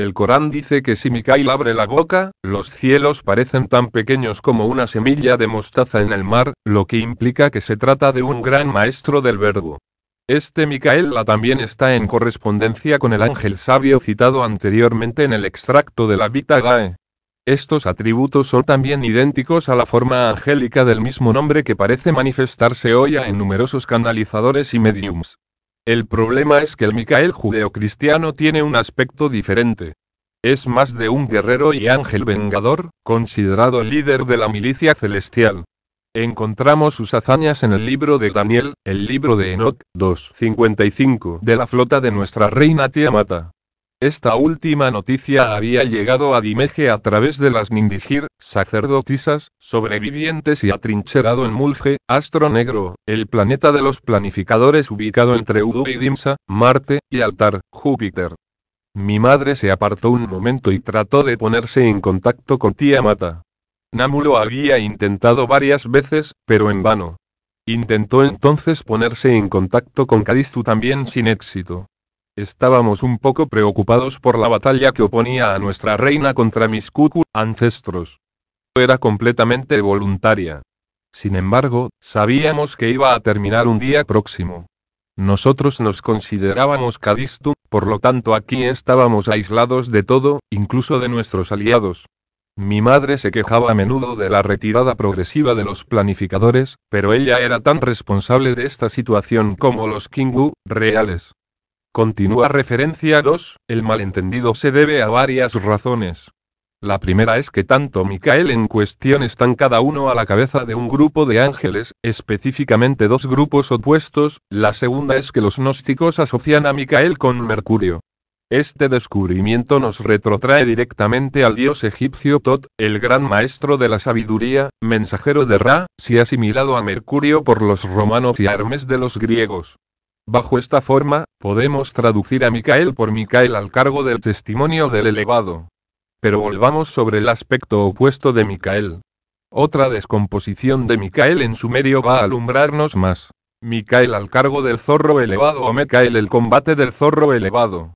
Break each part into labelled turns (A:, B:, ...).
A: El Corán dice que si Micael abre la boca, los cielos parecen tan pequeños como una semilla de mostaza en el mar, lo que implica que se trata de un gran maestro del verbo. Este la también está en correspondencia con el ángel sabio citado anteriormente en el extracto de la Vita Gae. Estos atributos son también idénticos a la forma angélica del mismo nombre que parece manifestarse hoy en numerosos canalizadores y mediums. El problema es que el Micael judeocristiano tiene un aspecto diferente. Es más de un guerrero y ángel vengador, considerado el líder de la milicia celestial. Encontramos sus hazañas en el libro de Daniel, el libro de Enoch, 2.55 de la flota de nuestra reina Tiamata. Esta última noticia había llegado a Dimeje a través de las Nindigir, sacerdotisas, sobrevivientes y atrincherado en Mulge, Astro Negro, el planeta de los planificadores ubicado entre Udu y Dimsa, Marte, y Altar, Júpiter. Mi madre se apartó un momento y trató de ponerse en contacto con tía Mata. Namu había intentado varias veces, pero en vano. Intentó entonces ponerse en contacto con Kadistu también sin éxito. Estábamos un poco preocupados por la batalla que oponía a nuestra reina contra mis cucu ancestros. Era completamente voluntaria. Sin embargo, sabíamos que iba a terminar un día próximo. Nosotros nos considerábamos Cadistu, por lo tanto aquí estábamos aislados de todo, incluso de nuestros aliados. Mi madre se quejaba a menudo de la retirada progresiva de los planificadores, pero ella era tan responsable de esta situación como los Kingu, reales. Continúa referencia 2, el malentendido se debe a varias razones. La primera es que tanto Micael en cuestión están cada uno a la cabeza de un grupo de ángeles, específicamente dos grupos opuestos, la segunda es que los gnósticos asocian a Micael con Mercurio. Este descubrimiento nos retrotrae directamente al dios egipcio Tot, el gran maestro de la sabiduría, mensajero de Ra, si asimilado a Mercurio por los romanos y Hermes de los griegos. Bajo esta forma, podemos traducir a Micael por Micael al cargo del testimonio del elevado. Pero volvamos sobre el aspecto opuesto de Micael. Otra descomposición de Micael en Sumerio va a alumbrarnos más. Micael al cargo del zorro elevado o Micael el combate del zorro elevado.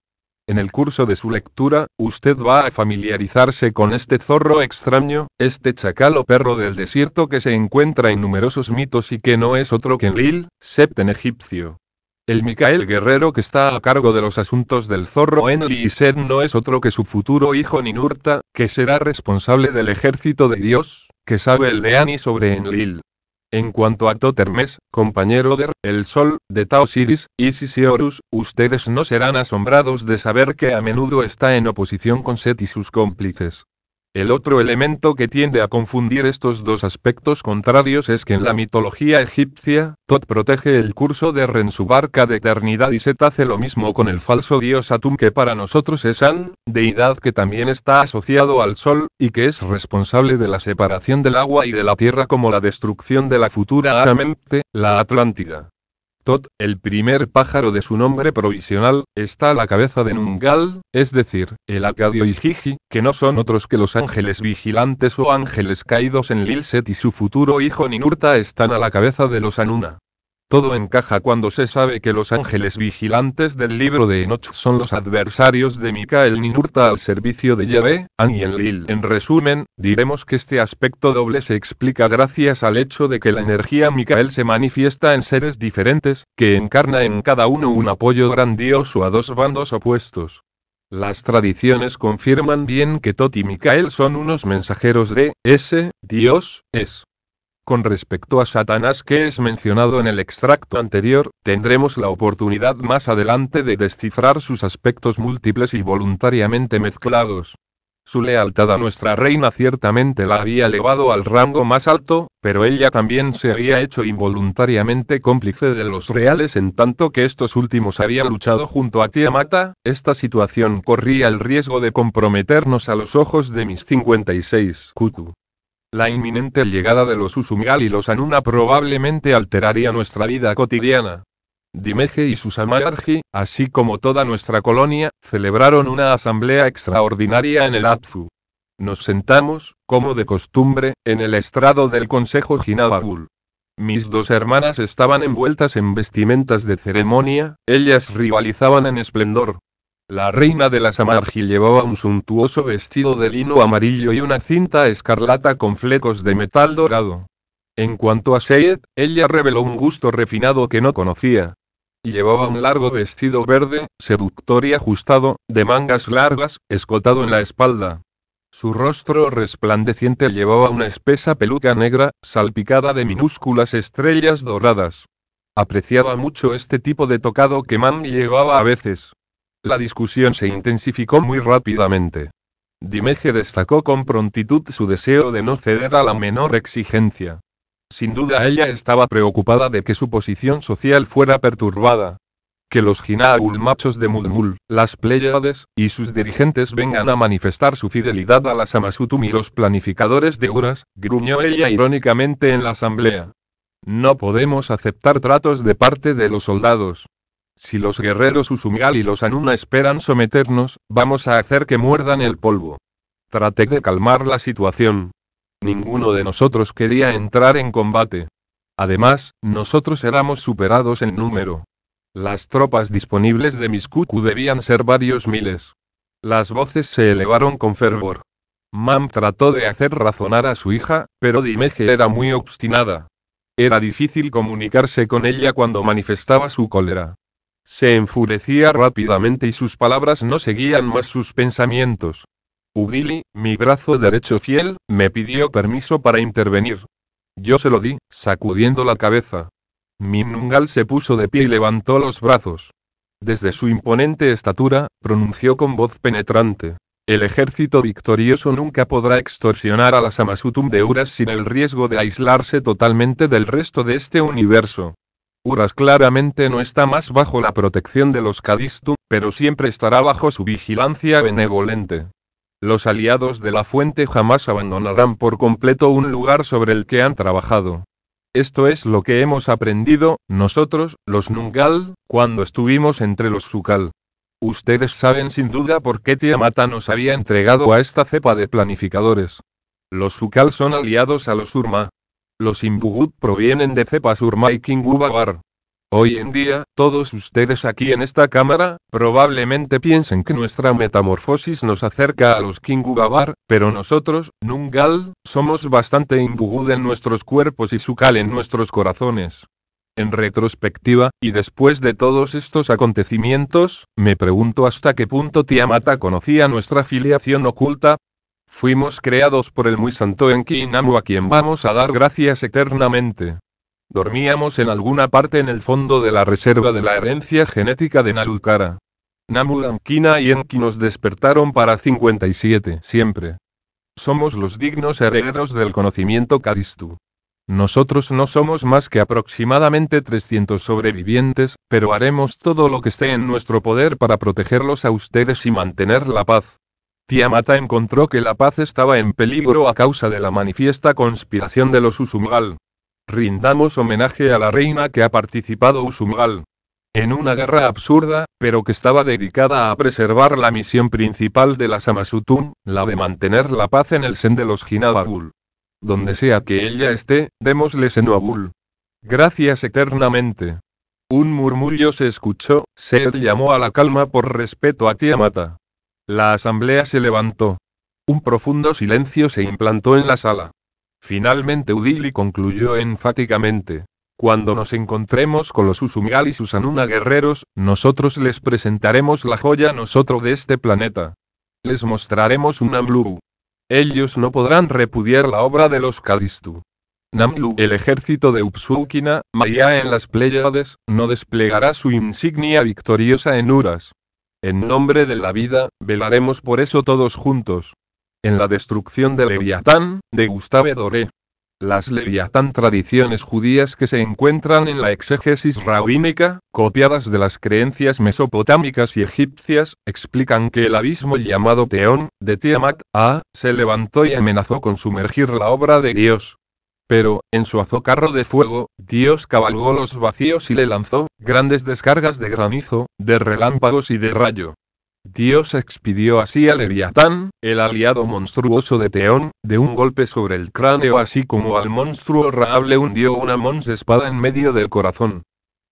A: En el curso de su lectura, usted va a familiarizarse con este zorro extraño, este chacal o perro del desierto que se encuentra en numerosos mitos y que no es otro que Enlil, Lil, septen egipcio. El Micael Guerrero que está a cargo de los asuntos del zorro Enlil y Sed no es otro que su futuro hijo Ninurta, que será responsable del ejército de Dios, que sabe el de Ani sobre Enlil. En cuanto a Totermes, compañero de el Sol, de Taosiris, Isis y Horus, ustedes no serán asombrados de saber que a menudo está en oposición con Set y sus cómplices. El otro elemento que tiende a confundir estos dos aspectos contrarios es que en la mitología egipcia, Tot protege el curso de Ren su barca de eternidad y Set hace lo mismo con el falso dios Atum que para nosotros es An, deidad que también está asociado al sol, y que es responsable de la separación del agua y de la tierra como la destrucción de la futura Aramente, la Atlántida. Tot, el primer pájaro de su nombre provisional, está a la cabeza de Nungal, es decir, el Acadio y Jiji, que no son otros que los ángeles vigilantes o ángeles caídos en Lilset y su futuro hijo Ninurta están a la cabeza de los Anuna. Todo encaja cuando se sabe que los ángeles vigilantes del libro de Enoch son los adversarios de Mikael Ninurta al servicio de Yahvé, Aniel En resumen, diremos que este aspecto doble se explica gracias al hecho de que la energía Mikael se manifiesta en seres diferentes, que encarna en cada uno un apoyo grandioso a dos bandos opuestos. Las tradiciones confirman bien que Tot y Mikael son unos mensajeros de, ese, Dios, es. Con respecto a Satanás que es mencionado en el extracto anterior, tendremos la oportunidad más adelante de descifrar sus aspectos múltiples y voluntariamente mezclados. Su lealtad a nuestra reina ciertamente la había elevado al rango más alto, pero ella también se había hecho involuntariamente cómplice de los reales en tanto que estos últimos habían luchado junto a Tiamata, esta situación corría el riesgo de comprometernos a los ojos de mis 56 Kutu. La inminente llegada de los Usumigal y los Anuna probablemente alteraría nuestra vida cotidiana. Dimeje y Susamayarji, así como toda nuestra colonia, celebraron una asamblea extraordinaria en el Atfu. Nos sentamos, como de costumbre, en el estrado del Consejo Jinabagul. Mis dos hermanas estaban envueltas en vestimentas de ceremonia, ellas rivalizaban en esplendor, la reina de las Samargi llevaba un suntuoso vestido de lino amarillo y una cinta escarlata con flecos de metal dorado. En cuanto a Seyed, ella reveló un gusto refinado que no conocía. Llevaba un largo vestido verde, seductor y ajustado, de mangas largas, escotado en la espalda. Su rostro resplandeciente llevaba una espesa peluca negra, salpicada de minúsculas estrellas doradas. Apreciaba mucho este tipo de tocado que Man llevaba a veces. La discusión se intensificó muy rápidamente. Dimeje destacó con prontitud su deseo de no ceder a la menor exigencia. Sin duda ella estaba preocupada de que su posición social fuera perturbada. Que los ginaul machos de Mudmul, las Pléyades, y sus dirigentes vengan a manifestar su fidelidad a las Amasutum y los planificadores de Uras, gruñó ella irónicamente en la asamblea. No podemos aceptar tratos de parte de los soldados, si los guerreros usumial y los Anuna esperan someternos, vamos a hacer que muerdan el polvo. Traté de calmar la situación. Ninguno de nosotros quería entrar en combate. Además, nosotros éramos superados en número. Las tropas disponibles de Miskuku debían ser varios miles. Las voces se elevaron con fervor. Mam trató de hacer razonar a su hija, pero Dimeje era muy obstinada. Era difícil comunicarse con ella cuando manifestaba su cólera. Se enfurecía rápidamente y sus palabras no seguían más sus pensamientos. Udili, mi brazo derecho fiel, me pidió permiso para intervenir. Yo se lo di, sacudiendo la cabeza. Mimnungal se puso de pie y levantó los brazos. Desde su imponente estatura, pronunció con voz penetrante. El ejército victorioso nunca podrá extorsionar a las Amasutum de Uras sin el riesgo de aislarse totalmente del resto de este universo. Uras claramente no está más bajo la protección de los Kadistum, pero siempre estará bajo su vigilancia benevolente. Los aliados de la fuente jamás abandonarán por completo un lugar sobre el que han trabajado. Esto es lo que hemos aprendido, nosotros, los Nungal, cuando estuvimos entre los Sukal. Ustedes saben sin duda por qué Tiamata nos había entregado a esta cepa de planificadores. Los Sukal son aliados a los Urma, los Imbugud provienen de cepas y Kingubabar. Hoy en día, todos ustedes aquí en esta cámara, probablemente piensen que nuestra metamorfosis nos acerca a los Kingubabar, pero nosotros, Nungal, somos bastante Imbugud en nuestros cuerpos y Sukal en nuestros corazones. En retrospectiva, y después de todos estos acontecimientos, me pregunto hasta qué punto Tiamata conocía nuestra filiación oculta, Fuimos creados por el muy santo Enki Namu a quien vamos a dar gracias eternamente. Dormíamos en alguna parte en el fondo de la reserva de la herencia genética de Nalukara. Namu Ankina y Enki nos despertaron para 57, siempre. Somos los dignos herederos del conocimiento Kadistu. Nosotros no somos más que aproximadamente 300 sobrevivientes, pero haremos todo lo que esté en nuestro poder para protegerlos a ustedes y mantener la paz. Tiamata encontró que la paz estaba en peligro a causa de la manifiesta conspiración de los Usumgal. Rindamos homenaje a la reina que ha participado Usumgal. En una guerra absurda, pero que estaba dedicada a preservar la misión principal de la Amasutun, la de mantener la paz en el sen de los Jinabul. Donde sea que ella esté, démosle Senobul. Gracias eternamente. Un murmullo se escuchó, Seth llamó a la calma por respeto a Tiamata. La asamblea se levantó. Un profundo silencio se implantó en la sala. Finalmente Udili concluyó enfáticamente. Cuando nos encontremos con los Usumigal y sus Anuna guerreros, nosotros les presentaremos la joya nosotros de este planeta. Les mostraremos un Namlu. Ellos no podrán repudiar la obra de los Kadistu. Namlu, el ejército de Upsukina, Maya en las Pléyades, no desplegará su insignia victoriosa en Uras. En nombre de la vida, velaremos por eso todos juntos. En la destrucción de Leviatán, de Gustave Doré. Las Leviatán tradiciones judías que se encuentran en la exégesis rabínica, copiadas de las creencias mesopotámicas y egipcias, explican que el abismo llamado Teón, de Tiamat, A, se levantó y amenazó con sumergir la obra de Dios, pero, en su azocarro de fuego, Dios cabalgó los vacíos y le lanzó grandes descargas de granizo, de relámpagos y de rayo. Dios expidió así a Leviatán, el aliado monstruoso de Teón, de un golpe sobre el cráneo, así como al monstruo Raab hundió una mons espada en medio del corazón.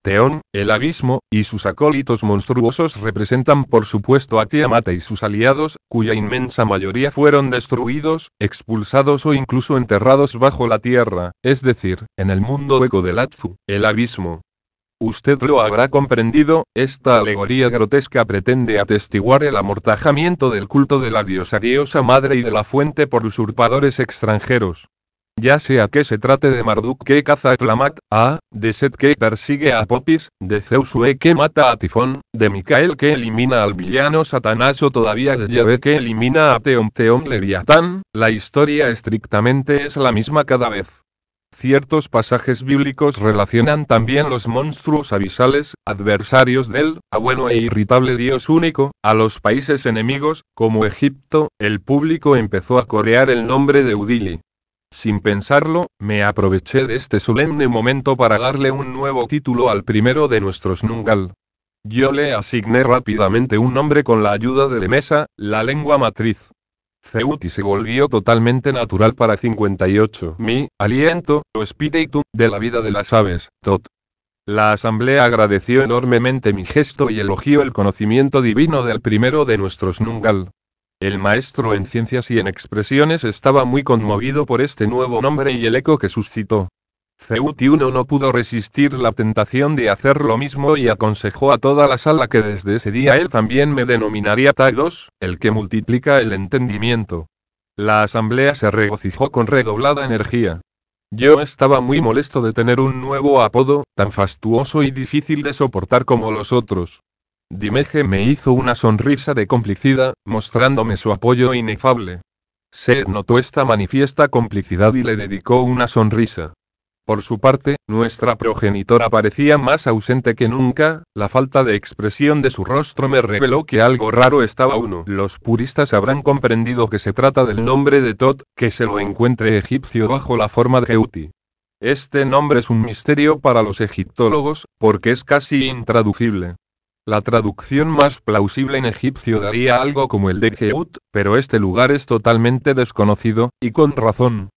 A: Teón, el abismo, y sus acólitos monstruosos representan por supuesto a Tiamat y sus aliados, cuya inmensa mayoría fueron destruidos, expulsados o incluso enterrados bajo la tierra, es decir, en el mundo hueco del Latzu, el abismo. Usted lo habrá comprendido, esta alegoría grotesca pretende atestiguar el amortajamiento del culto de la diosa diosa madre y de la fuente por usurpadores extranjeros. Ya sea que se trate de Marduk que caza a Tlamat, A, de Set que persigue a Popis, de Zeusue que mata a Tifón, de Micael que elimina al villano Satanás o todavía de Yahvé que elimina a Teom Teom Leviatán, la historia estrictamente es la misma cada vez. Ciertos pasajes bíblicos relacionan también los monstruos abisales, adversarios del, a bueno e irritable Dios único, a los países enemigos, como Egipto, el público empezó a corear el nombre de Udili, sin pensarlo, me aproveché de este solemne momento para darle un nuevo título al primero de nuestros Nungal. Yo le asigné rápidamente un nombre con la ayuda de mesa, la lengua matriz. Ceuti se volvió totalmente natural para 58. Mi aliento, o espíritu, de la vida de las aves, tot. La asamblea agradeció enormemente mi gesto y elogió el conocimiento divino del primero de nuestros Nungal. El maestro en ciencias y en expresiones estaba muy conmovido por este nuevo nombre y el eco que suscitó. Ceuti-1 no pudo resistir la tentación de hacer lo mismo y aconsejó a toda la sala que desde ese día él también me denominaría 2, el que multiplica el entendimiento. La asamblea se regocijó con redoblada energía. Yo estaba muy molesto de tener un nuevo apodo, tan fastuoso y difícil de soportar como los otros. Dimeje me hizo una sonrisa de complicidad, mostrándome su apoyo inefable. Se notó esta manifiesta complicidad y le dedicó una sonrisa. Por su parte, nuestra progenitora parecía más ausente que nunca, la falta de expresión de su rostro me reveló que algo raro estaba uno. Los puristas habrán comprendido que se trata del nombre de Tot, que se lo encuentre egipcio bajo la forma de Geuti. Este nombre es un misterio para los egiptólogos, porque es casi intraducible. La traducción más plausible en egipcio daría algo como el de Geut, pero este lugar es totalmente desconocido, y con razón.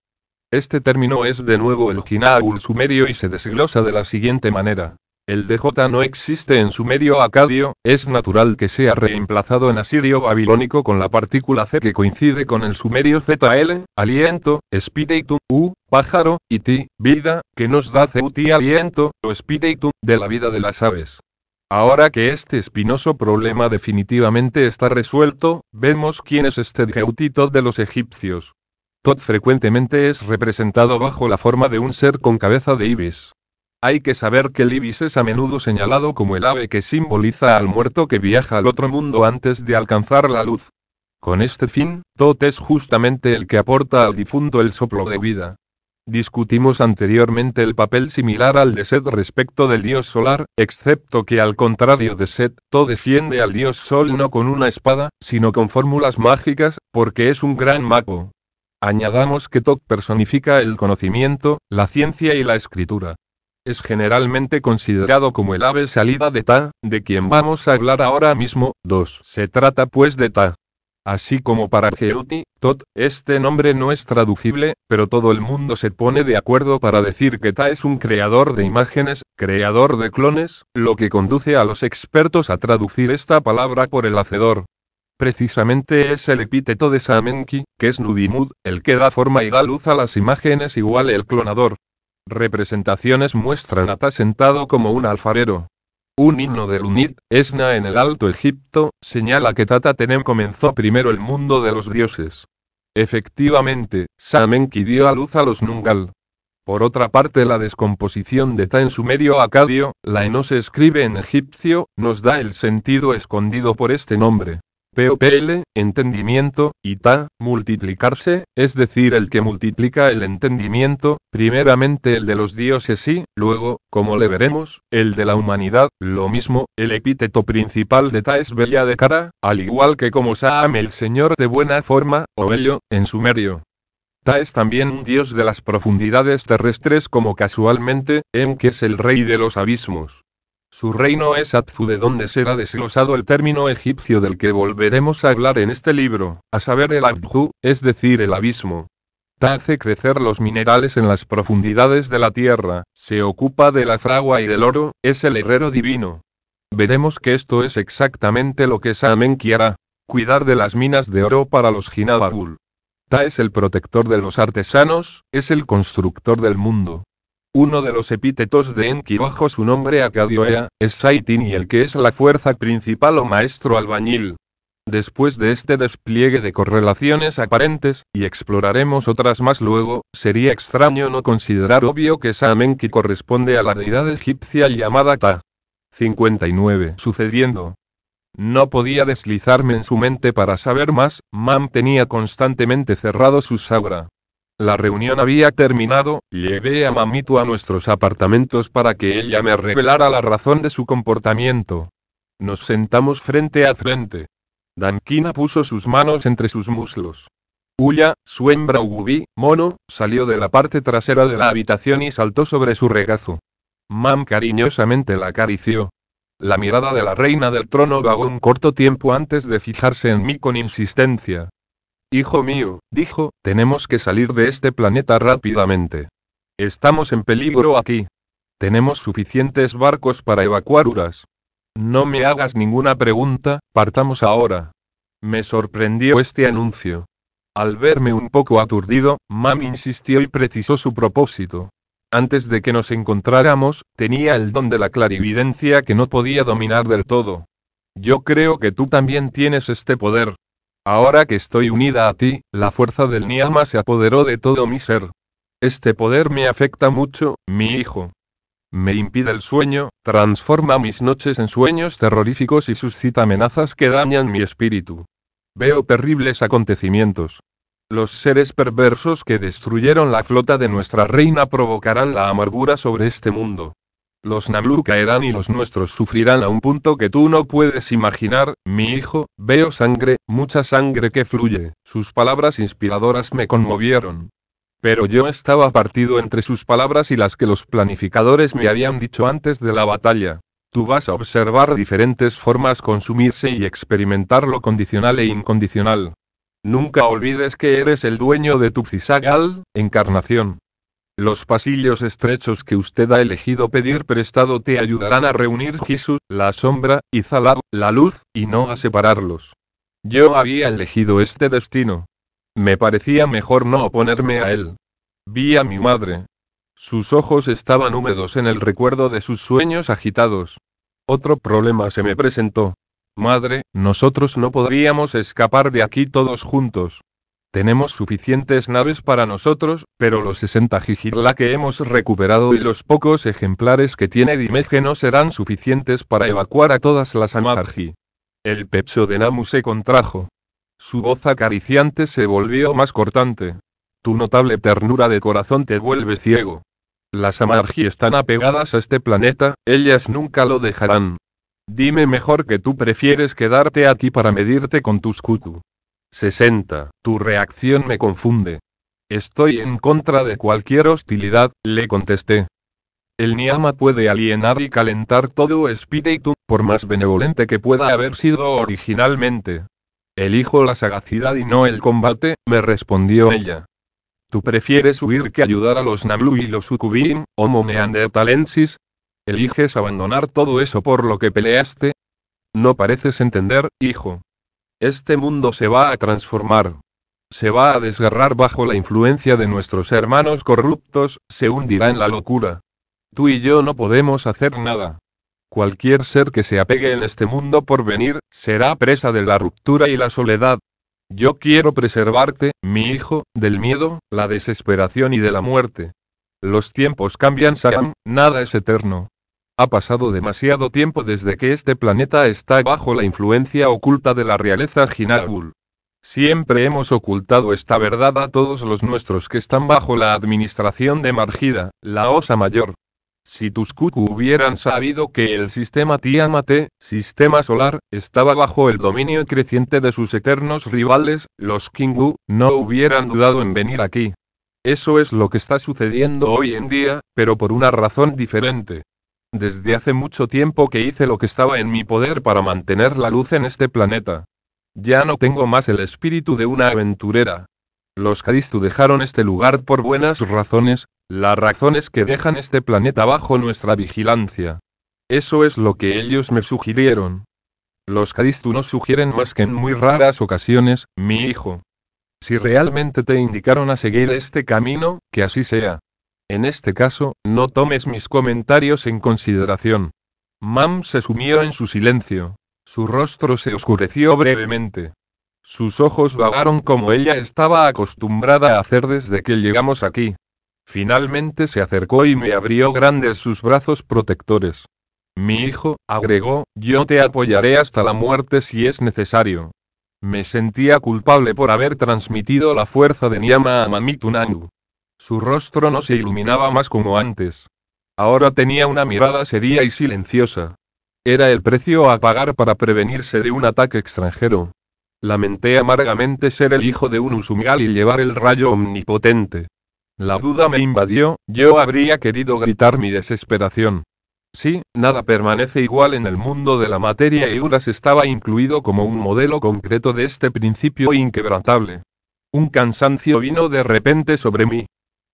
A: Este término es de nuevo el Jinaul sumerio y se desglosa de la siguiente manera. El J no existe en sumerio acadio, es natural que sea reemplazado en asirio babilónico con la partícula C que coincide con el sumerio ZL, aliento, espíritu, U, pájaro, y Ti, vida, que nos da Ceuti aliento, o espíritu, de la vida de las aves. Ahora que este espinoso problema definitivamente está resuelto, vemos quién es este Tod de los egipcios. Tod frecuentemente es representado bajo la forma de un ser con cabeza de ibis. Hay que saber que el ibis es a menudo señalado como el ave que simboliza al muerto que viaja al otro mundo antes de alcanzar la luz. Con este fin, Tot es justamente el que aporta al difunto el soplo de vida. Discutimos anteriormente el papel similar al de Set respecto del dios solar, excepto que al contrario de Set, To defiende al dios sol no con una espada, sino con fórmulas mágicas, porque es un gran mago. Añadamos que To personifica el conocimiento, la ciencia y la escritura. Es generalmente considerado como el ave salida de Ta, de quien vamos a hablar ahora mismo. 2. Se trata pues de Ta, Así como para Geuti, Tot, este nombre no es traducible, pero todo el mundo se pone de acuerdo para decir que Ta es un creador de imágenes, creador de clones, lo que conduce a los expertos a traducir esta palabra por el hacedor. Precisamente es el epíteto de Samenki, que es Nudimud, el que da forma y da luz a las imágenes igual el clonador. Representaciones muestran a Ta sentado como un alfarero, un himno de Lunit, Esna en el Alto Egipto, señala que Tata Tenem comenzó primero el mundo de los dioses. Efectivamente, Samenki dio a luz a los Nungal. Por otra parte, la descomposición de Ta en sumerio acadio, la E no se escribe en egipcio, nos da el sentido escondido por este nombre. POPL, entendimiento, y TA, multiplicarse, es decir, el que multiplica el entendimiento, primeramente el de los dioses y, luego, como le veremos, el de la humanidad, lo mismo, el epíteto principal de Ta es bella de cara, al igual que como Saam el señor de buena forma, o bello, en sumerio. Ta es también un dios de las profundidades terrestres como casualmente, En em que es el rey de los abismos. Su reino es Atfu de donde será desglosado el término egipcio del que volveremos a hablar en este libro, a saber el Abdhu, es decir el abismo. Ta hace crecer los minerales en las profundidades de la tierra, se ocupa de la fragua y del oro, es el herrero divino. Veremos que esto es exactamente lo que Samen quiera, cuidar de las minas de oro para los Jinabagul. Ta es el protector de los artesanos, es el constructor del mundo, uno de los epítetos de Enki bajo su nombre Akadioea, es Saitin y el que es la fuerza principal o maestro albañil. Después de este despliegue de correlaciones aparentes, y exploraremos otras más luego, sería extraño no considerar obvio que Samenki corresponde a la deidad egipcia llamada Ta. 59. Sucediendo. No podía deslizarme en su mente para saber más, Mam tenía constantemente cerrado su sabra. La reunión había terminado, llevé a Mamito a nuestros apartamentos para que ella me revelara la razón de su comportamiento. Nos sentamos frente a frente. Dankina puso sus manos entre sus muslos. Uya, su hembra Ugubi, mono, salió de la parte trasera de la habitación y saltó sobre su regazo. Mam cariñosamente la acarició. La mirada de la reina del trono vagó un corto tiempo antes de fijarse en mí con insistencia. Hijo mío, dijo, tenemos que salir de este planeta rápidamente. Estamos en peligro aquí. Tenemos suficientes barcos para evacuar Uras. No me hagas ninguna pregunta, partamos ahora. Me sorprendió este anuncio. Al verme un poco aturdido, Mam insistió y precisó su propósito. Antes de que nos encontráramos, tenía el don de la clarividencia que no podía dominar del todo. Yo creo que tú también tienes este poder, Ahora que estoy unida a ti, la fuerza del Niyama se apoderó de todo mi ser. Este poder me afecta mucho, mi hijo. Me impide el sueño, transforma mis noches en sueños terroríficos y suscita amenazas que dañan mi espíritu. Veo terribles acontecimientos. Los seres perversos que destruyeron la flota de nuestra reina provocarán la amargura sobre este mundo. Los Namlu caerán y los nuestros sufrirán a un punto que tú no puedes imaginar, mi hijo, veo sangre, mucha sangre que fluye, sus palabras inspiradoras me conmovieron. Pero yo estaba partido entre sus palabras y las que los planificadores me habían dicho antes de la batalla. Tú vas a observar diferentes formas consumirse y experimentar lo condicional e incondicional. Nunca olvides que eres el dueño de tu Cisagal, encarnación. Los pasillos estrechos que usted ha elegido pedir prestado te ayudarán a reunir Jesús, la sombra, y Zalab, la luz, y no a separarlos. Yo había elegido este destino. Me parecía mejor no oponerme a él. Vi a mi madre. Sus ojos estaban húmedos en el recuerdo de sus sueños agitados. Otro problema se me presentó. Madre, nosotros no podríamos escapar de aquí todos juntos. Tenemos suficientes naves para nosotros, pero los 60 Jigirla que hemos recuperado y los pocos ejemplares que tiene Dimeje no serán suficientes para evacuar a todas las Amarji. El pecho de Namu se contrajo. Su voz acariciante se volvió más cortante. Tu notable ternura de corazón te vuelve ciego. Las Amarji están apegadas a este planeta, ellas nunca lo dejarán. Dime mejor que tú prefieres quedarte aquí para medirte con tus Kutu. 60. Tu reacción me confunde. Estoy en contra de cualquier hostilidad, le contesté. El Niama puede alienar y calentar todo espíritu, por más benevolente que pueda haber sido originalmente. Elijo la sagacidad y no el combate, me respondió ella. ¿Tú prefieres huir que ayudar a los Namlu y los Ukubim, Homo neanderthalensis? ¿Eliges abandonar todo eso por lo que peleaste? No pareces entender, hijo. Este mundo se va a transformar. Se va a desgarrar bajo la influencia de nuestros hermanos corruptos, se hundirá en la locura. Tú y yo no podemos hacer nada. Cualquier ser que se apegue en este mundo por venir, será presa de la ruptura y la soledad. Yo quiero preservarte, mi hijo, del miedo, la desesperación y de la muerte. Los tiempos cambian, Sam, nada es eterno. Ha pasado demasiado tiempo desde que este planeta está bajo la influencia oculta de la realeza Hinagul. Siempre hemos ocultado esta verdad a todos los nuestros que están bajo la administración de Margida, la Osa Mayor. Si tus hubieran sabido que el sistema Tiamate, sistema solar, estaba bajo el dominio creciente de sus eternos rivales, los Kingu, no hubieran dudado en venir aquí. Eso es lo que está sucediendo hoy en día, pero por una razón diferente. Desde hace mucho tiempo que hice lo que estaba en mi poder para mantener la luz en este planeta. Ya no tengo más el espíritu de una aventurera. Los Kadistu dejaron este lugar por buenas razones, las razones que dejan este planeta bajo nuestra vigilancia. Eso es lo que ellos me sugirieron. Los Kadistu no sugieren más que en muy raras ocasiones, mi hijo. Si realmente te indicaron a seguir este camino, que así sea. En este caso, no tomes mis comentarios en consideración. Mam se sumió en su silencio. Su rostro se oscureció brevemente. Sus ojos vagaron como ella estaba acostumbrada a hacer desde que llegamos aquí. Finalmente se acercó y me abrió grandes sus brazos protectores. Mi hijo, agregó, yo te apoyaré hasta la muerte si es necesario. Me sentía culpable por haber transmitido la fuerza de Niyama a Mamitunanu. Su rostro no se iluminaba más como antes. Ahora tenía una mirada seria y silenciosa. Era el precio a pagar para prevenirse de un ataque extranjero. Lamenté amargamente ser el hijo de un Usumgal y llevar el rayo omnipotente. La duda me invadió, yo habría querido gritar mi desesperación. Sí, nada permanece igual en el mundo de la materia y Uras estaba incluido como un modelo concreto de este principio inquebrantable. Un cansancio vino de repente sobre mí.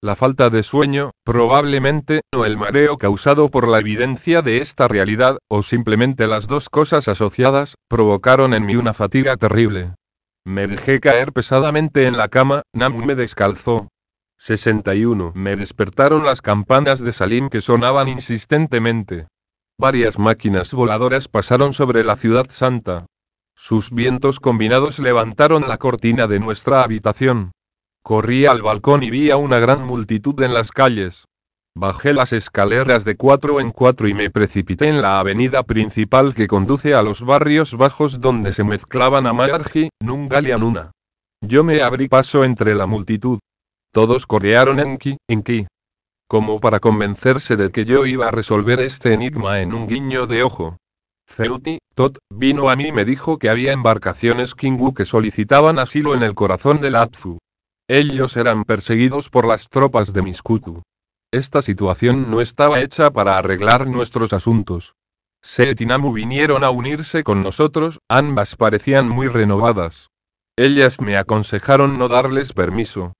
A: La falta de sueño, probablemente, o el mareo causado por la evidencia de esta realidad, o simplemente las dos cosas asociadas, provocaron en mí una fatiga terrible. Me dejé caer pesadamente en la cama, Namu me descalzó. 61. Me despertaron las campanas de Salim que sonaban insistentemente. Varias máquinas voladoras pasaron sobre la ciudad santa. Sus vientos combinados levantaron la cortina de nuestra habitación. Corrí al balcón y vi a una gran multitud en las calles. Bajé las escaleras de cuatro en cuatro y me precipité en la avenida principal que conduce a los barrios bajos donde se mezclaban Amargi, Nungal y Anuna. Yo me abrí paso entre la multitud. Todos corearon en Enki. Como para convencerse de que yo iba a resolver este enigma en un guiño de ojo. Ceuti, Tot, vino a mí y me dijo que había embarcaciones Kingu que solicitaban asilo en el corazón del Atzu, ellos eran perseguidos por las tropas de Miskutu. Esta situación no estaba hecha para arreglar nuestros asuntos. Set vinieron a unirse con nosotros, ambas parecían muy renovadas. Ellas me aconsejaron no darles permiso.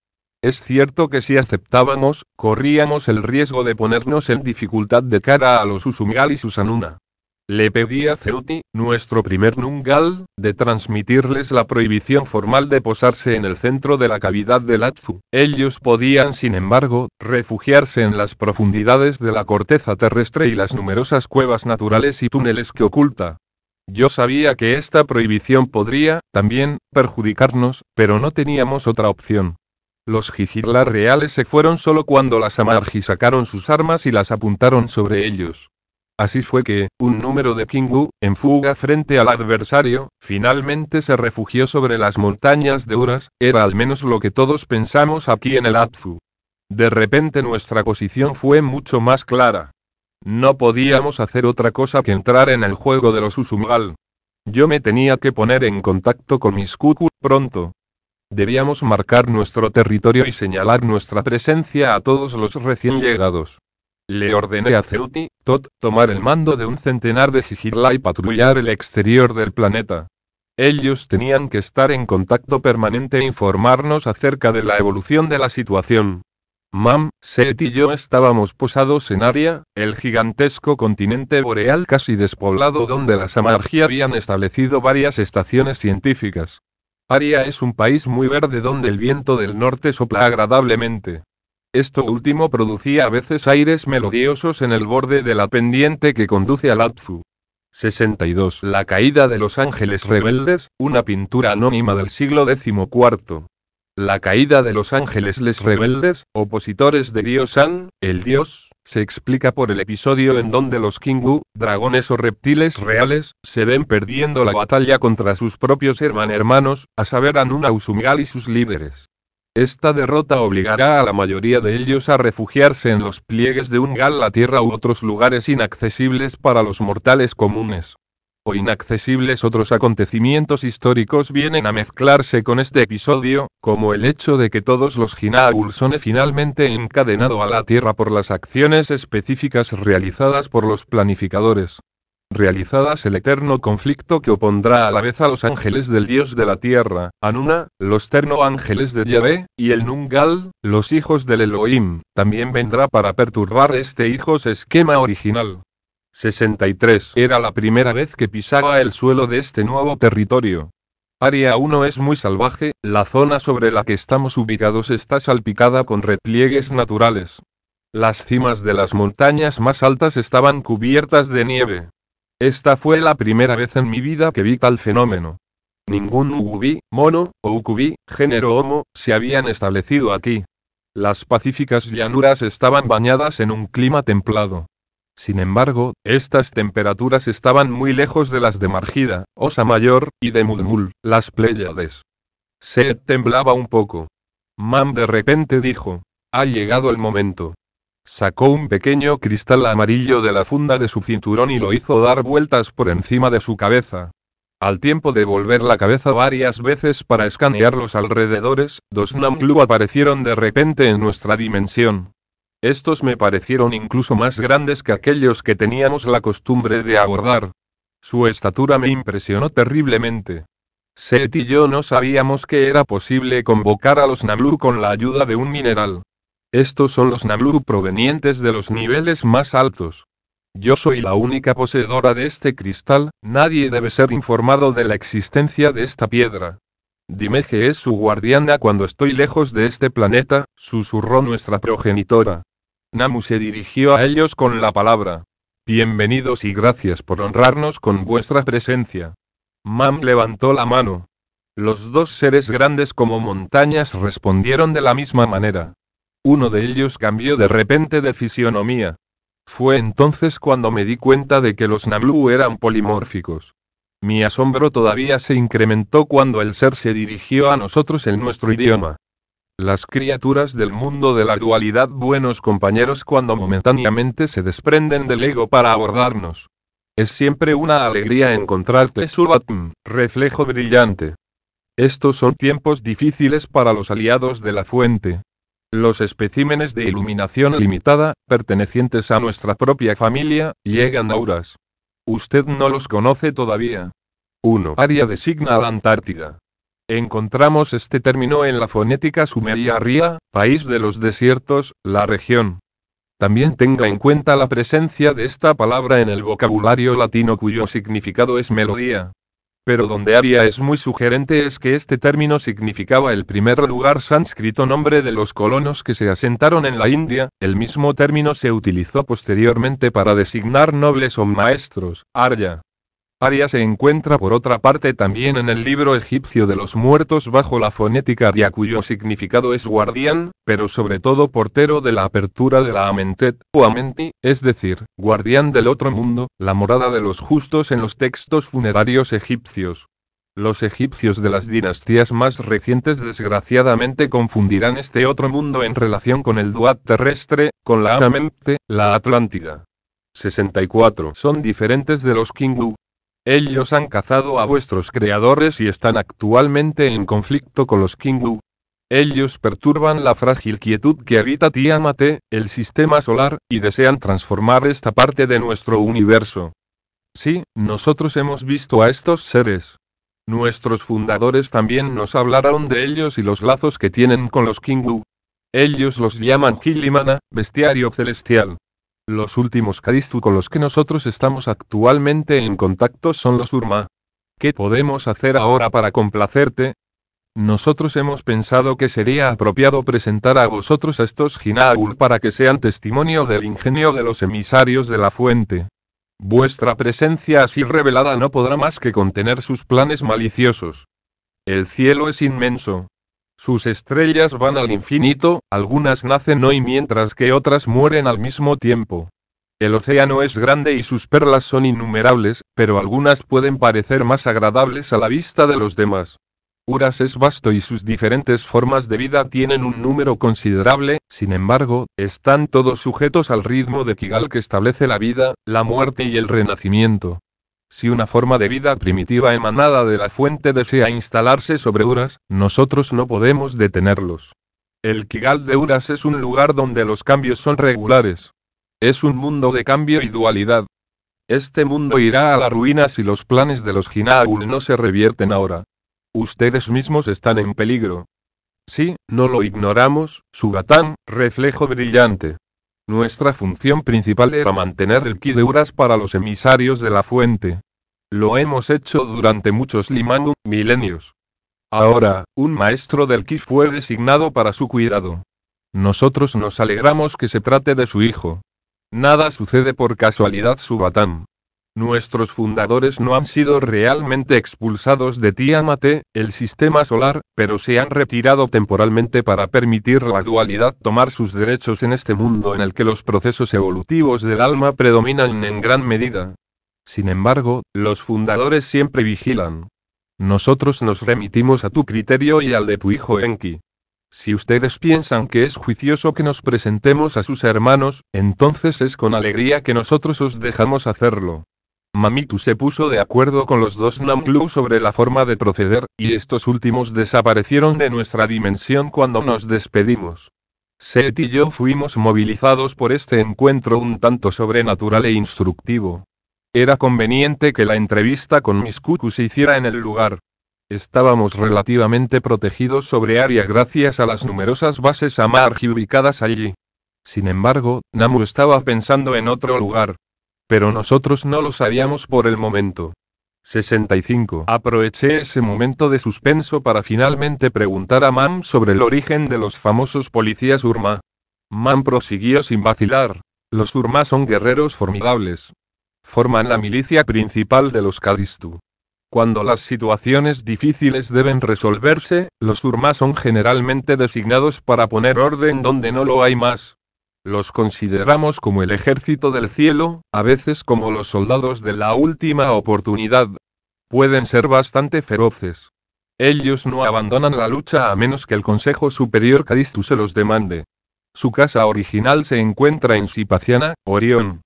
A: Es cierto que si aceptábamos, corríamos el riesgo de ponernos en dificultad de cara a los Usumigal y Susanuna. Le pedí a Zeuti, nuestro primer nungal, de transmitirles la prohibición formal de posarse en el centro de la cavidad del atzu. Ellos podían, sin embargo, refugiarse en las profundidades de la corteza terrestre y las numerosas cuevas naturales y túneles que oculta. Yo sabía que esta prohibición podría, también, perjudicarnos, pero no teníamos otra opción. Los jigirlar reales se fueron solo cuando las Amargi sacaron sus armas y las apuntaron sobre ellos. Así fue que, un número de Kingu, en fuga frente al adversario, finalmente se refugió sobre las montañas de Uras, era al menos lo que todos pensamos aquí en el Atsu. De repente nuestra posición fue mucho más clara. No podíamos hacer otra cosa que entrar en el juego de los Usumgal. Yo me tenía que poner en contacto con mis Kuku pronto. Debíamos marcar nuestro territorio y señalar nuestra presencia a todos los recién llegados. Le ordené a Ceruti, Todd, tomar el mando de un centenar de Jigirla y patrullar el exterior del planeta. Ellos tenían que estar en contacto permanente e informarnos acerca de la evolución de la situación. Mam, Seth y yo estábamos posados en Aria, el gigantesco continente boreal casi despoblado donde las Amargia habían establecido varias estaciones científicas. Aria es un país muy verde donde el viento del norte sopla agradablemente. Esto último producía a veces aires melodiosos en el borde de la pendiente que conduce al atsu 62. La caída de los ángeles rebeldes, una pintura anónima del siglo XIV. La caída de los ángeles les rebeldes, opositores de Dios el Dios, se explica por el episodio en donde los Kingu, dragones o reptiles reales, se ven perdiendo la batalla contra sus propios hermanos, a saber Anuna Usumgal y sus líderes. Esta derrota obligará a la mayoría de ellos a refugiarse en los pliegues de un gal la tierra u otros lugares inaccesibles para los mortales comunes. O inaccesibles otros acontecimientos históricos vienen a mezclarse con este episodio, como el hecho de que todos los Hinaagul son finalmente encadenado a la tierra por las acciones específicas realizadas por los planificadores realizadas el eterno conflicto que opondrá a la vez a los ángeles del dios de la tierra, Anuna, los terno ángeles de Yahvé, y el Nungal, los hijos del Elohim, también vendrá para perturbar este hijos esquema original. 63. Era la primera vez que pisaba el suelo de este nuevo territorio. Área 1 es muy salvaje, la zona sobre la que estamos ubicados está salpicada con repliegues naturales. Las cimas de las montañas más altas estaban cubiertas de nieve. Esta fue la primera vez en mi vida que vi tal fenómeno. Ningún Uubi, mono, o ucubi, género homo, se habían establecido aquí. Las pacíficas llanuras estaban bañadas en un clima templado. Sin embargo, estas temperaturas estaban muy lejos de las de Margida, Osa Mayor, y de Mudmul, las Pléyades. Se temblaba un poco. Mam de repente dijo, ha llegado el momento. Sacó un pequeño cristal amarillo de la funda de su cinturón y lo hizo dar vueltas por encima de su cabeza. Al tiempo de volver la cabeza varias veces para escanear los alrededores, dos Namlu aparecieron de repente en nuestra dimensión. Estos me parecieron incluso más grandes que aquellos que teníamos la costumbre de abordar. Su estatura me impresionó terriblemente. Seth y yo no sabíamos que era posible convocar a los Namlu con la ayuda de un mineral. Estos son los Namlu provenientes de los niveles más altos. Yo soy la única poseedora de este cristal, nadie debe ser informado de la existencia de esta piedra. Dimeje es su guardiana cuando estoy lejos de este planeta, susurró nuestra progenitora. Namu se dirigió a ellos con la palabra. Bienvenidos y gracias por honrarnos con vuestra presencia. Mam levantó la mano. Los dos seres grandes como montañas respondieron de la misma manera. Uno de ellos cambió de repente de fisionomía. Fue entonces cuando me di cuenta de que los Nablu eran polimórficos. Mi asombro todavía se incrementó cuando el ser se dirigió a nosotros en nuestro idioma. Las criaturas del mundo de la dualidad buenos compañeros cuando momentáneamente se desprenden del ego para abordarnos. Es siempre una alegría encontrarte Subatm, reflejo brillante. Estos son tiempos difíciles para los aliados de la fuente, los especímenes de iluminación limitada, pertenecientes a nuestra propia familia, llegan a Usted no los conoce todavía. 1. Área designa a la Antártida. Encontramos este término en la fonética sumeria ría, país de los desiertos, la región. También tenga en cuenta la presencia de esta palabra en el vocabulario latino cuyo significado es melodía. Pero donde Arya es muy sugerente es que este término significaba el primer lugar sánscrito nombre de los colonos que se asentaron en la India, el mismo término se utilizó posteriormente para designar nobles o maestros, arya, Aria se encuentra por otra parte también en el libro egipcio de los muertos bajo la fonética aria cuyo significado es guardián, pero sobre todo portero de la apertura de la Amentet, o Amenti, es decir, guardián del otro mundo, la morada de los justos en los textos funerarios egipcios. Los egipcios de las dinastías más recientes desgraciadamente confundirán este otro mundo en relación con el Duat terrestre, con la Amente, la Atlántida. 64. Son diferentes de los Kingu, ellos han cazado a vuestros creadores y están actualmente en conflicto con los Kingu. Ellos perturban la frágil quietud que habita Tiamate, el sistema solar, y desean transformar esta parte de nuestro universo. Sí, nosotros hemos visto a estos seres. Nuestros fundadores también nos hablaron de ellos y los lazos que tienen con los Kingu. Ellos los llaman Kilimana, bestiario celestial. Los últimos Kadistu con los que nosotros estamos actualmente en contacto son los Urma. ¿Qué podemos hacer ahora para complacerte? Nosotros hemos pensado que sería apropiado presentar a vosotros a estos Jinaul para que sean testimonio del ingenio de los emisarios de la fuente. Vuestra presencia así revelada no podrá más que contener sus planes maliciosos. El cielo es inmenso, sus estrellas van al infinito, algunas nacen hoy mientras que otras mueren al mismo tiempo. El océano es grande y sus perlas son innumerables, pero algunas pueden parecer más agradables a la vista de los demás. Uras es vasto y sus diferentes formas de vida tienen un número considerable, sin embargo, están todos sujetos al ritmo de Kigal que establece la vida, la muerte y el renacimiento. Si una forma de vida primitiva emanada de la fuente desea instalarse sobre Uras, nosotros no podemos detenerlos. El Kigal de Uras es un lugar donde los cambios son regulares. Es un mundo de cambio y dualidad. Este mundo irá a la ruina si los planes de los Hinaul no se revierten ahora. Ustedes mismos están en peligro. Sí, no lo ignoramos, Sugatán, reflejo brillante. Nuestra función principal era mantener el ki de Uras para los emisarios de la fuente. Lo hemos hecho durante muchos limanum milenios. Ahora, un maestro del ki fue designado para su cuidado. Nosotros nos alegramos que se trate de su hijo. Nada sucede por casualidad, Subatán. Nuestros fundadores no han sido realmente expulsados de Tiamat, el sistema solar, pero se han retirado temporalmente para permitir la dualidad tomar sus derechos en este mundo en el que los procesos evolutivos del alma predominan en gran medida. Sin embargo, los fundadores siempre vigilan. Nosotros nos remitimos a tu criterio y al de tu hijo Enki. Si ustedes piensan que es juicioso que nos presentemos a sus hermanos, entonces es con alegría que nosotros os dejamos hacerlo. Mamitu se puso de acuerdo con los dos Namlu sobre la forma de proceder, y estos últimos desaparecieron de nuestra dimensión cuando nos despedimos. Seth y yo fuimos movilizados por este encuentro un tanto sobrenatural e instructivo. Era conveniente que la entrevista con Miskuku se hiciera en el lugar. Estábamos relativamente protegidos sobre área gracias a las numerosas bases Amargi ubicadas allí. Sin embargo, Namu estaba pensando en otro lugar pero nosotros no lo sabíamos por el momento. 65. Aproveché ese momento de suspenso para finalmente preguntar a Mam sobre el origen de los famosos policías Urma. Mam prosiguió sin vacilar. Los Urma son guerreros formidables. Forman la milicia principal de los Kadistu. Cuando las situaciones difíciles deben resolverse, los urmas son generalmente designados para poner orden donde no lo hay más. Los consideramos como el ejército del cielo, a veces como los soldados de la última oportunidad. Pueden ser bastante feroces. Ellos no abandonan la lucha a menos que el Consejo Superior Cadistus se los demande. Su casa original se encuentra en Sipaciana, Orión.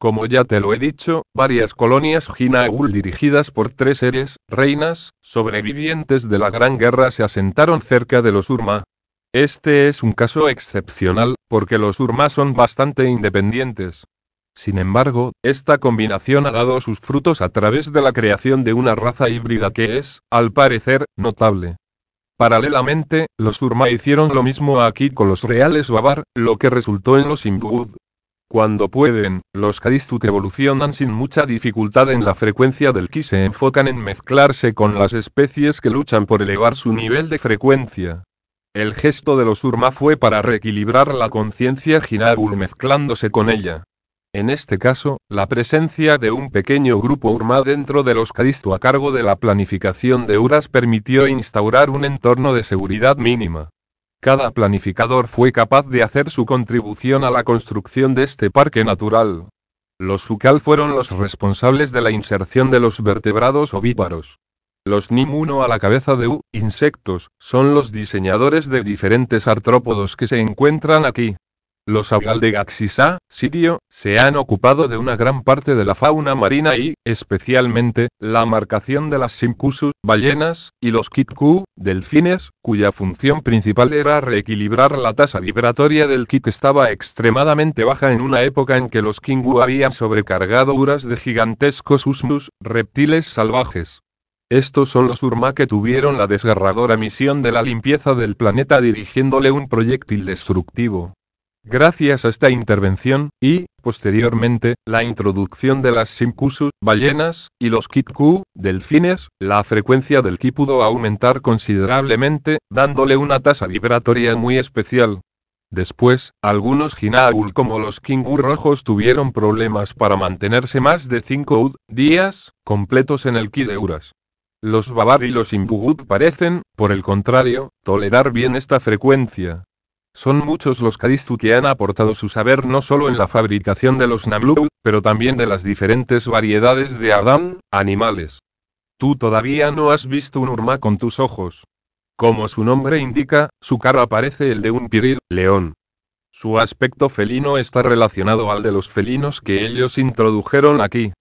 A: Como ya te lo he dicho, varias colonias Ginaul dirigidas por tres seres, reinas, sobrevivientes de la Gran Guerra se asentaron cerca de los Urma, este es un caso excepcional, porque los urmas son bastante independientes. Sin embargo, esta combinación ha dado sus frutos a través de la creación de una raza híbrida que es, al parecer, notable. Paralelamente, los Urma hicieron lo mismo aquí con los reales Babar, lo que resultó en los Imbud. Cuando pueden, los Kadistuk evolucionan sin mucha dificultad en la frecuencia del Ki se enfocan en mezclarse con las especies que luchan por elevar su nivel de frecuencia. El gesto de los Urma fue para reequilibrar la conciencia Hinagul mezclándose con ella. En este caso, la presencia de un pequeño grupo Urma dentro de los Cadisto a cargo de la planificación de Uras permitió instaurar un entorno de seguridad mínima. Cada planificador fue capaz de hacer su contribución a la construcción de este parque natural. Los Sukal fueron los responsables de la inserción de los vertebrados ovíparos. Los Nimuno a la cabeza de U, insectos, son los diseñadores de diferentes artrópodos que se encuentran aquí. Los Gaxisa, Sirio, se han ocupado de una gran parte de la fauna marina y, especialmente, la marcación de las Simcusus, ballenas, y los Kitku, delfines, cuya función principal era reequilibrar la tasa vibratoria del kit estaba extremadamente baja en una época en que los Kingu habían sobrecargado uras de gigantescos usmus, reptiles salvajes. Estos son los Urma que tuvieron la desgarradora misión de la limpieza del planeta dirigiéndole un proyectil destructivo. Gracias a esta intervención, y, posteriormente, la introducción de las Shinkusus, ballenas, y los Kitku, delfines, la frecuencia del ki pudo aumentar considerablemente, dándole una tasa vibratoria muy especial. Después, algunos Hinaul como los Kingu rojos tuvieron problemas para mantenerse más de 5 días completos en el Ki de Uras. Los Babar y los Imbugut parecen, por el contrario, tolerar bien esta frecuencia. Son muchos los Kadistu que han aportado su saber no solo en la fabricación de los Namlu, pero también de las diferentes variedades de adam, animales. Tú todavía no has visto un Urma con tus ojos. Como su nombre indica, su cara parece el de un pirid, león. Su aspecto felino está relacionado al de los felinos que ellos introdujeron aquí.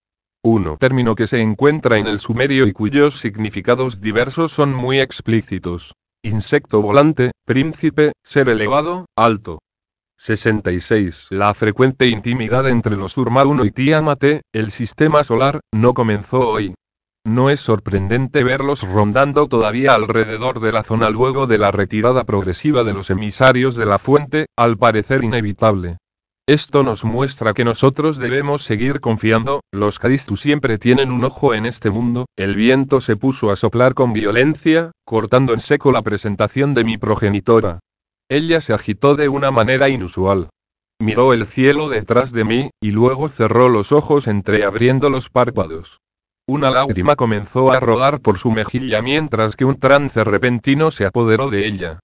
A: 1. Término que se encuentra en el sumerio y cuyos significados diversos son muy explícitos. Insecto volante, príncipe, ser elevado, alto. 66. La frecuente intimidad entre los Urma 1 y Tiamate, el sistema solar, no comenzó hoy. No es sorprendente verlos rondando todavía alrededor de la zona luego de la retirada progresiva de los emisarios de la fuente, al parecer inevitable. Esto nos muestra que nosotros debemos seguir confiando, los Kadistu siempre tienen un ojo en este mundo, el viento se puso a soplar con violencia, cortando en seco la presentación de mi progenitora. Ella se agitó de una manera inusual. Miró el cielo detrás de mí, y luego cerró los ojos entreabriendo los párpados. Una lágrima comenzó a rodar por su mejilla mientras que un trance repentino se apoderó de ella.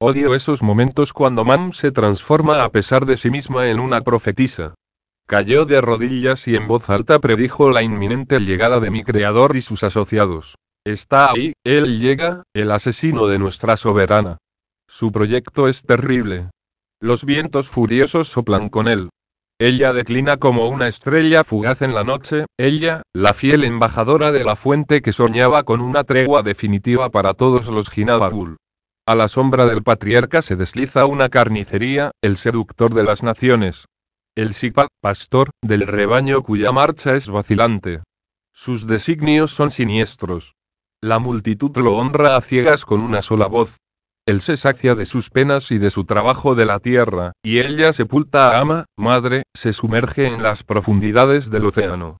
A: Odio esos momentos cuando Man se transforma a pesar de sí misma en una profetisa. Cayó de rodillas y en voz alta predijo la inminente llegada de mi creador y sus asociados. Está ahí, él llega, el asesino de nuestra soberana. Su proyecto es terrible. Los vientos furiosos soplan con él. Ella declina como una estrella fugaz en la noche, ella, la fiel embajadora de la fuente que soñaba con una tregua definitiva para todos los Jinabagul. A la sombra del patriarca se desliza una carnicería, el seductor de las naciones. El Sipa, pastor, del rebaño cuya marcha es vacilante. Sus designios son siniestros. La multitud lo honra a ciegas con una sola voz. Él se sacia de sus penas y de su trabajo de la tierra, y ella sepulta a ama, madre, se sumerge en las profundidades del océano.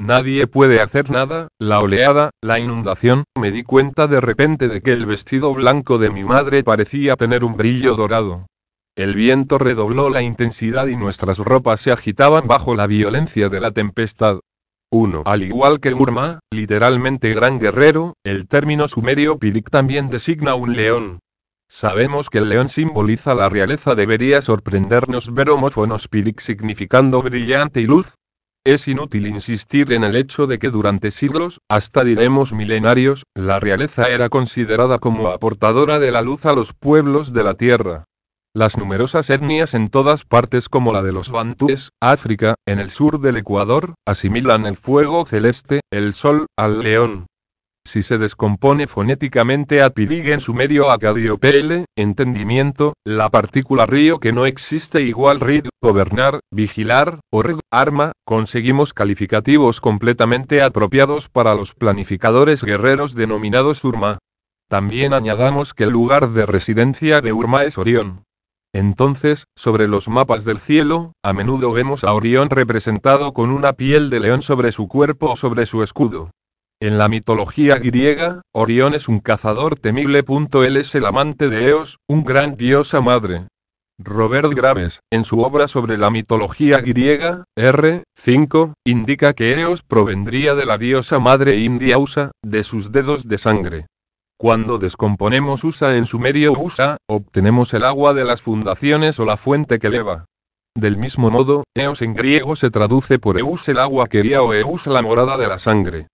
A: Nadie puede hacer nada, la oleada, la inundación, me di cuenta de repente de que el vestido blanco de mi madre parecía tener un brillo dorado. El viento redobló la intensidad y nuestras ropas se agitaban bajo la violencia de la tempestad. 1. Al igual que Urma, literalmente gran guerrero, el término sumerio pilik también designa un león. Sabemos que el león simboliza la realeza, debería sorprendernos ver homófonos pilik significando brillante y luz, es inútil insistir en el hecho de que durante siglos, hasta diremos milenarios, la realeza era considerada como aportadora de la luz a los pueblos de la tierra. Las numerosas etnias en todas partes como la de los bantúes, África, en el sur del Ecuador, asimilan el fuego celeste, el sol, al león, si se descompone fonéticamente apirig en su medio PL, entendimiento, la partícula río que no existe igual río, gobernar, vigilar, o arma, conseguimos calificativos completamente apropiados para los planificadores guerreros denominados Urma. También añadamos que el lugar de residencia de Urma es Orión. Entonces, sobre los mapas del cielo, a menudo vemos a Orión representado con una piel de león sobre su cuerpo o sobre su escudo. En la mitología griega, Orión es un cazador temible. Él es el amante de Eos, un gran diosa madre. Robert Graves, en su obra sobre la mitología griega, R. 5, indica que Eos provendría de la diosa madre india Usa, de sus dedos de sangre. Cuando descomponemos Usa en sumerio Usa, obtenemos el agua de las fundaciones o la fuente que eleva. Del mismo modo, Eos en griego se traduce por Eus el agua que quería o Eus la morada de la sangre.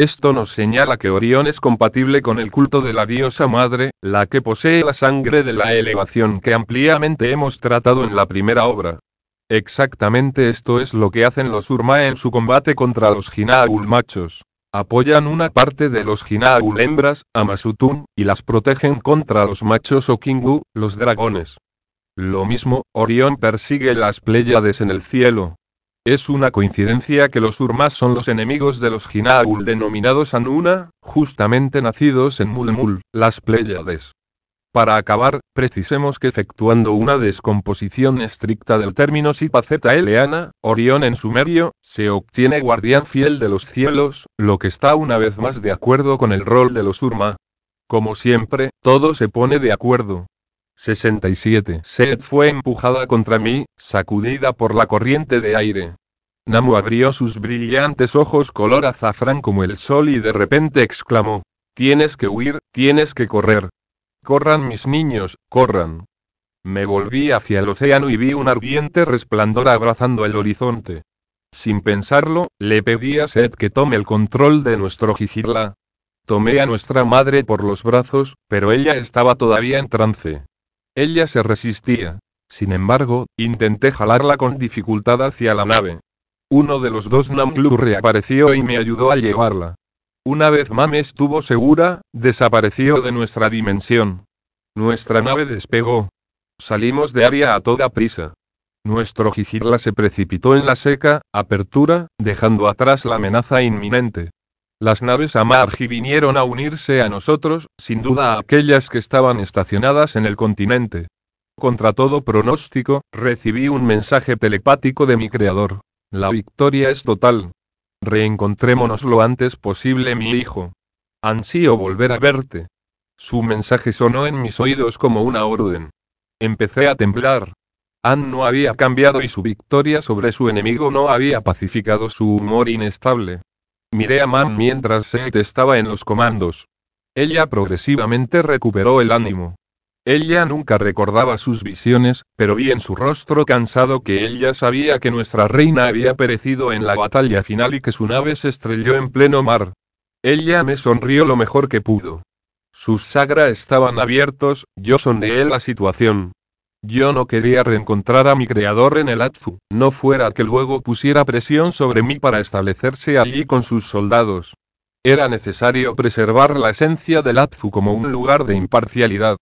A: Esto nos señala que Orión es compatible con el culto de la diosa madre, la que posee la sangre de la elevación que ampliamente hemos tratado en la primera obra. Exactamente esto es lo que hacen los Urma en su combate contra los Jinaul machos. Apoyan una parte de los Jinaul hembras, Amasutun, y las protegen contra los machos kingu, los dragones. Lo mismo, Orión persigue las Pléyades en el cielo, es una coincidencia que los Urmas son los enemigos de los Ginaul denominados Anuna, justamente nacidos en Mulmul, las Pléyades. Para acabar, precisemos que efectuando una descomposición estricta del término Sipaceta eleana Orión en sumerio, se obtiene guardián fiel de los cielos, lo que está una vez más de acuerdo con el rol de los Urma. Como siempre, todo se pone de acuerdo, 67. Seth fue empujada contra mí, sacudida por la corriente de aire. Namu abrió sus brillantes ojos color azafrán como el sol y de repente exclamó. Tienes que huir, tienes que correr. Corran mis niños, corran. Me volví hacia el océano y vi un ardiente resplandor abrazando el horizonte. Sin pensarlo, le pedí a Seth que tome el control de nuestro Jigirla. Tomé a nuestra madre por los brazos, pero ella estaba todavía en trance. Ella se resistía. Sin embargo, intenté jalarla con dificultad hacia la nave. Uno de los dos Namlu reapareció y me ayudó a llevarla. Una vez Mame estuvo segura, desapareció de nuestra dimensión. Nuestra nave despegó. Salimos de área a toda prisa. Nuestro Gigirla se precipitó en la seca apertura, dejando atrás la amenaza inminente. Las naves Amargi vinieron a unirse a nosotros, sin duda a aquellas que estaban estacionadas en el continente. Contra todo pronóstico, recibí un mensaje telepático de mi creador. La victoria es total. Reencontrémonos lo antes posible, mi hijo. Ansío volver a verte. Su mensaje sonó en mis oídos como una orden. Empecé a temblar. Ann no había cambiado y su victoria sobre su enemigo no había pacificado su humor inestable. Miré a Man mientras Seth estaba en los comandos. Ella progresivamente recuperó el ánimo. Ella nunca recordaba sus visiones, pero vi en su rostro cansado que ella sabía que nuestra reina había perecido en la batalla final y que su nave se estrelló en pleno mar. Ella me sonrió lo mejor que pudo. Sus sagras estaban abiertos, yo sondeé la situación. Yo no quería reencontrar a mi creador en el Atzu, no fuera que luego pusiera presión sobre mí para establecerse allí con sus soldados. Era necesario preservar la esencia del Atfu como un lugar de imparcialidad.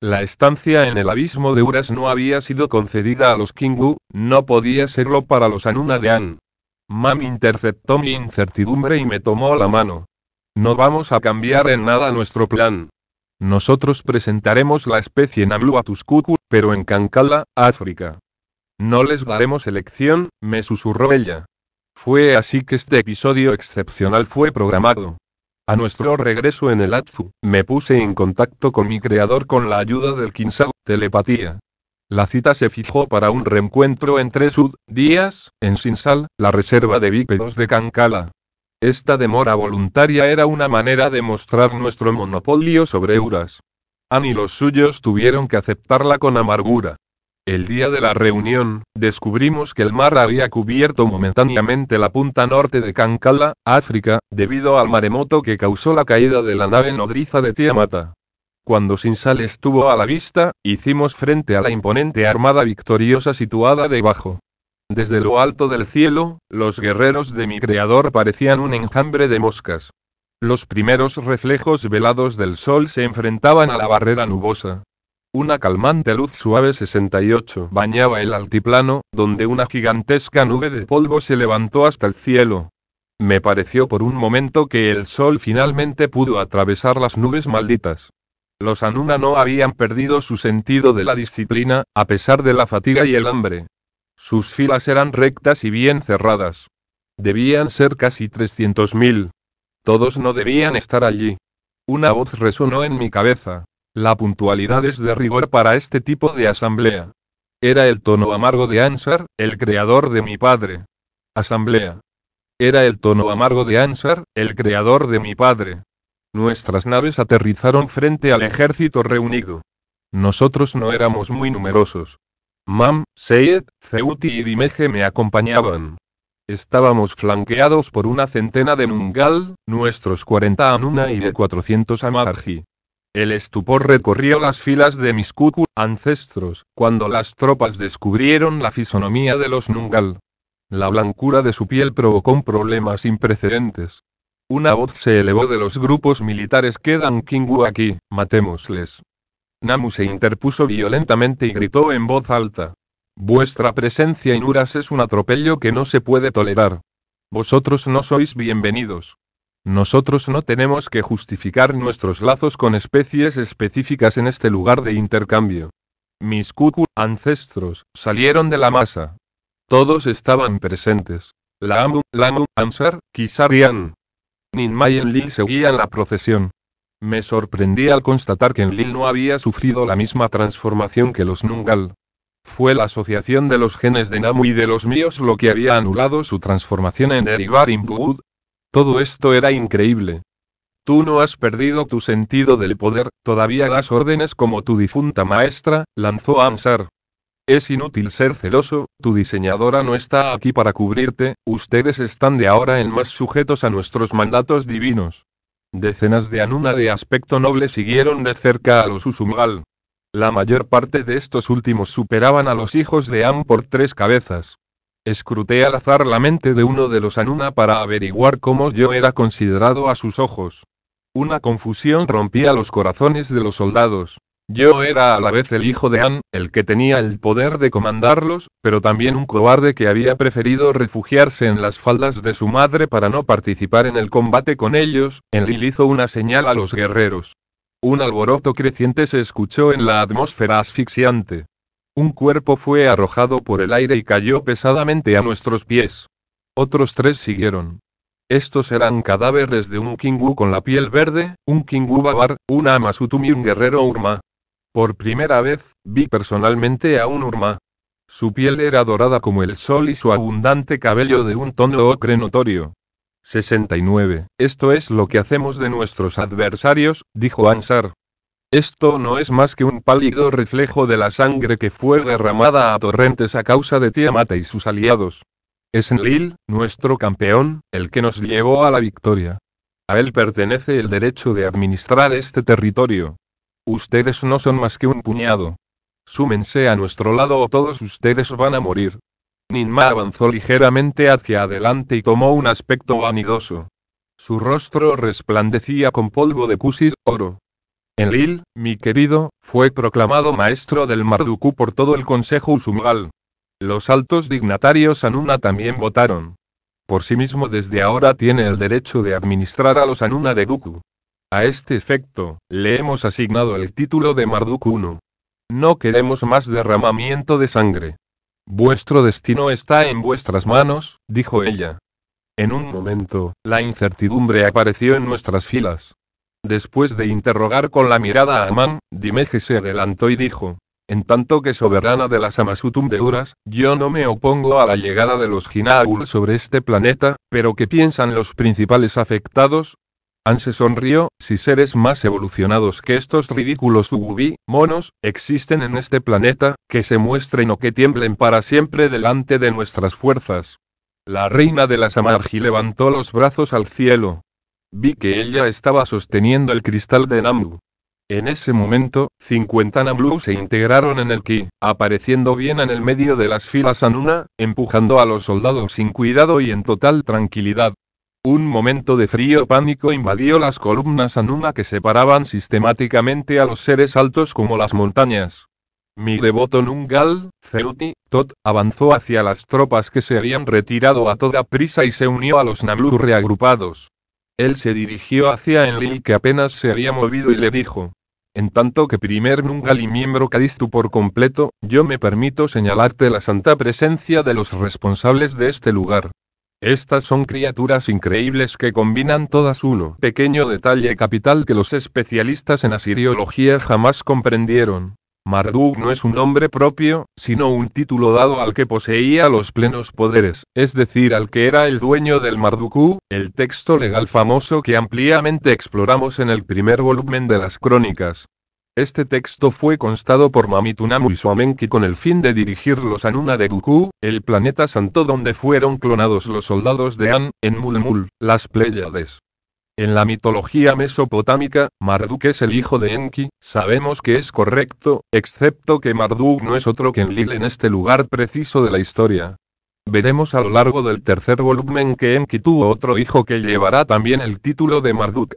A: La estancia en el abismo de Uras no había sido concedida a los Kingu, no podía serlo para los An. Mam interceptó mi incertidumbre y me tomó la mano. No vamos a cambiar en nada nuestro plan. Nosotros presentaremos la especie en Tuskuku, pero en Kankala, África. No les daremos elección, me susurró ella. Fue así que este episodio excepcional fue programado. A nuestro regreso en el Atzu, me puse en contacto con mi creador con la ayuda del quinsal telepatía. La cita se fijó para un reencuentro entre Sud, días, en Sinsal, la reserva de bípedos de Kankala. Esta demora voluntaria era una manera de mostrar nuestro monopolio sobre Euras. Ani y los suyos tuvieron que aceptarla con amargura. El día de la reunión, descubrimos que el mar había cubierto momentáneamente la punta norte de Kankala, África, debido al maremoto que causó la caída de la nave nodriza de Tiamata. Cuando Sinsal estuvo a la vista, hicimos frente a la imponente armada victoriosa situada debajo. Desde lo alto del cielo, los guerreros de mi creador parecían un enjambre de moscas. Los primeros reflejos velados del sol se enfrentaban a la barrera nubosa. Una calmante luz suave 68 bañaba el altiplano, donde una gigantesca nube de polvo se levantó hasta el cielo. Me pareció por un momento que el sol finalmente pudo atravesar las nubes malditas. Los Anuna no habían perdido su sentido de la disciplina, a pesar de la fatiga y el hambre. Sus filas eran rectas y bien cerradas. Debían ser casi 300.000. Todos no debían estar allí. Una voz resonó en mi cabeza. La puntualidad es de rigor para este tipo de asamblea. Era el tono amargo de Ansar, el creador de mi padre. Asamblea. Era el tono amargo de Ansar, el creador de mi padre. Nuestras naves aterrizaron frente al ejército reunido. Nosotros no éramos muy numerosos. Mam, Seyed, Ceuti y Dimeje me acompañaban. Estábamos flanqueados por una centena de Nungal, nuestros 40 Anuna y de 400 Amarji. El estupor recorrió las filas de mis cucu, ancestros, cuando las tropas descubrieron la fisonomía de los Nungal. La blancura de su piel provocó un problema sin precedentes. Una voz se elevó de los grupos militares: Quedan Kingu aquí, matémosles. Namu se interpuso violentamente y gritó en voz alta. Vuestra presencia en Uras es un atropello que no se puede tolerar. Vosotros no sois bienvenidos. Nosotros no tenemos que justificar nuestros lazos con especies específicas en este lugar de intercambio. Mis cucu ancestros salieron de la masa. Todos estaban presentes. Laamu, Lamu, Ansar, Kisarian. Ninmay y seguían la procesión. Me sorprendí al constatar que Enlil no había sufrido la misma transformación que los Nungal. Fue la asociación de los genes de Namu y de los míos lo que había anulado su transformación en Derivar Impud. Todo esto era increíble. Tú no has perdido tu sentido del poder, todavía das órdenes como tu difunta maestra, lanzó Ansar. Es inútil ser celoso, tu diseñadora no está aquí para cubrirte, ustedes están de ahora en más sujetos a nuestros mandatos divinos. Decenas de Anuna de aspecto noble siguieron de cerca a los Usumgal. La mayor parte de estos últimos superaban a los hijos de Am por tres cabezas. Escruté al azar la mente de uno de los Anuna para averiguar cómo yo era considerado a sus ojos. Una confusión rompía los corazones de los soldados. Yo era a la vez el hijo de An, el que tenía el poder de comandarlos, pero también un cobarde que había preferido refugiarse en las faldas de su madre para no participar en el combate con ellos. Enlil hizo una señal a los guerreros. Un alboroto creciente se escuchó en la atmósfera asfixiante. Un cuerpo fue arrojado por el aire y cayó pesadamente a nuestros pies. Otros tres siguieron. Estos eran cadáveres de un Kingu con la piel verde, un Kingu Babar, un Amasutumi y un guerrero Urma. Por primera vez, vi personalmente a un Urma. Su piel era dorada como el sol y su abundante cabello de un tono ocre notorio. 69. Esto es lo que hacemos de nuestros adversarios, dijo Ansar. Esto no es más que un pálido reflejo de la sangre que fue derramada a torrentes a causa de Tiamat y sus aliados. Es Enlil, nuestro campeón, el que nos llevó a la victoria. A él pertenece el derecho de administrar este territorio. Ustedes no son más que un puñado. Súmense a nuestro lado o todos ustedes van a morir. Ninma avanzó ligeramente hacia adelante y tomó un aspecto vanidoso. Su rostro resplandecía con polvo de kusis oro. Enlil, mi querido, fue proclamado maestro del Marduku por todo el Consejo Usumgal. Los altos dignatarios Anuna también votaron. Por sí mismo desde ahora tiene el derecho de administrar a los Anuna de Duku. A este efecto, le hemos asignado el título de Marduk 1. No queremos más derramamiento de sangre. Vuestro destino está en vuestras manos, dijo ella. En un momento, la incertidumbre apareció en nuestras filas. Después de interrogar con la mirada a Amán, Dimeje se adelantó y dijo, en tanto que soberana de las Amasutum de yo no me opongo a la llegada de los Ginaul sobre este planeta, pero ¿qué piensan los principales afectados? se sonrió, si seres más evolucionados que estos ridículos ububi, monos, existen en este planeta, que se muestren o que tiemblen para siempre delante de nuestras fuerzas. La reina de las Amargi levantó los brazos al cielo. Vi que ella estaba sosteniendo el cristal de Namu. En ese momento, 50 Namlu se integraron en el Ki, apareciendo bien en el medio de las filas Anuna, empujando a los soldados sin cuidado y en total tranquilidad, un momento de frío pánico invadió las columnas Anuma que separaban sistemáticamente a los seres altos como las montañas. Mi devoto Nungal, Ceuti, Tot, avanzó hacia las tropas que se habían retirado a toda prisa y se unió a los Namlu reagrupados. Él se dirigió hacia Enlil que apenas se había movido y le dijo. En tanto que primer Nungal y miembro Kadistu por completo, yo me permito señalarte la santa presencia de los responsables de este lugar. Estas son criaturas increíbles que combinan todas uno pequeño detalle capital que los especialistas en asiriología jamás comprendieron. Marduk no es un nombre propio, sino un título dado al que poseía los plenos poderes, es decir, al que era el dueño del Mardukú, el texto legal famoso que ampliamente exploramos en el primer volumen de las crónicas. Este texto fue constado por Mamitunamu y Suamenki con el fin de dirigirlos a Nuna de Goku, el planeta santo donde fueron clonados los soldados de An, en Mulmul, las Pléyades. En la mitología mesopotámica, Marduk es el hijo de Enki, sabemos que es correcto, excepto que Marduk no es otro que Enlil en este lugar preciso de la historia. Veremos a lo largo del tercer volumen que Enki tuvo otro hijo que llevará también el título de Marduk.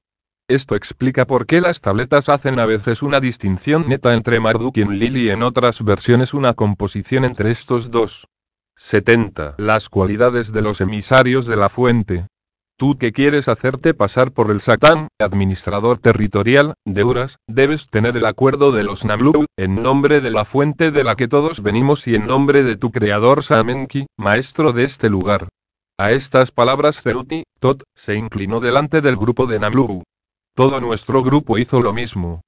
A: Esto explica por qué las tabletas hacen a veces una distinción neta entre Marduk y Enlil y en otras versiones una composición entre estos dos. 70. Las cualidades de los emisarios de la fuente. Tú que quieres hacerte pasar por el Satán, administrador territorial, de Uras, debes tener el acuerdo de los Namlu, en nombre de la fuente de la que todos venimos y en nombre de tu creador Samenki, maestro de este lugar. A estas palabras Ceruti, Tot, se inclinó delante del grupo de Namlu. Todo nuestro grupo hizo lo mismo.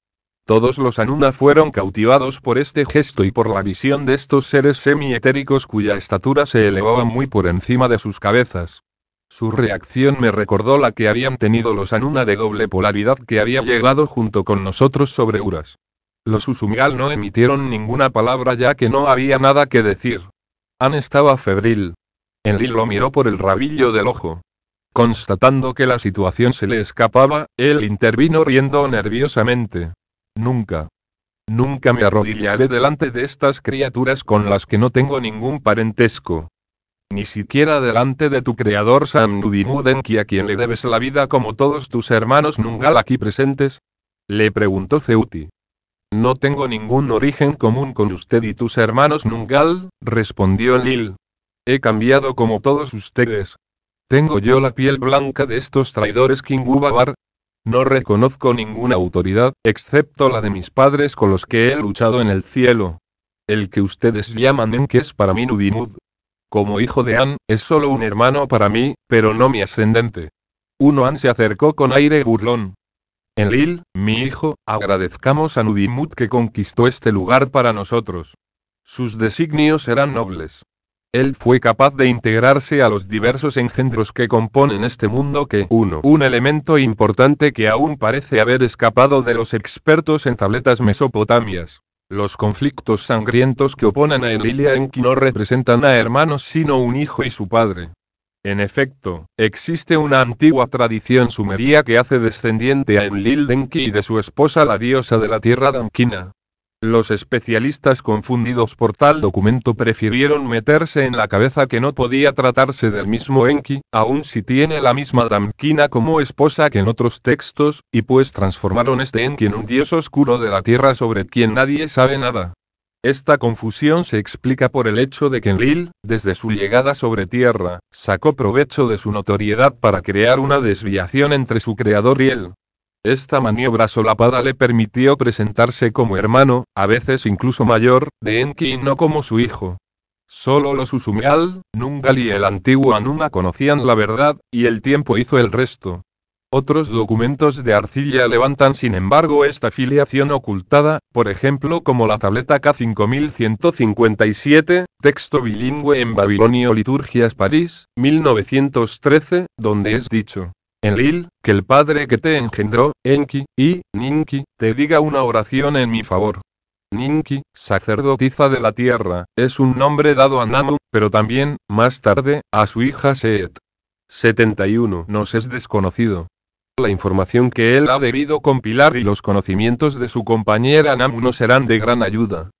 A: Todos los Anuna fueron cautivados por este gesto y por la visión de estos seres semi-etéricos cuya estatura se elevaba muy por encima de sus cabezas. Su reacción me recordó la que habían tenido los Anuna de doble polaridad que había llegado junto con nosotros sobre Uras. Los Usumigal no emitieron ninguna palabra ya que no había nada que decir. An estaba febril. Enlil lo miró por el rabillo del ojo. Constatando que la situación se le escapaba, él intervino riendo nerviosamente. Nunca. Nunca me arrodillaré delante de estas criaturas con las que no tengo ningún parentesco. Ni siquiera delante de tu creador Samnudimudenki a quien le debes la vida como todos tus hermanos Nungal aquí presentes. Le preguntó Ceuti. No tengo ningún origen común con usted y tus hermanos Nungal, respondió Lil. He cambiado como todos ustedes, ¿Tengo yo la piel blanca de estos traidores Kingubabar? No reconozco ninguna autoridad, excepto la de mis padres con los que he luchado en el cielo. El que ustedes llaman en es para mí Nudimud. Como hijo de An, es solo un hermano para mí, pero no mi ascendente. Uno An se acercó con aire burlón. En mi hijo, agradezcamos a Nudimud que conquistó este lugar para nosotros. Sus designios eran nobles. Él fue capaz de integrarse a los diversos engendros que componen este mundo que uno, Un elemento importante que aún parece haber escapado de los expertos en tabletas mesopotamias. Los conflictos sangrientos que oponen a y Enki no representan a hermanos sino un hijo y su padre. En efecto, existe una antigua tradición sumeria que hace descendiente a Enlil Denki y de su esposa la diosa de la tierra Danquina. Los especialistas confundidos por tal documento prefirieron meterse en la cabeza que no podía tratarse del mismo Enki, aun si tiene la misma Damkina como esposa que en otros textos, y pues transformaron este Enki en un dios oscuro de la tierra sobre quien nadie sabe nada. Esta confusión se explica por el hecho de que Enlil, desde su llegada sobre Tierra, sacó provecho de su notoriedad para crear una desviación entre su creador y él. Esta maniobra solapada le permitió presentarse como hermano, a veces incluso mayor, de Enki y no como su hijo. Solo los Usumeal, Nungal y el antiguo Anuma conocían la verdad, y el tiempo hizo el resto. Otros documentos de arcilla levantan sin embargo esta filiación ocultada, por ejemplo como la tableta K5157, texto bilingüe en Babilonio Liturgias París, 1913, donde es dicho. Enlil, que el Padre que te engendró, Enki, y, Ninki, te diga una oración en mi favor. Ninki, sacerdotisa de la tierra, es un nombre dado a Namu, pero también, más tarde, a su hija Set. 71. Nos es desconocido. La información que él ha debido compilar y los conocimientos de su compañera Namu no serán de gran ayuda.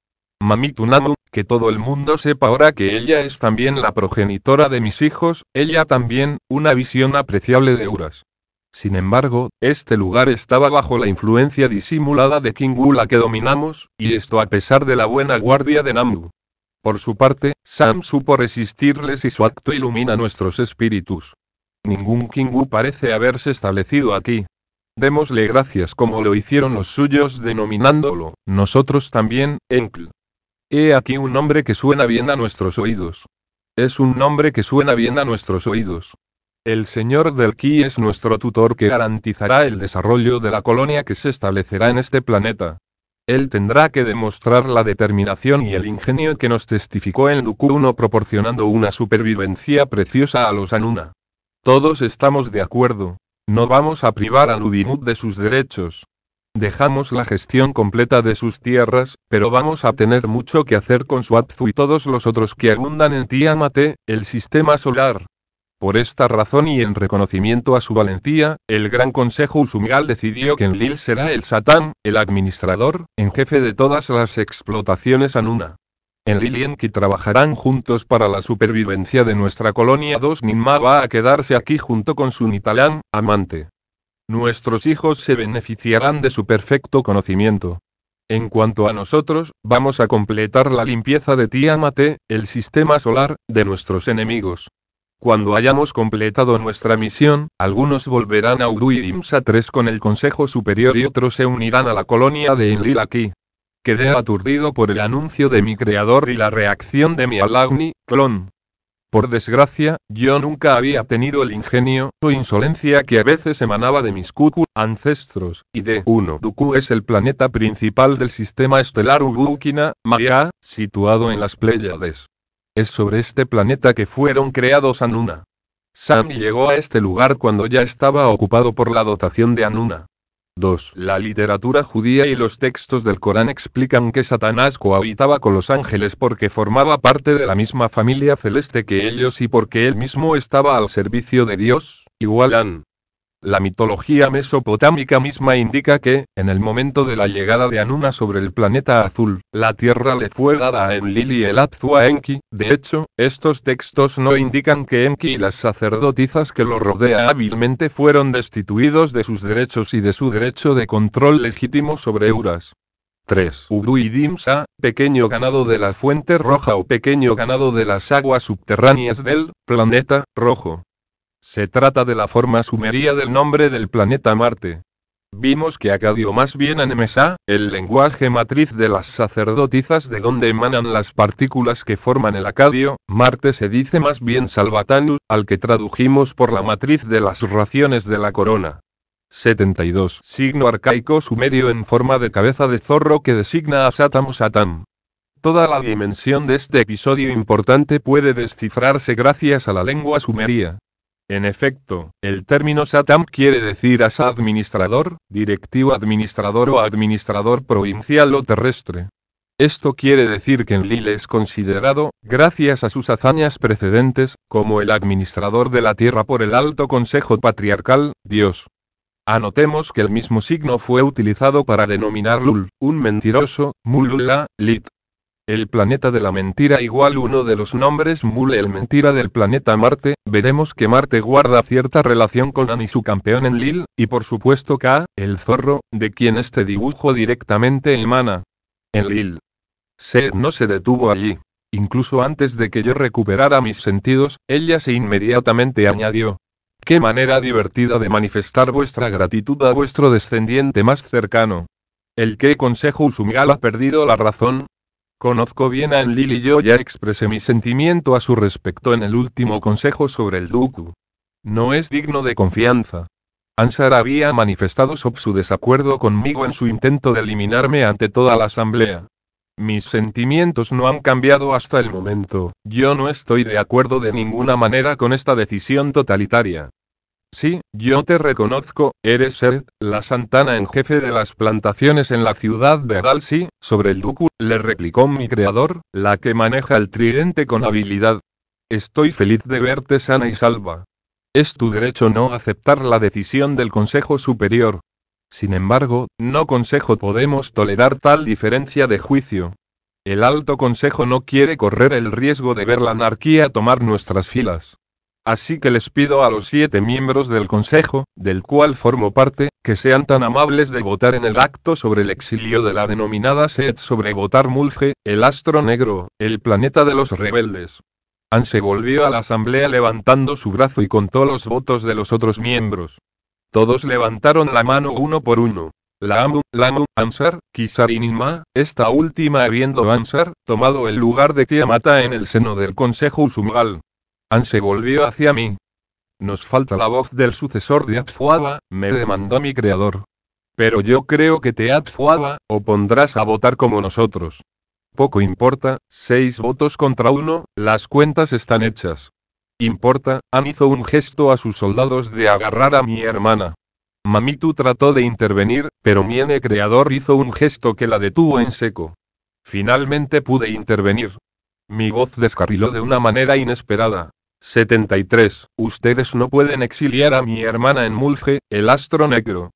A: Namu, que todo el mundo sepa ahora que ella es también la progenitora de mis hijos, ella también, una visión apreciable de Uras. Sin embargo, este lugar estaba bajo la influencia disimulada de Kingu la que dominamos, y esto a pesar de la buena guardia de Namu. Por su parte, Sam supo resistirles y su acto ilumina nuestros espíritus. Ningún Kingu parece haberse establecido aquí, Démosle gracias como lo hicieron los suyos denominándolo, nosotros también, Enkl. He aquí un nombre que suena bien a nuestros oídos. Es un nombre que suena bien a nuestros oídos. El señor del Ki es nuestro tutor que garantizará el desarrollo de la colonia que se establecerá en este planeta. Él tendrá que demostrar la determinación y el ingenio que nos testificó en Dukuno proporcionando una supervivencia preciosa a los Anuna. Todos estamos de acuerdo. No vamos a privar a Ludinut de sus derechos. Dejamos la gestión completa de sus tierras, pero vamos a tener mucho que hacer con Suatzu y todos los otros que abundan en Tiamaté, el sistema solar. Por esta razón y en reconocimiento a su valentía, el Gran Consejo Usumigal decidió que Enlil será el Satán, el administrador, en jefe de todas las explotaciones Anuna. Enlil y Enki trabajarán juntos para la supervivencia de nuestra colonia 2 Ninma va a quedarse aquí junto con su Nitalán, amante. Nuestros hijos se beneficiarán de su perfecto conocimiento. En cuanto a nosotros, vamos a completar la limpieza de Tiamat, el sistema solar, de nuestros enemigos. Cuando hayamos completado nuestra misión, algunos volverán a Uduirimsa 3 con el Consejo Superior y otros se unirán a la colonia de Enlil aquí. Quedé aturdido por el anuncio de mi creador y la reacción de mi Alagni, clon. Por desgracia, yo nunca había tenido el ingenio o insolencia que a veces emanaba de mis Kuku ancestros, y de uno. Duku es el planeta principal del sistema estelar Ubukina, Maya, situado en las Pléyades. Es sobre este planeta que fueron creados Anuna. Sam llegó a este lugar cuando ya estaba ocupado por la dotación de Anuna. 2. La literatura judía y los textos del Corán explican que Satanás cohabitaba con los ángeles porque formaba parte de la misma familia celeste que ellos y porque él mismo estaba al servicio de Dios, igual la mitología mesopotámica misma indica que, en el momento de la llegada de Anuna sobre el planeta azul, la tierra le fue dada a Enlil y el Atzu a Enki. De hecho, estos textos no indican que Enki y las sacerdotisas que lo rodea hábilmente fueron destituidos de sus derechos y de su derecho de control legítimo sobre Euras. 3. y Dimsa, pequeño ganado de la fuente roja o pequeño ganado de las aguas subterráneas del planeta rojo. Se trata de la forma sumería del nombre del planeta Marte. Vimos que Acadio más bien anemesá, el lenguaje matriz de las sacerdotizas de donde emanan las partículas que forman el acadio, Marte se dice más bien salvatanus, al que tradujimos por la matriz de las raciones de la corona. 72. Signo arcaico sumerio en forma de cabeza de zorro que designa a Satam Satán. Toda la dimensión de este episodio importante puede descifrarse gracias a la lengua sumería. En efecto, el término Satam quiere decir as administrador, directivo administrador o administrador provincial o terrestre. Esto quiere decir que Enlil es considerado, gracias a sus hazañas precedentes, como el administrador de la tierra por el Alto Consejo Patriarcal, Dios. Anotemos que el mismo signo fue utilizado para denominar Lul, un mentiroso, Mulula, Lit, el planeta de la mentira igual uno de los nombres Mule el mentira del planeta Marte, veremos que Marte guarda cierta relación con An su campeón en Lil, y por supuesto K, el zorro, de quien este dibujo directamente emana. En Lil. se no se detuvo allí. Incluso antes de que yo recuperara mis sentidos, ella se inmediatamente añadió. Qué manera divertida de manifestar vuestra gratitud a vuestro descendiente más cercano. El que consejo Usumigal ha perdido la razón, Conozco bien a Enlil y yo ya expresé mi sentimiento a su respecto en el último consejo sobre el Duku. No es digno de confianza. Ansar había manifestado su desacuerdo conmigo en su intento de eliminarme ante toda la asamblea. Mis sentimientos no han cambiado hasta el momento, yo no estoy de acuerdo de ninguna manera con esta decisión totalitaria. Sí, yo te reconozco, eres el la santana en jefe de las plantaciones en la ciudad de Dalsi, sobre el Duku, le replicó mi creador, la que maneja el tridente con habilidad. Estoy feliz de verte sana y salva. Es tu derecho no aceptar la decisión del Consejo Superior. Sin embargo, no Consejo podemos tolerar tal diferencia de juicio. El Alto Consejo no quiere correr el riesgo de ver la anarquía tomar nuestras filas. Así que les pido a los siete miembros del Consejo, del cual formo parte, que sean tan amables de votar en el acto sobre el exilio de la denominada SED sobre votar Mulge, el astro negro, el planeta de los rebeldes. Anse se volvió a la asamblea levantando su brazo y contó los votos de los otros miembros. Todos levantaron la mano uno por uno. Lamu, Lamu, Ansar, Kisarinima, esta última habiendo Anser tomado el lugar de Tiamata en el seno del Consejo Usumgal. An se volvió hacia mí. Nos falta la voz del sucesor de Atfuaba, me demandó mi creador. Pero yo creo que te Atfuaba, o pondrás a votar como nosotros. Poco importa, seis votos contra uno, las cuentas están hechas. Importa, An hizo un gesto a sus soldados de agarrar a mi hermana. Mamitu trató de intervenir, pero Miene Creador hizo un gesto que la detuvo en seco. Finalmente pude intervenir. Mi voz descarriló de una manera inesperada. 73. Ustedes no pueden exiliar a mi hermana en Mulge, el astro negro.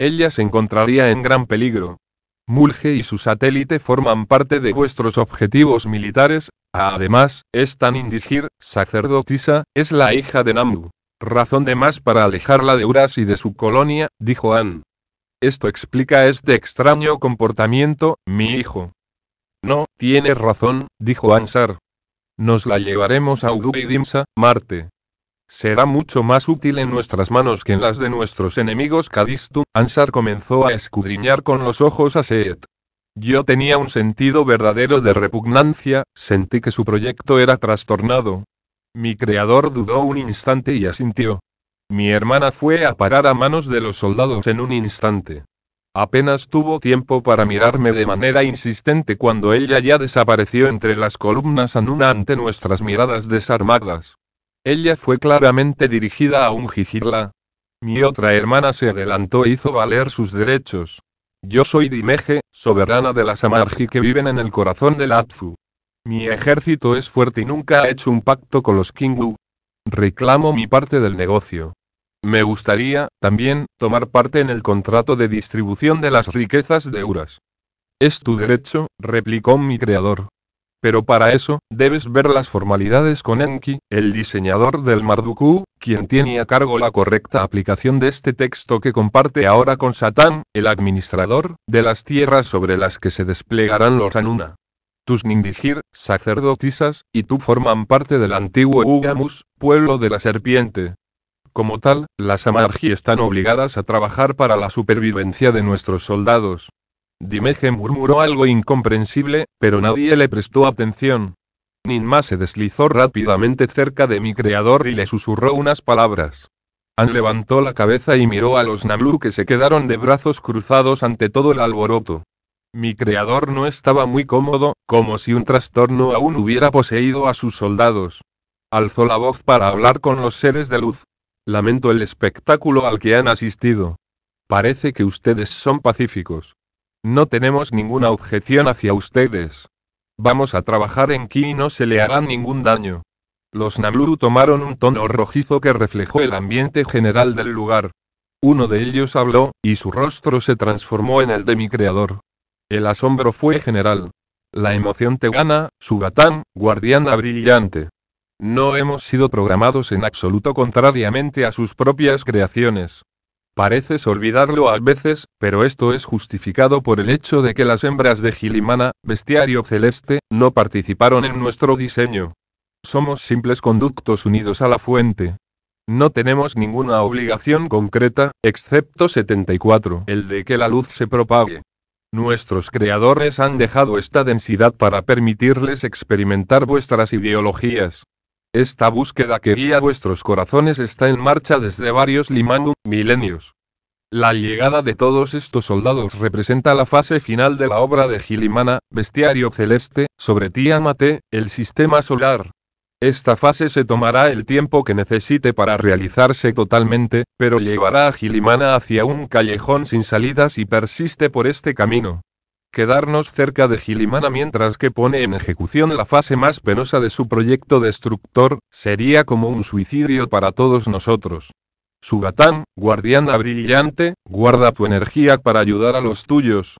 A: Ella se encontraría en gran peligro. Mulge y su satélite forman parte de vuestros objetivos militares. Además, es tan Indigir, sacerdotisa, es la hija de Namu. Razón de más para alejarla de Uras y de su colonia, dijo Ann. Esto explica este extraño comportamiento, mi hijo. No, tienes razón, dijo Ansar. Nos la llevaremos a Udu Marte. Será mucho más útil en nuestras manos que en las de nuestros enemigos. Kadistu Ansar comenzó a escudriñar con los ojos a Seet. Yo tenía un sentido verdadero de repugnancia, sentí que su proyecto era trastornado. Mi creador dudó un instante y asintió. Mi hermana fue a parar a manos de los soldados en un instante. Apenas tuvo tiempo para mirarme de manera insistente cuando ella ya desapareció entre las columnas Anuna ante nuestras miradas desarmadas. Ella fue claramente dirigida a un Jijirla. Mi otra hermana se adelantó e hizo valer sus derechos. Yo soy Dimeje, soberana de las Amarji que viven en el corazón del Atzu. Mi ejército es fuerte y nunca ha hecho un pacto con los Kingu. Reclamo mi parte del negocio. Me gustaría, también, tomar parte en el contrato de distribución de las riquezas de Uras. Es tu derecho, replicó mi creador. Pero para eso, debes ver las formalidades con Enki, el diseñador del Marduku, quien tiene a cargo la correcta aplicación de este texto que comparte ahora con Satán, el administrador, de las tierras sobre las que se desplegarán los Anuna. Tus Nindigir, sacerdotisas, y tú forman parte del antiguo Ugamus, pueblo de la serpiente, como tal, las Amargi están obligadas a trabajar para la supervivencia de nuestros soldados. Dimeje murmuró algo incomprensible, pero nadie le prestó atención. Ninma se deslizó rápidamente cerca de mi creador y le susurró unas palabras. An levantó la cabeza y miró a los Namlu que se quedaron de brazos cruzados ante todo el alboroto. Mi creador no estaba muy cómodo, como si un trastorno aún hubiera poseído a sus soldados. Alzó la voz para hablar con los seres de luz, Lamento el espectáculo al que han asistido. Parece que ustedes son pacíficos. No tenemos ninguna objeción hacia ustedes. Vamos a trabajar en Ki y no se le hará ningún daño. Los Namluru tomaron un tono rojizo que reflejó el ambiente general del lugar. Uno de ellos habló, y su rostro se transformó en el de mi creador. El asombro fue general. La emoción te gana, Sugatán, guardiana brillante. No hemos sido programados en absoluto contrariamente a sus propias creaciones. Pareces olvidarlo a veces, pero esto es justificado por el hecho de que las hembras de Gilimana, bestiario celeste, no participaron en nuestro diseño. Somos simples conductos unidos a la fuente. No tenemos ninguna obligación concreta, excepto 74, el de que la luz se propague. Nuestros creadores han dejado esta densidad para permitirles experimentar vuestras ideologías. Esta búsqueda que guía vuestros corazones está en marcha desde varios limanum milenios. La llegada de todos estos soldados representa la fase final de la obra de Gilimana, Bestiario Celeste, sobre Tiamate, el sistema solar. Esta fase se tomará el tiempo que necesite para realizarse totalmente, pero llevará a Gilimana hacia un callejón sin salidas y persiste por este camino quedarnos cerca de Gilimana mientras que pone en ejecución la fase más penosa de su proyecto destructor, sería como un suicidio para todos nosotros. Sugatán, guardiana brillante, guarda tu energía para ayudar a los tuyos.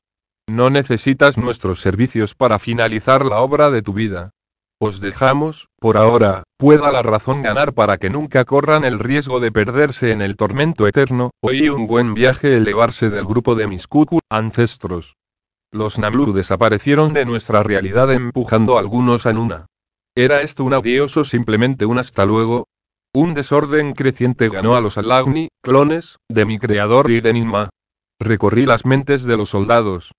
A: No necesitas nuestros servicios para finalizar la obra de tu vida. Os dejamos, por ahora, pueda la razón ganar para que nunca corran el riesgo de perderse en el tormento eterno, oí un buen viaje elevarse del grupo de mis cucu, ancestros. Los Namlu desaparecieron de nuestra realidad empujando a algunos a Nuna. ¿Era esto un o simplemente un hasta luego? Un desorden creciente ganó a los Alagni, clones, de mi creador y de Ninma. Recorrí las mentes de los soldados.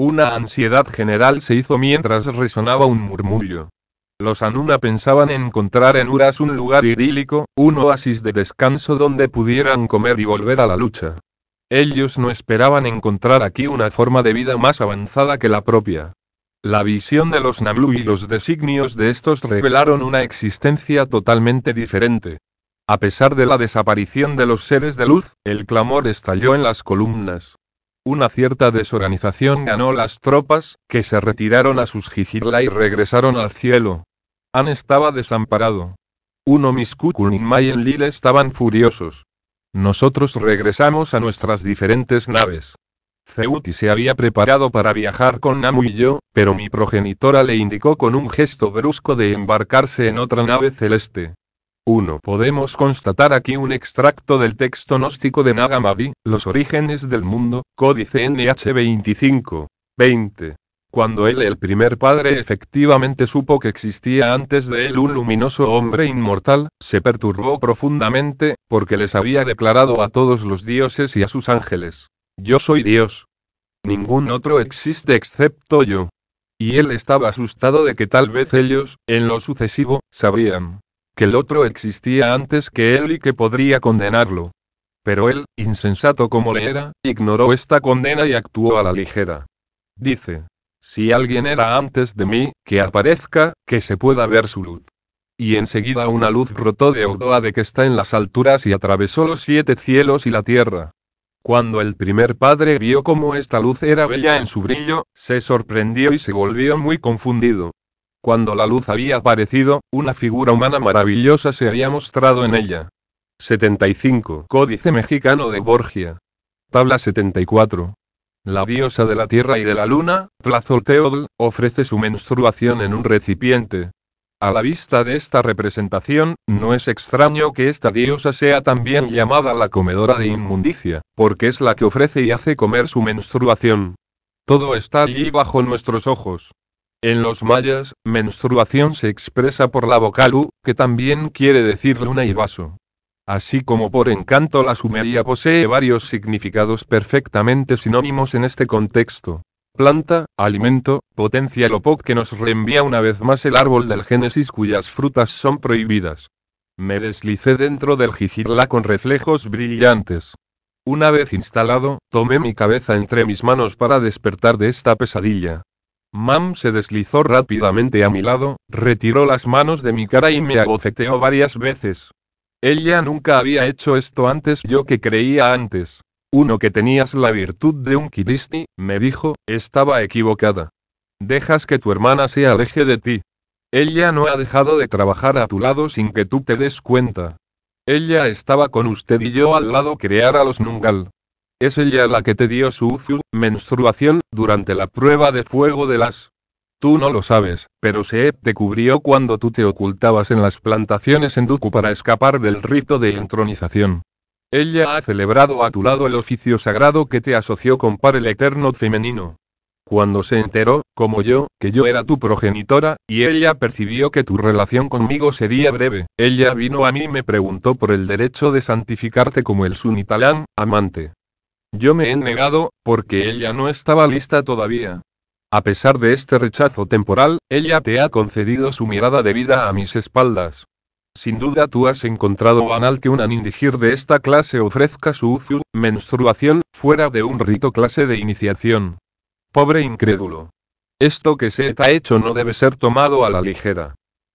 A: Una ansiedad general se hizo mientras resonaba un murmullo. Los Anuna pensaban encontrar en Uras un lugar idílico, un oasis de descanso donde pudieran comer y volver a la lucha. Ellos no esperaban encontrar aquí una forma de vida más avanzada que la propia. La visión de los Namlu y los designios de estos revelaron una existencia totalmente diferente. A pesar de la desaparición de los seres de luz, el clamor estalló en las columnas. Una cierta desorganización ganó las tropas, que se retiraron a sus jijirla y regresaron al cielo. An estaba desamparado. Uno Miskukun y Mayenlil estaban furiosos. Nosotros regresamos a nuestras diferentes naves. Ceuti se había preparado para viajar con Namu y yo, pero mi progenitora le indicó con un gesto brusco de embarcarse en otra nave celeste. 1. Podemos constatar aquí un extracto del texto gnóstico de Nagamavi, Los orígenes del mundo, códice NH 25. 20 cuando él, el primer padre, efectivamente supo que existía antes de él un luminoso hombre inmortal, se perturbó profundamente, porque les había declarado a todos los dioses y a sus ángeles, yo soy Dios. Ningún otro existe excepto yo. Y él estaba asustado de que tal vez ellos, en lo sucesivo, sabían que el otro existía antes que él y que podría condenarlo. Pero él, insensato como le era, ignoró esta condena y actuó a la ligera. Dice, si alguien era antes de mí, que aparezca, que se pueda ver su luz. Y enseguida una luz rotó de de que está en las alturas y atravesó los siete cielos y la tierra. Cuando el primer padre vio cómo esta luz era bella en su brillo, se sorprendió y se volvió muy confundido. Cuando la luz había aparecido, una figura humana maravillosa se había mostrado en ella. 75. Códice Mexicano de Borgia. Tabla 74. La diosa de la tierra y de la luna, Tlazolteodl, ofrece su menstruación en un recipiente. A la vista de esta representación, no es extraño que esta diosa sea también llamada la comedora de inmundicia, porque es la que ofrece y hace comer su menstruación. Todo está allí bajo nuestros ojos. En los mayas, menstruación se expresa por la vocal u, que también quiere decir luna y vaso. Así como por encanto la sumería posee varios significados perfectamente sinónimos en este contexto. Planta, alimento, potencia OPOC que nos reenvía una vez más el árbol del Génesis cuyas frutas son prohibidas. Me deslicé dentro del jijirla con reflejos brillantes. Una vez instalado, tomé mi cabeza entre mis manos para despertar de esta pesadilla. Mam se deslizó rápidamente a mi lado, retiró las manos de mi cara y me abofeteó varias veces. Ella nunca había hecho esto antes, yo que creía antes. Uno que tenías la virtud de un Kiristi, me dijo, estaba equivocada. Dejas que tu hermana se aleje de ti. Ella no ha dejado de trabajar a tu lado sin que tú te des cuenta. Ella estaba con usted y yo al lado crear a los Nungal. Es ella la que te dio su menstruación, durante la prueba de fuego de las Tú no lo sabes, pero Seep te cubrió cuando tú te ocultabas en las plantaciones en Duku para escapar del rito de entronización. Ella ha celebrado a tu lado el oficio sagrado que te asoció con par el eterno femenino. Cuando se enteró, como yo, que yo era tu progenitora, y ella percibió que tu relación conmigo sería breve, ella vino a mí y me preguntó por el derecho de santificarte como el sunitalán, amante. Yo me he negado, porque ella no estaba lista todavía, a pesar de este rechazo temporal, ella te ha concedido su mirada de vida a mis espaldas. Sin duda tú has encontrado anal que una anindigir de esta clase ofrezca su uzu, menstruación, fuera de un rito clase de iniciación. Pobre incrédulo. Esto que se te ha hecho no debe ser tomado a la ligera.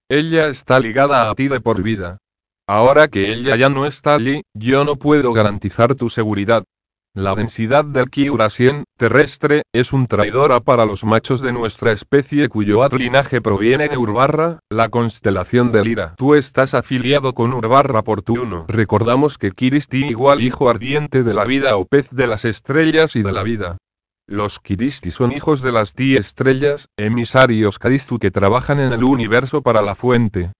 A: Ella está ligada a ti de por vida. Ahora que ella ya no está allí, yo no puedo garantizar tu seguridad, la densidad del Kiurasien, terrestre, es un traidora para los machos de nuestra especie cuyo atlinaje proviene de Urbarra, la constelación de Lira. Tú estás afiliado con Urbarra por tu uno. Recordamos que Kiristi igual hijo ardiente de la vida o pez de las estrellas y de la vida. Los Kiristi son hijos de las ti estrellas, emisarios Kadistu que trabajan en el universo para la fuente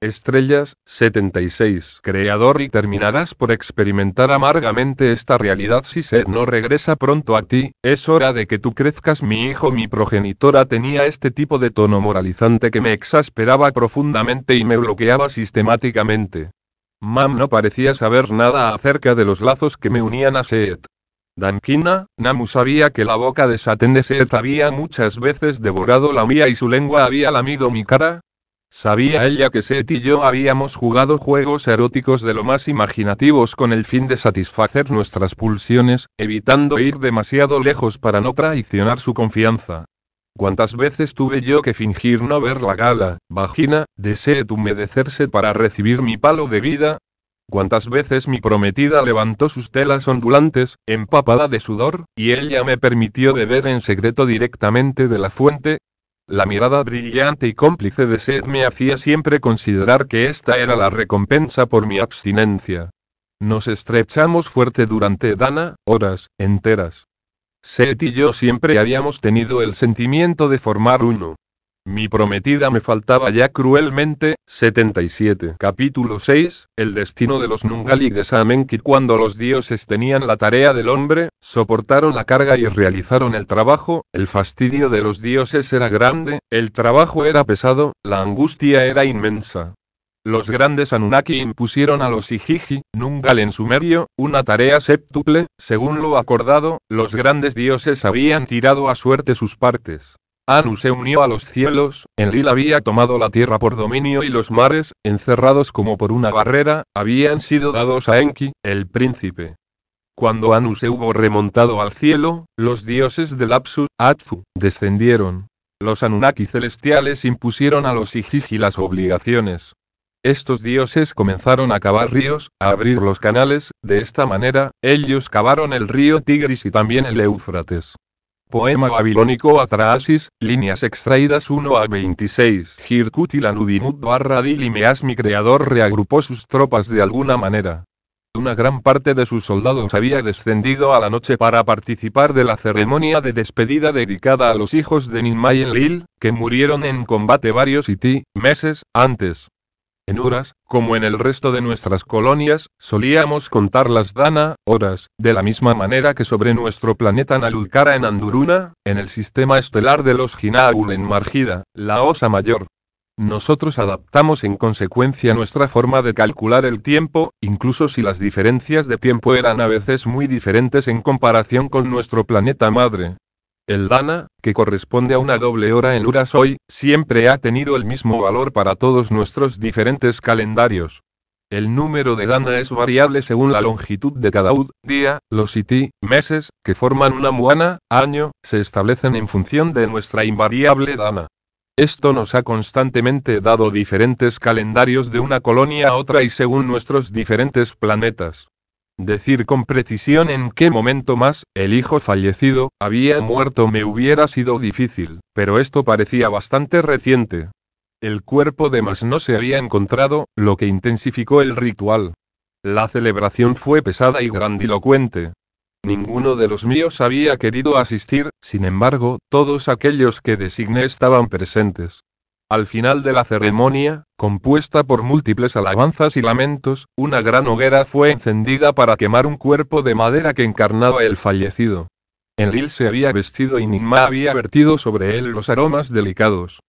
A: estrellas, 76. Creador y terminarás por experimentar amargamente esta realidad si Seth no regresa pronto a ti, es hora de que tú crezcas mi hijo mi progenitora tenía este tipo de tono moralizante que me exasperaba profundamente y me bloqueaba sistemáticamente. Mam no parecía saber nada acerca de los lazos que me unían a Seth. Dankina, Namu sabía que la boca de Satén de Seth había muchas veces devorado la mía y su lengua había lamido mi cara, Sabía ella que Seth y yo habíamos jugado juegos eróticos de lo más imaginativos con el fin de satisfacer nuestras pulsiones, evitando ir demasiado lejos para no traicionar su confianza. ¿Cuántas veces tuve yo que fingir no ver la gala, vagina, de Seth humedecerse para recibir mi palo de vida? ¿Cuántas veces mi prometida levantó sus telas ondulantes, empapada de sudor, y ella me permitió beber en secreto directamente de la fuente? La mirada brillante y cómplice de Seth me hacía siempre considerar que esta era la recompensa por mi abstinencia. Nos estrechamos fuerte durante Dana, horas enteras. Seth y yo siempre habíamos tenido el sentimiento de formar uno. Mi prometida me faltaba ya cruelmente. 77. Capítulo 6. El destino de los y de Samenki. Cuando los dioses tenían la tarea del hombre, soportaron la carga y realizaron el trabajo. El fastidio de los dioses era grande, el trabajo era pesado, la angustia era inmensa. Los grandes Anunnaki impusieron a los Ijiji, Nungal en su medio, una tarea séptuple, según lo acordado, los grandes dioses habían tirado a suerte sus partes. Anu se unió a los cielos, Enlil había tomado la tierra por dominio y los mares, encerrados como por una barrera, habían sido dados a Enki, el príncipe. Cuando Anu se hubo remontado al cielo, los dioses del Apsu, Atfu, descendieron. Los Anunnaki celestiales impusieron a los Igigi las obligaciones. Estos dioses comenzaron a cavar ríos, a abrir los canales, de esta manera, ellos cavaron el río Tigris y también el Éufrates. Poema babilónico Atraasis, líneas extraídas 1 a 26. la nudimut barra Dilimeas mi creador reagrupó sus tropas de alguna manera. Una gran parte de sus soldados había descendido a la noche para participar de la ceremonia de despedida dedicada a los hijos de lil que murieron en combate varios y ti, meses, antes. En Uras, como en el resto de nuestras colonias, solíamos contar las Dana, horas, de la misma manera que sobre nuestro planeta Nalukara en Anduruna, en el sistema estelar de los Ginaul en Margida, la Osa Mayor. Nosotros adaptamos en consecuencia nuestra forma de calcular el tiempo, incluso si las diferencias de tiempo eran a veces muy diferentes en comparación con nuestro planeta madre, el dana, que corresponde a una doble hora en Uras hoy, siempre ha tenido el mismo valor para todos nuestros diferentes calendarios. El número de dana es variable según la longitud de cada ud, día, los iti, meses, que forman una muana, año, se establecen en función de nuestra invariable dana. Esto nos ha constantemente dado diferentes calendarios de una colonia a otra y según nuestros diferentes planetas. Decir con precisión en qué momento más, el hijo fallecido, había muerto me hubiera sido difícil, pero esto parecía bastante reciente. El cuerpo de más no se había encontrado, lo que intensificó el ritual. La celebración fue pesada y grandilocuente. Ninguno de los míos había querido asistir, sin embargo, todos aquellos que designé estaban presentes. Al final de la ceremonia, compuesta por múltiples alabanzas y lamentos, una gran hoguera fue encendida para quemar un cuerpo de madera que encarnaba el fallecido. Enlil se había vestido y Nigma había vertido sobre él los aromas delicados.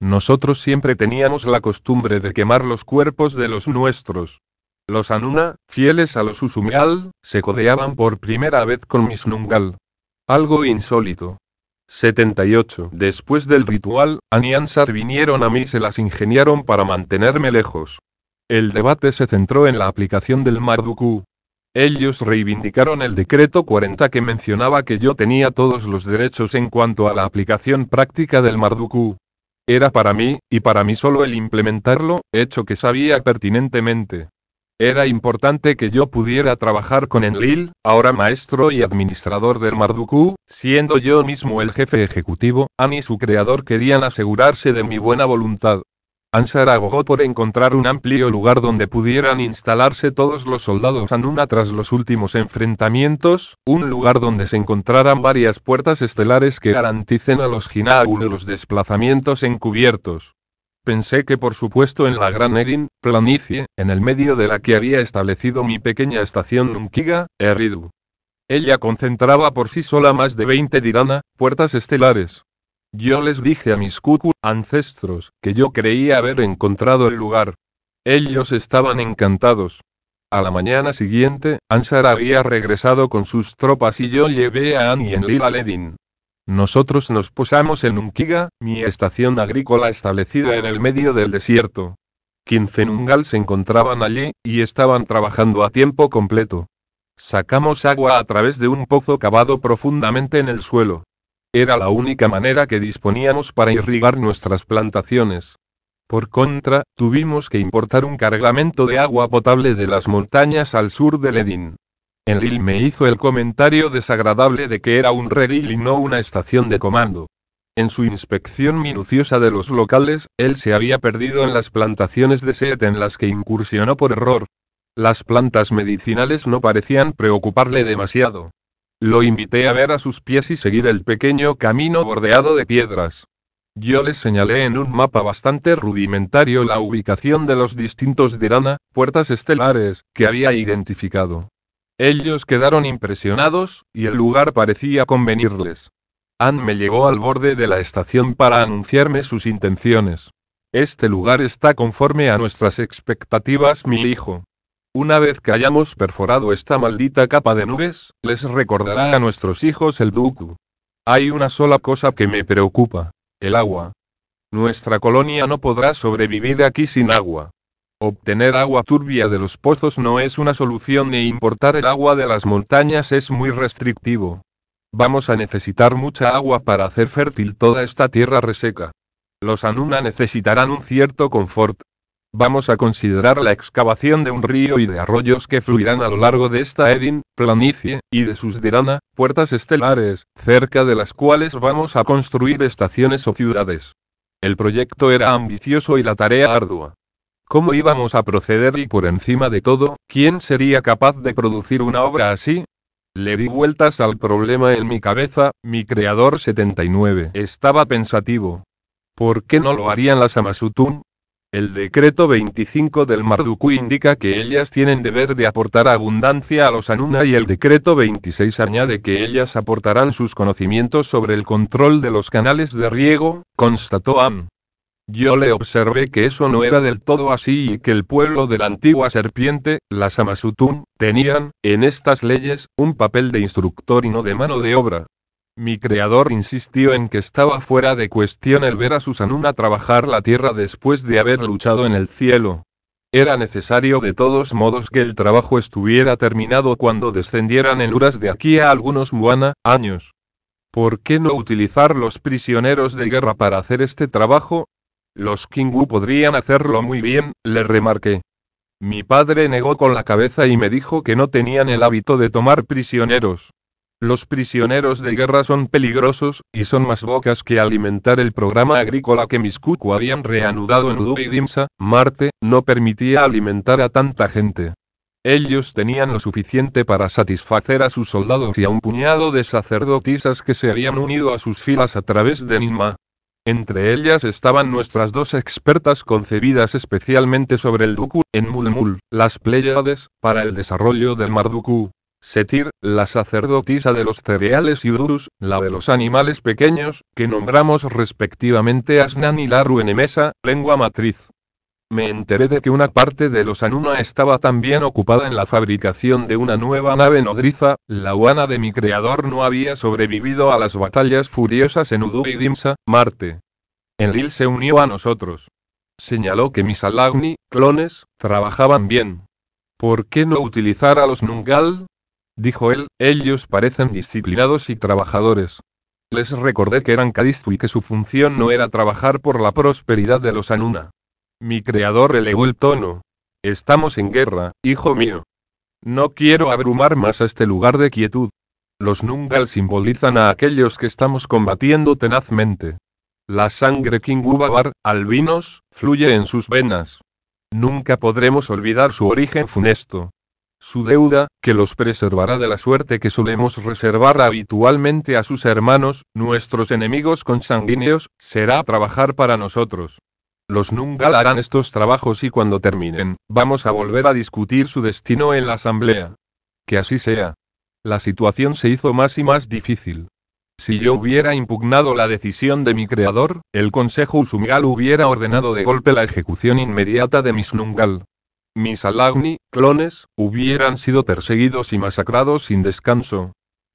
A: Nosotros siempre teníamos la costumbre de quemar los cuerpos de los nuestros. Los Anuna, fieles a los Usumial, se codeaban por primera vez con Misnungal. Algo insólito. 78. Después del ritual, Aniansar vinieron a mí y se las ingeniaron para mantenerme lejos. El debate se centró en la aplicación del Marduku. Ellos reivindicaron el decreto 40 que mencionaba que yo tenía todos los derechos en cuanto a la aplicación práctica del Marduku. Era para mí, y para mí solo el implementarlo, hecho que sabía pertinentemente. Era importante que yo pudiera trabajar con Enlil, ahora maestro y administrador del Marduku, siendo yo mismo el jefe ejecutivo, An y su creador querían asegurarse de mi buena voluntad. Ansar abogó por encontrar un amplio lugar donde pudieran instalarse todos los soldados Anuna tras los últimos enfrentamientos, un lugar donde se encontraran varias puertas estelares que garanticen a los Jinaun los desplazamientos encubiertos. Pensé que por supuesto en la Gran Edin planicie, en el medio de la que había establecido mi pequeña estación Nunkiga, Eridu. Ella concentraba por sí sola más de 20 dirana, puertas estelares. Yo les dije a mis Kuku, ancestros, que yo creía haber encontrado el lugar. Ellos estaban encantados. A la mañana siguiente, Ansar había regresado con sus tropas y yo llevé a Annie en Lila Ledin, nosotros nos posamos en Unquiga, mi estación agrícola establecida en el medio del desierto. Quince nungal se encontraban allí, y estaban trabajando a tiempo completo. Sacamos agua a través de un pozo cavado profundamente en el suelo. Era la única manera que disponíamos para irrigar nuestras plantaciones. Por contra, tuvimos que importar un cargamento de agua potable de las montañas al sur de Ledin. Enlil me hizo el comentario desagradable de que era un redil y no una estación de comando. En su inspección minuciosa de los locales, él se había perdido en las plantaciones de set en las que incursionó por error. Las plantas medicinales no parecían preocuparle demasiado. Lo invité a ver a sus pies y seguir el pequeño camino bordeado de piedras. Yo le señalé en un mapa bastante rudimentario la ubicación de los distintos Dirana, puertas estelares, que había identificado. Ellos quedaron impresionados, y el lugar parecía convenirles. Anne me llevó al borde de la estación para anunciarme sus intenciones. Este lugar está conforme a nuestras expectativas, mi hijo. Una vez que hayamos perforado esta maldita capa de nubes, les recordará a nuestros hijos el Duku. Hay una sola cosa que me preocupa. El agua. Nuestra colonia no podrá sobrevivir aquí sin agua. Obtener agua turbia de los pozos no es una solución e importar el agua de las montañas es muy restrictivo. Vamos a necesitar mucha agua para hacer fértil toda esta tierra reseca. Los Anuna necesitarán un cierto confort. Vamos a considerar la excavación de un río y de arroyos que fluirán a lo largo de esta Edin, planicie, y de sus dirana puertas estelares, cerca de las cuales vamos a construir estaciones o ciudades. El proyecto era ambicioso y la tarea ardua. ¿Cómo íbamos a proceder y por encima de todo, quién sería capaz de producir una obra así? Le di vueltas al problema en mi cabeza, mi creador 79 estaba pensativo. ¿Por qué no lo harían las Amasutun? El decreto 25 del Marduku indica que ellas tienen deber de aportar abundancia a los Anuna y el decreto 26 añade que ellas aportarán sus conocimientos sobre el control de los canales de riego, constató Am. Yo le observé que eso no era del todo así y que el pueblo de la antigua serpiente, la Samasutun, tenían, en estas leyes, un papel de instructor y no de mano de obra. Mi creador insistió en que estaba fuera de cuestión el ver a Susanuna trabajar la tierra después de haber luchado en el cielo. Era necesario de todos modos que el trabajo estuviera terminado cuando descendieran en Uras de aquí a algunos muana, años. ¿Por qué no utilizar los prisioneros de guerra para hacer este trabajo? Los Kingu podrían hacerlo muy bien, le remarqué. Mi padre negó con la cabeza y me dijo que no tenían el hábito de tomar prisioneros. Los prisioneros de guerra son peligrosos, y son más bocas que alimentar el programa agrícola que mis habían reanudado en Udu Marte, no permitía alimentar a tanta gente. Ellos tenían lo suficiente para satisfacer a sus soldados y a un puñado de sacerdotisas que se habían unido a sus filas a través de Nima, entre ellas estaban nuestras dos expertas concebidas especialmente sobre el Duku, en Mulmul, las Pléyades, para el desarrollo del Marduku. Setir, la sacerdotisa de los cereales y Udus, la de los animales pequeños, que nombramos respectivamente Asnan y Laru en Emesa, lengua matriz me enteré de que una parte de los Anuna estaba también ocupada en la fabricación de una nueva nave nodriza, la uana de mi creador no había sobrevivido a las batallas furiosas en Udu y Dimsa, Marte. Enlil se unió a nosotros. Señaló que mis Alagni, clones, trabajaban bien. ¿Por qué no utilizar a los Nungal? Dijo él, ellos parecen disciplinados y trabajadores. Les recordé que eran Kadistu y que su función no era trabajar por la prosperidad de los Anuna. Mi creador elevó el tono. Estamos en guerra, hijo mío. No quiero abrumar más a este lugar de quietud. Los Nungal simbolizan a aquellos que estamos combatiendo tenazmente. La sangre Kingubabar, albinos, fluye en sus venas. Nunca podremos olvidar su origen funesto. Su deuda, que los preservará de la suerte que solemos reservar habitualmente a sus hermanos, nuestros enemigos consanguíneos, será trabajar para nosotros. Los Nungal harán estos trabajos y cuando terminen, vamos a volver a discutir su destino en la asamblea. Que así sea. La situación se hizo más y más difícil. Si yo hubiera impugnado la decisión de mi creador, el Consejo Usumgal hubiera ordenado de golpe la ejecución inmediata de mis Nungal. Mis Alagni, clones, hubieran sido perseguidos y masacrados sin descanso.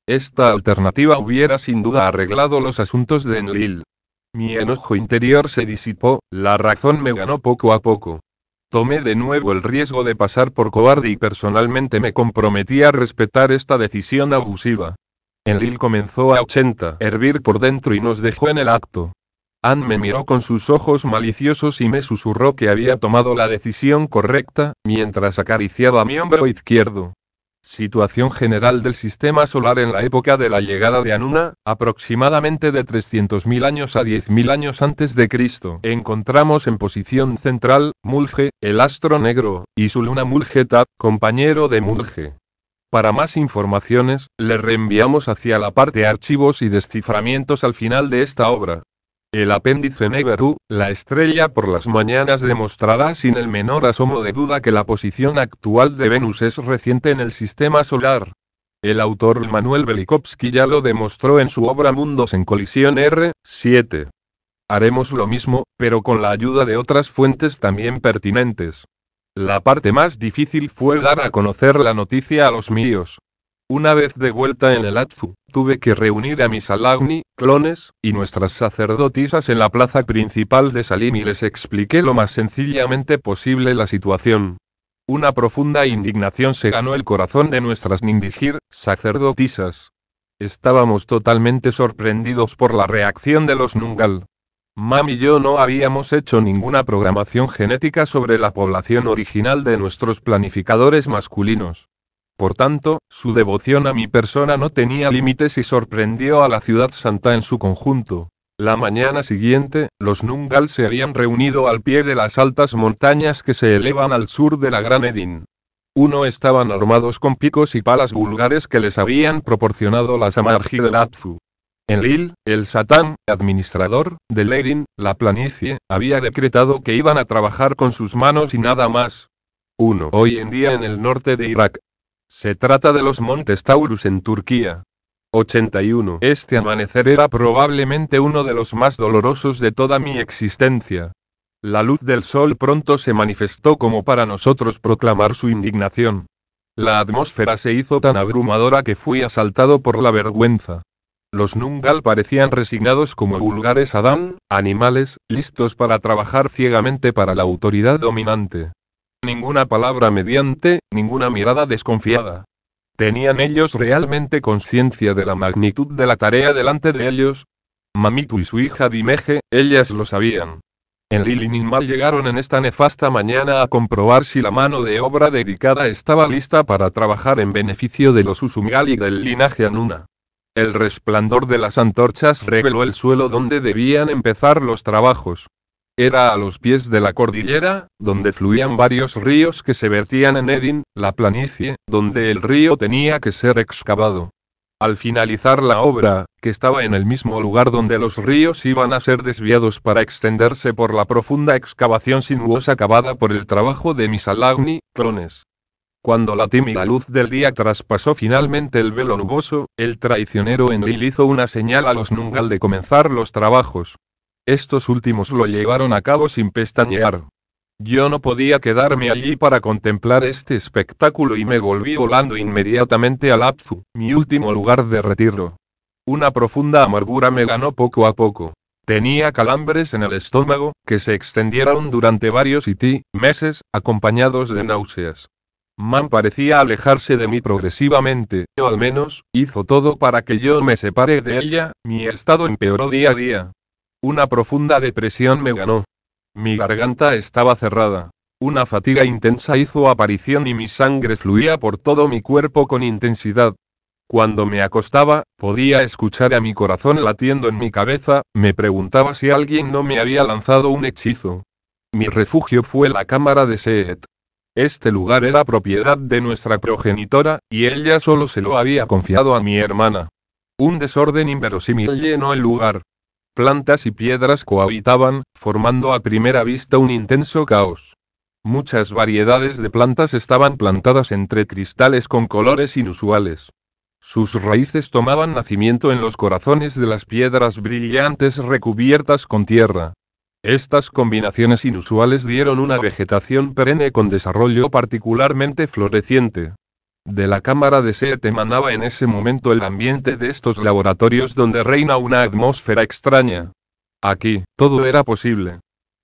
A: Esta alternativa hubiera sin duda arreglado los asuntos de Enlil, mi enojo interior se disipó, la razón me ganó poco a poco. Tomé de nuevo el riesgo de pasar por cobarde y personalmente me comprometí a respetar esta decisión abusiva. Enlil comenzó a 80 hervir por dentro y nos dejó en el acto. Ann me miró con sus ojos maliciosos y me susurró que había tomado la decisión correcta, mientras acariciaba mi hombro izquierdo. Situación general del sistema solar en la época de la llegada de Anuna, aproximadamente de 300.000 años a 10.000 años antes de Cristo. Encontramos en posición central, Mulge, el astro negro, y su luna Mulgeta, compañero de Mulge. Para más informaciones, le reenviamos hacia la parte archivos y desciframientos al final de esta obra. El apéndice Neveru, la estrella por las mañanas demostrará sin el menor asomo de duda que la posición actual de Venus es reciente en el sistema solar. El autor Manuel Belikovsky ya lo demostró en su obra Mundos en colisión R7. Haremos lo mismo, pero con la ayuda de otras fuentes también pertinentes. La parte más difícil fue dar a conocer la noticia a los míos. Una vez de vuelta en el Atzu, tuve que reunir a mis alagni, clones, y nuestras sacerdotisas en la plaza principal de Salim y les expliqué lo más sencillamente posible la situación. Una profunda indignación se ganó el corazón de nuestras nindigir, sacerdotisas. Estábamos totalmente sorprendidos por la reacción de los Nungal. Mam y yo no habíamos hecho ninguna programación genética sobre la población original de nuestros planificadores masculinos. Por tanto, su devoción a mi persona no tenía límites y sorprendió a la ciudad santa en su conjunto. La mañana siguiente, los Nungal se habían reunido al pie de las altas montañas que se elevan al sur de la Gran Edin. Uno estaban armados con picos y palas vulgares que les habían proporcionado las Amargi del Atzu. En Lil, el Satán, administrador, de Edin, la planicie, había decretado que iban a trabajar con sus manos y nada más. Uno Hoy en día en el norte de Irak, se trata de los Montes Taurus en Turquía. 81. Este amanecer era probablemente uno de los más dolorosos de toda mi existencia. La luz del sol pronto se manifestó como para nosotros proclamar su indignación. La atmósfera se hizo tan abrumadora que fui asaltado por la vergüenza. Los Nungal parecían resignados como vulgares Adán, animales, listos para trabajar ciegamente para la autoridad dominante. Ninguna palabra mediante, ninguna mirada desconfiada. ¿Tenían ellos realmente conciencia de la magnitud de la tarea delante de ellos? Mamitu y su hija Dimeje, ellas lo sabían. En Lili-Ninmal llegaron en esta nefasta mañana a comprobar si la mano de obra dedicada estaba lista para trabajar en beneficio de los Usumgal y del linaje Anuna. El resplandor de las antorchas reveló el suelo donde debían empezar los trabajos. Era a los pies de la cordillera, donde fluían varios ríos que se vertían en Edin, la planicie, donde el río tenía que ser excavado. Al finalizar la obra, que estaba en el mismo lugar donde los ríos iban a ser desviados para extenderse por la profunda excavación sinuosa acabada por el trabajo de Misalagni, clones. Cuando la tímida luz del día traspasó finalmente el velo nuboso, el traicionero Enlil hizo una señal a los Nungal de comenzar los trabajos. Estos últimos lo llevaron a cabo sin pestañear. Yo no podía quedarme allí para contemplar este espectáculo y me volví volando inmediatamente al Apzu, mi último lugar de retiro. Una profunda amargura me ganó poco a poco. Tenía calambres en el estómago, que se extendieron durante varios y meses, acompañados de náuseas. Man parecía alejarse de mí progresivamente, o al menos, hizo todo para que yo me separe de ella, mi estado empeoró día a día, una profunda depresión me ganó. Mi garganta estaba cerrada. Una fatiga intensa hizo aparición y mi sangre fluía por todo mi cuerpo con intensidad. Cuando me acostaba, podía escuchar a mi corazón latiendo en mi cabeza, me preguntaba si alguien no me había lanzado un hechizo. Mi refugio fue la cámara de Set. Este lugar era propiedad de nuestra progenitora, y ella solo se lo había confiado a mi hermana. Un desorden inverosímil llenó el lugar plantas y piedras cohabitaban, formando a primera vista un intenso caos. Muchas variedades de plantas estaban plantadas entre cristales con colores inusuales. Sus raíces tomaban nacimiento en los corazones de las piedras brillantes recubiertas con tierra. Estas combinaciones inusuales dieron una vegetación perenne con desarrollo particularmente floreciente. De la cámara de Set emanaba en ese momento el ambiente de estos laboratorios donde reina una atmósfera extraña. Aquí, todo era posible.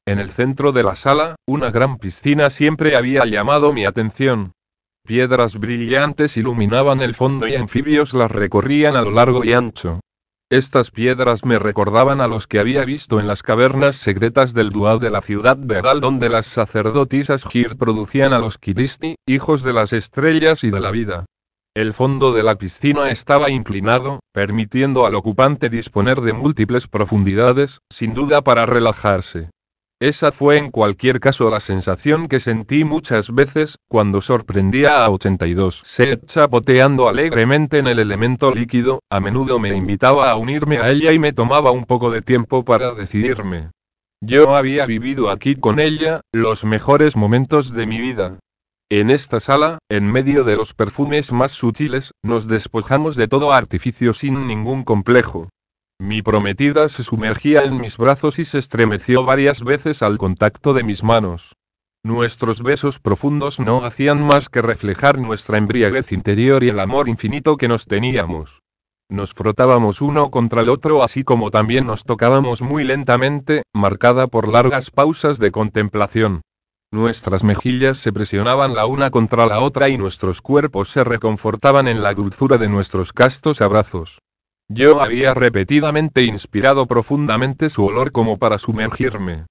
A: En el centro de la sala, una gran piscina siempre había llamado mi atención. Piedras brillantes iluminaban el fondo y anfibios las recorrían a lo largo y ancho. Estas piedras me recordaban a los que había visto en las cavernas secretas del Dual de la ciudad Verdal donde las sacerdotisas Gir producían a los Kiristi, hijos de las estrellas y de la vida. El fondo de la piscina estaba inclinado, permitiendo al ocupante disponer de múltiples profundidades, sin duda para relajarse. Esa fue en cualquier caso la sensación que sentí muchas veces, cuando sorprendía a 82 Se chapoteando alegremente en el elemento líquido, a menudo me invitaba a unirme a ella y me tomaba un poco de tiempo para decidirme. Yo había vivido aquí con ella, los mejores momentos de mi vida. En esta sala, en medio de los perfumes más sutiles, nos despojamos de todo artificio sin ningún complejo. Mi prometida se sumergía en mis brazos y se estremeció varias veces al contacto de mis manos. Nuestros besos profundos no hacían más que reflejar nuestra embriaguez interior y el amor infinito que nos teníamos. Nos frotábamos uno contra el otro así como también nos tocábamos muy lentamente, marcada por largas pausas de contemplación. Nuestras mejillas se presionaban la una contra la otra y nuestros cuerpos se reconfortaban en la dulzura de nuestros castos abrazos. Yo había repetidamente inspirado profundamente su olor como para sumergirme.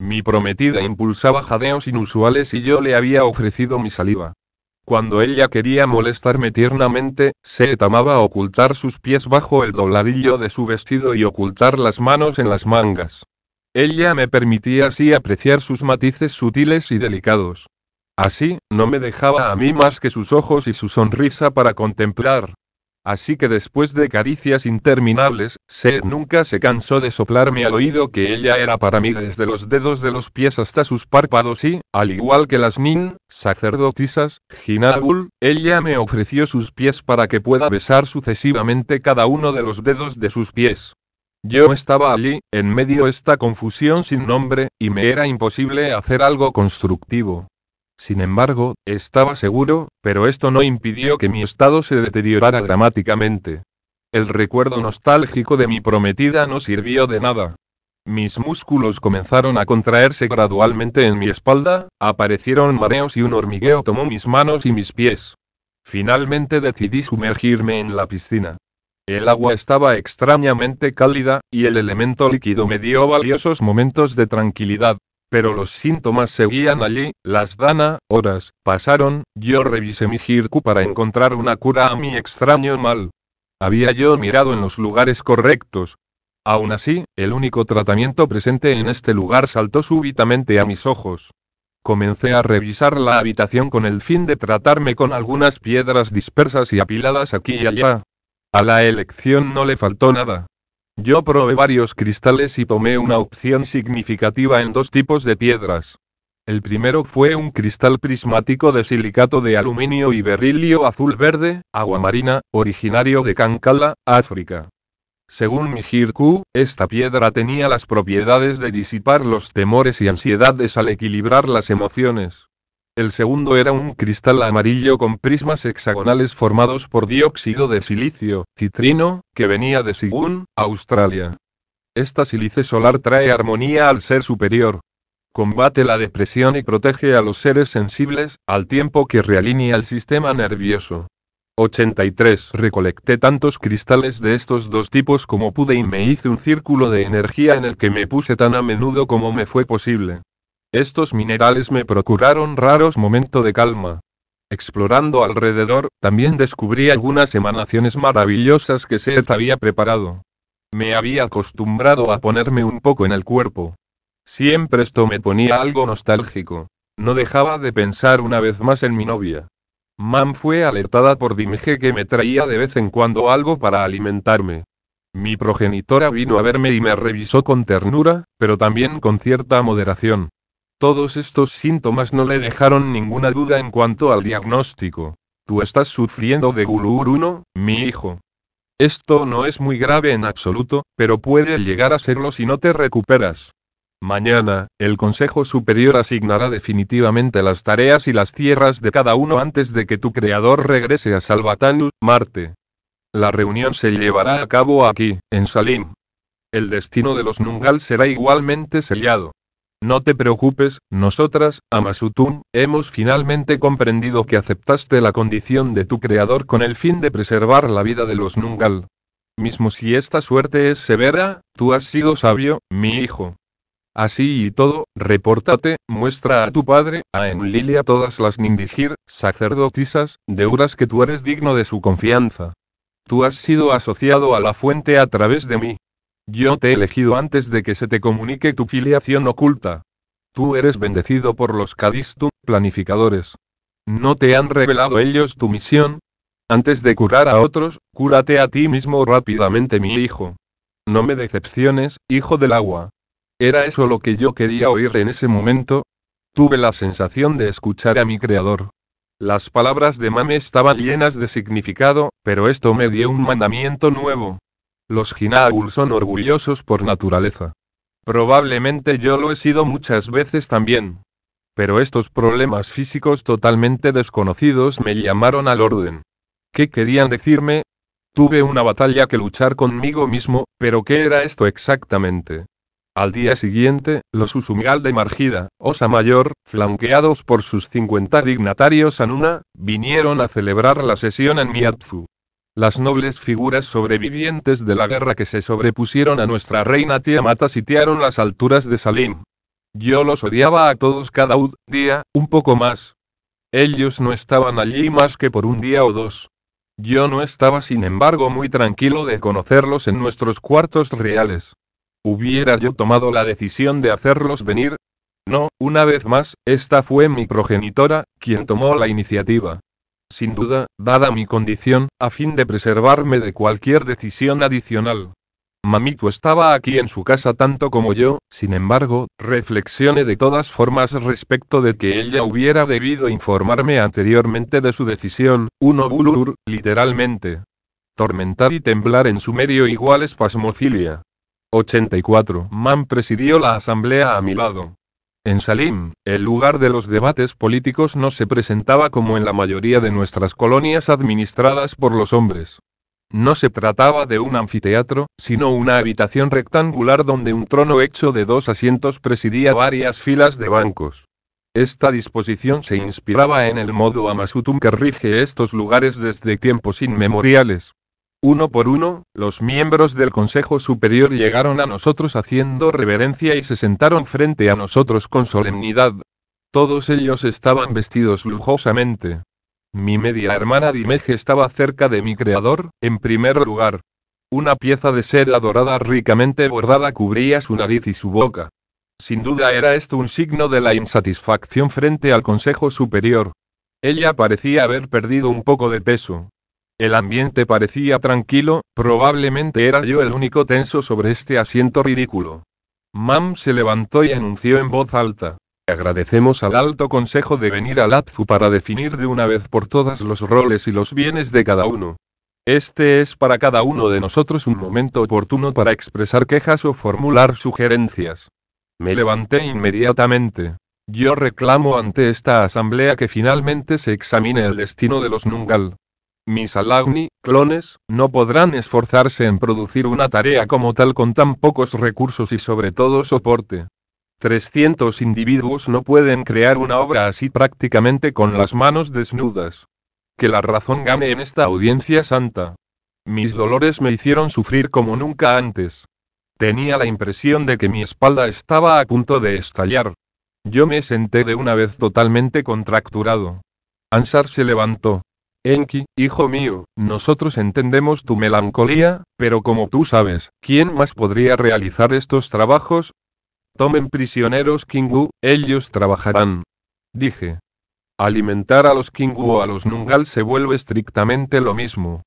A: Mi prometida impulsaba jadeos inusuales y yo le había ofrecido mi saliva. Cuando ella quería molestarme tiernamente, se a ocultar sus pies bajo el dobladillo de su vestido y ocultar las manos en las mangas. Ella me permitía así apreciar sus matices sutiles y delicados. Así, no me dejaba a mí más que sus ojos y su sonrisa para contemplar, Así que después de caricias interminables, Seth nunca se cansó de soplarme al oído que ella era para mí desde los dedos de los pies hasta sus párpados y, al igual que las nin, sacerdotisas, Jinabul, ella me ofreció sus pies para que pueda besar sucesivamente cada uno de los dedos de sus pies. Yo estaba allí, en medio de esta confusión sin nombre, y me era imposible hacer algo constructivo. Sin embargo, estaba seguro, pero esto no impidió que mi estado se deteriorara dramáticamente. El recuerdo nostálgico de mi prometida no sirvió de nada. Mis músculos comenzaron a contraerse gradualmente en mi espalda, aparecieron mareos y un hormigueo tomó mis manos y mis pies. Finalmente decidí sumergirme en la piscina. El agua estaba extrañamente cálida, y el elemento líquido me dio valiosos momentos de tranquilidad. Pero los síntomas seguían allí, las dana, horas, pasaron, yo revisé mi jirku para encontrar una cura a mi extraño mal. Había yo mirado en los lugares correctos. Aún así, el único tratamiento presente en este lugar saltó súbitamente a mis ojos. Comencé a revisar la habitación con el fin de tratarme con algunas piedras dispersas y apiladas aquí y allá. A la elección no le faltó nada. Yo probé varios cristales y tomé una opción significativa en dos tipos de piedras. El primero fue un cristal prismático de silicato de aluminio y berrilio azul verde, marina, originario de Kankala, África. Según Mihirku, esta piedra tenía las propiedades de disipar los temores y ansiedades al equilibrar las emociones. El segundo era un cristal amarillo con prismas hexagonales formados por dióxido de silicio, citrino, que venía de Sigún, Australia. Esta silice solar trae armonía al ser superior. Combate la depresión y protege a los seres sensibles, al tiempo que realinea el sistema nervioso. 83. Recolecté tantos cristales de estos dos tipos como pude y me hice un círculo de energía en el que me puse tan a menudo como me fue posible. Estos minerales me procuraron raros momentos de calma. Explorando alrededor, también descubrí algunas emanaciones maravillosas que Seth había preparado. Me había acostumbrado a ponerme un poco en el cuerpo. Siempre esto me ponía algo nostálgico. No dejaba de pensar una vez más en mi novia. Mam fue alertada por Dimge que me traía de vez en cuando algo para alimentarme. Mi progenitora vino a verme y me revisó con ternura, pero también con cierta moderación. Todos estos síntomas no le dejaron ninguna duda en cuanto al diagnóstico. Tú estás sufriendo de Gulur 1, mi hijo. Esto no es muy grave en absoluto, pero puede llegar a serlo si no te recuperas. Mañana, el Consejo Superior asignará definitivamente las tareas y las tierras de cada uno antes de que tu creador regrese a Salvatanus, Marte. La reunión se llevará a cabo aquí, en Salim. El destino de los Nungal será igualmente sellado. No te preocupes, nosotras, Amasutun, hemos finalmente comprendido que aceptaste la condición de tu creador con el fin de preservar la vida de los Nungal. Mismo si esta suerte es severa, tú has sido sabio, mi hijo. Así y todo, repórtate, muestra a tu padre, a y a todas las Nindigir, sacerdotisas, deuras que tú eres digno de su confianza. Tú has sido asociado a la fuente a través de mí. Yo te he elegido antes de que se te comunique tu filiación oculta. Tú eres bendecido por los Cadistum, planificadores. ¿No te han revelado ellos tu misión? Antes de curar a otros, cúrate a ti mismo rápidamente, mi hijo. No me decepciones, hijo del agua. ¿Era eso lo que yo quería oír en ese momento? Tuve la sensación de escuchar a mi creador. Las palabras de Mame estaban llenas de significado, pero esto me dio un mandamiento nuevo. Los Hinaul son orgullosos por naturaleza. Probablemente yo lo he sido muchas veces también. Pero estos problemas físicos totalmente desconocidos me llamaron al orden. ¿Qué querían decirme? Tuve una batalla que luchar conmigo mismo, pero ¿qué era esto exactamente? Al día siguiente, los Usumigal de Margida, Osa Mayor, flanqueados por sus 50 dignatarios Anuna, vinieron a celebrar la sesión en Miatzu. Las nobles figuras sobrevivientes de la guerra que se sobrepusieron a nuestra reina Tiamata sitiaron las alturas de Salim. Yo los odiaba a todos cada día, un poco más. Ellos no estaban allí más que por un día o dos. Yo no estaba sin embargo muy tranquilo de conocerlos en nuestros cuartos reales. ¿Hubiera yo tomado la decisión de hacerlos venir? No, una vez más, esta fue mi progenitora, quien tomó la iniciativa sin duda, dada mi condición, a fin de preservarme de cualquier decisión adicional. Mamito estaba aquí en su casa tanto como yo, sin embargo, reflexioné de todas formas respecto de que ella hubiera debido informarme anteriormente de su decisión, uno bulur, literalmente. Tormentar y temblar en su medio igual espasmofilia. 84. Man presidió la asamblea a mi lado. En Salim, el lugar de los debates políticos no se presentaba como en la mayoría de nuestras colonias administradas por los hombres. No se trataba de un anfiteatro, sino una habitación rectangular donde un trono hecho de dos asientos presidía varias filas de bancos. Esta disposición se inspiraba en el modo amasutum que rige estos lugares desde tiempos inmemoriales. Uno por uno, los miembros del Consejo Superior llegaron a nosotros haciendo reverencia y se sentaron frente a nosotros con solemnidad. Todos ellos estaban vestidos lujosamente. Mi media hermana dimeje estaba cerca de mi creador, en primer lugar. Una pieza de seda dorada ricamente bordada cubría su nariz y su boca. Sin duda era esto un signo de la insatisfacción frente al Consejo Superior. Ella parecía haber perdido un poco de peso, el ambiente parecía tranquilo, probablemente era yo el único tenso sobre este asiento ridículo. Mam se levantó y anunció en voz alta. Agradecemos al alto consejo de venir al ATFU para definir de una vez por todas los roles y los bienes de cada uno. Este es para cada uno de nosotros un momento oportuno para expresar quejas o formular sugerencias. Me levanté inmediatamente. Yo reclamo ante esta asamblea que finalmente se examine el destino de los Nungal. Mis alagni, clones, no podrán esforzarse en producir una tarea como tal con tan pocos recursos y sobre todo soporte. 300 individuos no pueden crear una obra así prácticamente con las manos desnudas. Que la razón gane en esta audiencia santa. Mis dolores me hicieron sufrir como nunca antes. Tenía la impresión de que mi espalda estaba a punto de estallar. Yo me senté de una vez totalmente contracturado. Ansar se levantó. Enki, hijo mío, nosotros entendemos tu melancolía, pero como tú sabes, ¿quién más podría realizar estos trabajos? Tomen prisioneros Kingu, ellos trabajarán. Dije. Alimentar a los Kingu o a los Nungal se vuelve estrictamente lo mismo.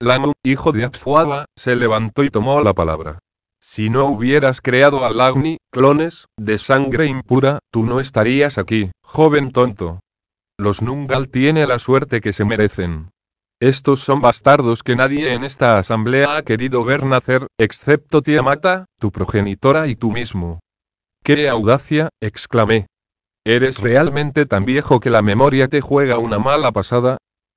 A: Lanu, hijo de Atfuaba, se levantó y tomó la palabra. Si no hubieras creado a Lagni, clones, de sangre impura, tú no estarías aquí, joven tonto. Los Nungal tiene la suerte que se merecen. Estos son bastardos que nadie en esta asamblea ha querido ver nacer, excepto Tiamata, tu progenitora y tú mismo. ¡Qué audacia! exclamé. ¿Eres realmente tan viejo que la memoria te juega una mala pasada?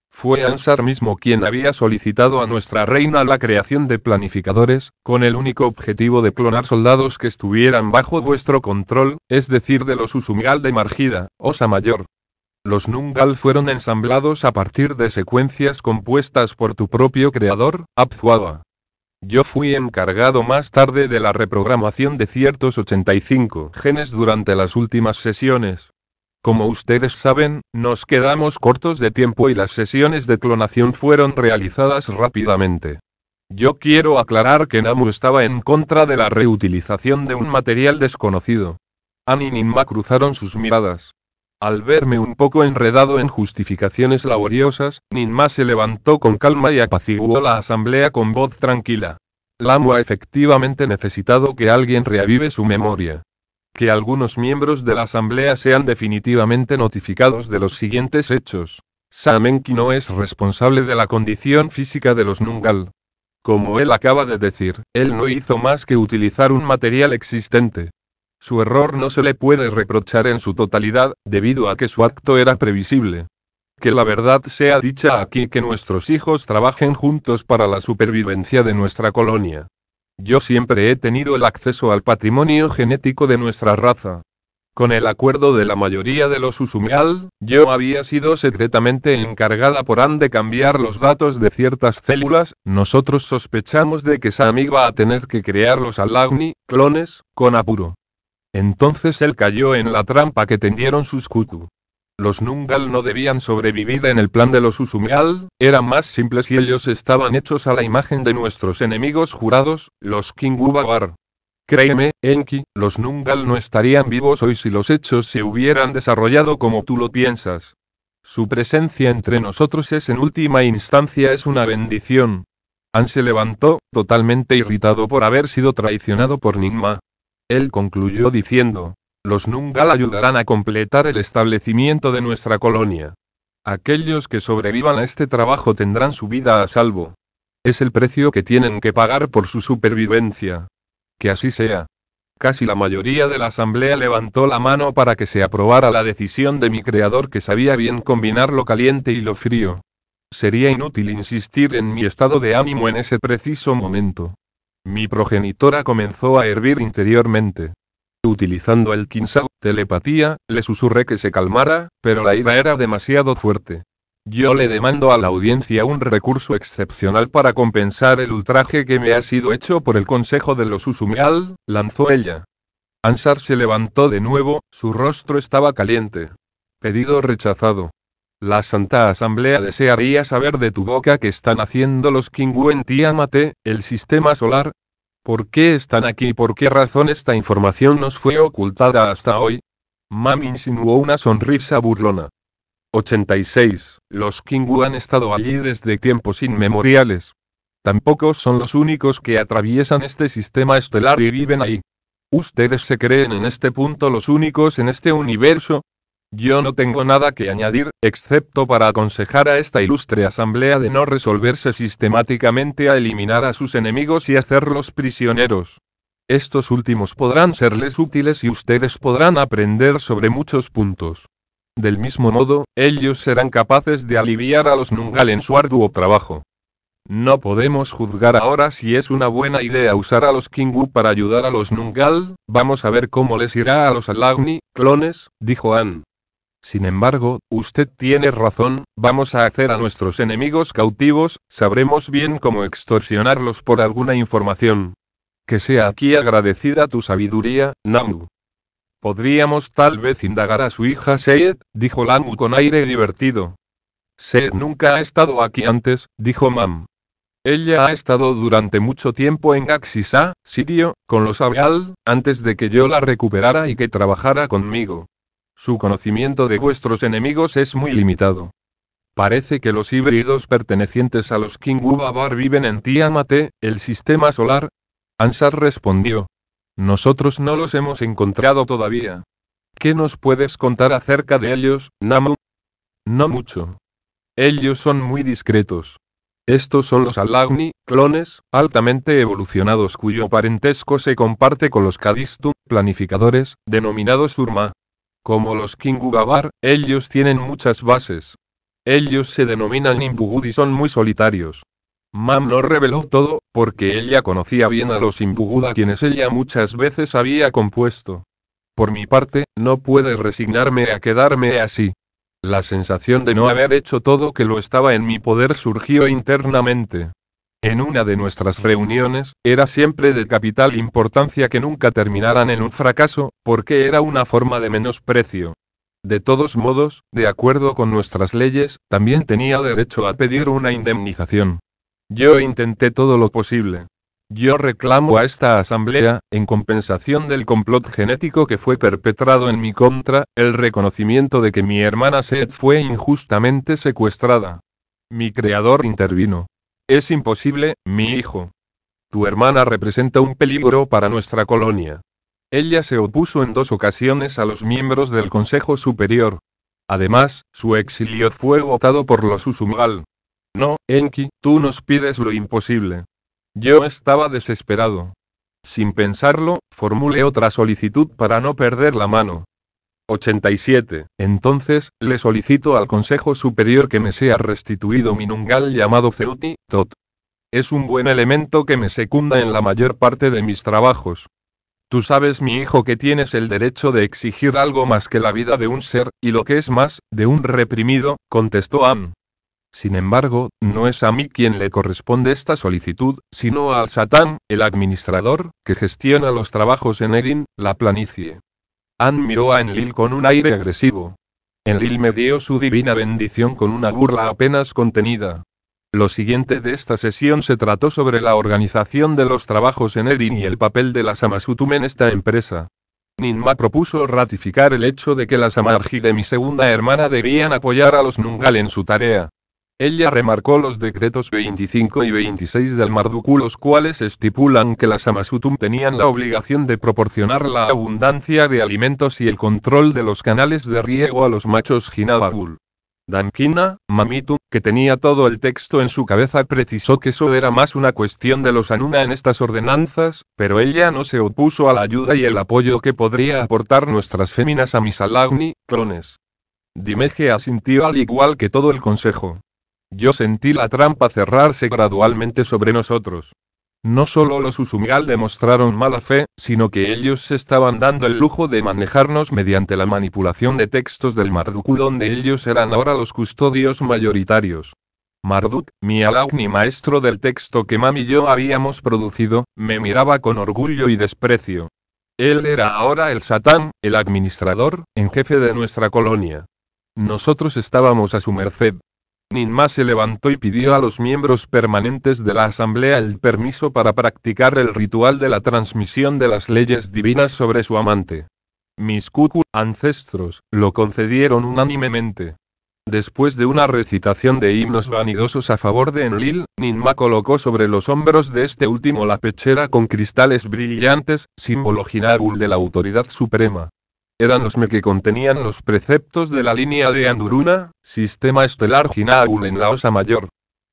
A: Fue Ansar mismo quien había solicitado a nuestra reina la creación de planificadores, con el único objetivo de clonar soldados que estuvieran bajo vuestro control, es decir, de los Usumgal de Margida, Osa Mayor. Los Nungal fueron ensamblados a partir de secuencias compuestas por tu propio creador, Abzuaba. Yo fui encargado más tarde de la reprogramación de ciertos 85 genes durante las últimas sesiones. Como ustedes saben, nos quedamos cortos de tiempo y las sesiones de clonación fueron realizadas rápidamente. Yo quiero aclarar que Namu estaba en contra de la reutilización de un material desconocido. Anin y cruzaron sus miradas. Al verme un poco enredado en justificaciones laboriosas, Ninma se levantó con calma y apaciguó la asamblea con voz tranquila. Lamu ha efectivamente necesitado que alguien reavive su memoria. Que algunos miembros de la asamblea sean definitivamente notificados de los siguientes hechos. Samenki no es responsable de la condición física de los Nungal. Como él acaba de decir, él no hizo más que utilizar un material existente. Su error no se le puede reprochar en su totalidad, debido a que su acto era previsible. Que la verdad sea dicha aquí que nuestros hijos trabajen juntos para la supervivencia de nuestra colonia. Yo siempre he tenido el acceso al patrimonio genético de nuestra raza. Con el acuerdo de la mayoría de los Usumeal, yo había sido secretamente encargada por han de cambiar los datos de ciertas células, nosotros sospechamos de que Sam va a tener que crearlos los Alagni clones, con apuro. Entonces él cayó en la trampa que tendieron sus Kutu. Los Nungal no debían sobrevivir en el plan de los Usumial, Era más simples y ellos estaban hechos a la imagen de nuestros enemigos jurados, los Kingubagar. Créeme, Enki, los Nungal no estarían vivos hoy si los hechos se hubieran desarrollado como tú lo piensas. Su presencia entre nosotros es en última instancia es una bendición. An se levantó, totalmente irritado por haber sido traicionado por Nigma. Él concluyó diciendo, los Nungal ayudarán a completar el establecimiento de nuestra colonia. Aquellos que sobrevivan a este trabajo tendrán su vida a salvo. Es el precio que tienen que pagar por su supervivencia. Que así sea. Casi la mayoría de la asamblea levantó la mano para que se aprobara la decisión de mi creador que sabía bien combinar lo caliente y lo frío. Sería inútil insistir en mi estado de ánimo en ese preciso momento. Mi progenitora comenzó a hervir interiormente. Utilizando el Kinshaw, telepatía, le susurré que se calmara, pero la ira era demasiado fuerte. Yo le demando a la audiencia un recurso excepcional para compensar el ultraje que me ha sido hecho por el consejo de los Usumial, lanzó ella. Ansar se levantó de nuevo, su rostro estaba caliente. Pedido rechazado. La Santa Asamblea desearía saber de tu boca qué están haciendo los en Tiamate, el sistema solar. ¿Por qué están aquí y por qué razón esta información nos fue ocultada hasta hoy? Mami insinuó una sonrisa burlona. 86. Los Kingu han estado allí desde tiempos inmemoriales. Tampoco son los únicos que atraviesan este sistema estelar y viven ahí. Ustedes se creen en este punto los únicos en este universo, yo no tengo nada que añadir, excepto para aconsejar a esta ilustre asamblea de no resolverse sistemáticamente a eliminar a sus enemigos y hacerlos prisioneros. Estos últimos podrán serles útiles y ustedes podrán aprender sobre muchos puntos. Del mismo modo, ellos serán capaces de aliviar a los Nungal en su arduo trabajo. No podemos juzgar ahora si es una buena idea usar a los Kingu para ayudar a los Nungal, vamos a ver cómo les irá a los Alagni, clones, dijo Ann. Sin embargo, usted tiene razón, vamos a hacer a nuestros enemigos cautivos, sabremos bien cómo extorsionarlos por alguna información. Que sea aquí agradecida tu sabiduría, Namu. Podríamos tal vez indagar a su hija Seyed, dijo Lamu con aire divertido. Seyed nunca ha estado aquí antes, dijo Mam. Ella ha estado durante mucho tiempo en Gaxisa, Sirio, con los Abeal, antes de que yo la recuperara y que trabajara conmigo. Su conocimiento de vuestros enemigos es muy limitado. Parece que los híbridos pertenecientes a los King Ubabar viven en Tiamaté, el sistema solar. Ansar respondió. Nosotros no los hemos encontrado todavía. ¿Qué nos puedes contar acerca de ellos, Namu? No mucho. Ellos son muy discretos. Estos son los Alagni, clones, altamente evolucionados cuyo parentesco se comparte con los Kadistum, planificadores, denominados Urma. Como los Kingugabar, ellos tienen muchas bases. Ellos se denominan Imbugud y son muy solitarios. Mam no reveló todo, porque ella conocía bien a los Imbugud a quienes ella muchas veces había compuesto. Por mi parte, no puedo resignarme a quedarme así. La sensación de no haber hecho todo que lo estaba en mi poder surgió internamente. En una de nuestras reuniones, era siempre de capital importancia que nunca terminaran en un fracaso, porque era una forma de menosprecio. De todos modos, de acuerdo con nuestras leyes, también tenía derecho a pedir una indemnización. Yo intenté todo lo posible. Yo reclamo a esta asamblea, en compensación del complot genético que fue perpetrado en mi contra, el reconocimiento de que mi hermana Seth fue injustamente secuestrada. Mi creador intervino. Es imposible, mi hijo. Tu hermana representa un peligro para nuestra colonia. Ella se opuso en dos ocasiones a los miembros del Consejo Superior. Además, su exilio fue votado por los Usumgal. No, Enki, tú nos pides lo imposible. Yo estaba desesperado. Sin pensarlo, formulé otra solicitud para no perder la mano. 87. Entonces, le solicito al Consejo Superior que me sea restituido mi nungal llamado Ceuti, Tot. Es un buen elemento que me secunda en la mayor parte de mis trabajos. Tú sabes, mi hijo, que tienes el derecho de exigir algo más que la vida de un ser, y lo que es más, de un reprimido, contestó Am. Sin embargo, no es a mí quien le corresponde esta solicitud, sino al Satán, el administrador, que gestiona los trabajos en Edin, la planicie. Ann miró a Enlil con un aire agresivo. Enlil me dio su divina bendición con una burla apenas contenida. Lo siguiente de esta sesión se trató sobre la organización de los trabajos en Erin y el papel de las Samasutum en esta empresa. Ninma propuso ratificar el hecho de que las Amargi de mi segunda hermana debían apoyar a los Nungal en su tarea. Ella remarcó los decretos 25 y 26 del Marduku, los cuales estipulan que las Amasutum tenían la obligación de proporcionar la abundancia de alimentos y el control de los canales de riego a los machos Hinabagul. Dankina, Mamitu, que tenía todo el texto en su cabeza, precisó que eso era más una cuestión de los Anuna en estas ordenanzas, pero ella no se opuso a la ayuda y el apoyo que podría aportar nuestras féminas a Misalagni, clones. Dimeje asintió al igual que todo el consejo. Yo sentí la trampa cerrarse gradualmente sobre nosotros. No solo los Usumigal demostraron mala fe, sino que ellos se estaban dando el lujo de manejarnos mediante la manipulación de textos del Marduk donde ellos eran ahora los custodios mayoritarios. Marduk, mi alaugni maestro del texto que Mami y yo habíamos producido, me miraba con orgullo y desprecio. Él era ahora el Satán, el administrador, en jefe de nuestra colonia. Nosotros estábamos a su merced, Ninma se levantó y pidió a los miembros permanentes de la asamblea el permiso para practicar el ritual de la transmisión de las leyes divinas sobre su amante. Mis ancestros, lo concedieron unánimemente. Después de una recitación de himnos vanidosos a favor de Enlil, Ninma colocó sobre los hombros de este último la pechera con cristales brillantes, símbolo ginábul de la autoridad suprema eran los me que contenían los preceptos de la línea de Anduruna, sistema estelar Ginaul en la Osa Mayor.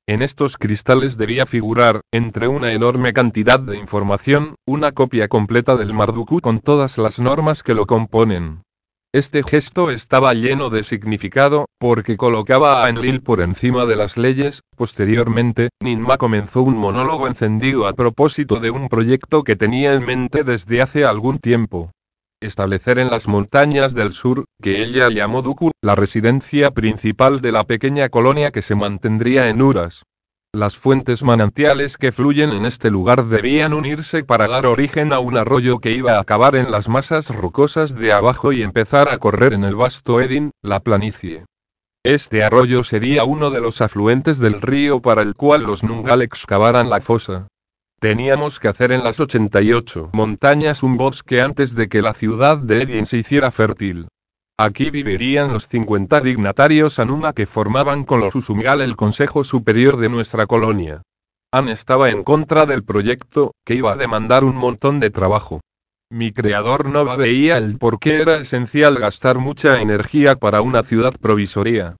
A: En estos cristales debía figurar, entre una enorme cantidad de información, una copia completa del Marduku con todas las normas que lo componen. Este gesto estaba lleno de significado, porque colocaba a Enlil por encima de las leyes. Posteriormente, Ninma comenzó un monólogo encendido a propósito de un proyecto que tenía en mente desde hace algún tiempo establecer en las montañas del sur, que ella llamó Duku, la residencia principal de la pequeña colonia que se mantendría en Uras. Las fuentes manantiales que fluyen en este lugar debían unirse para dar origen a un arroyo que iba a acabar en las masas rocosas de abajo y empezar a correr en el vasto Edin, la planicie. Este arroyo sería uno de los afluentes del río para el cual los Nungal excavaran la fosa. Teníamos que hacer en las 88 montañas un bosque antes de que la ciudad de Edien se hiciera fértil. Aquí vivirían los 50 dignatarios Anuma que formaban con los Usumgal el Consejo Superior de nuestra colonia. An estaba en contra del proyecto, que iba a demandar un montón de trabajo. Mi creador no veía el por qué era esencial gastar mucha energía para una ciudad provisoria.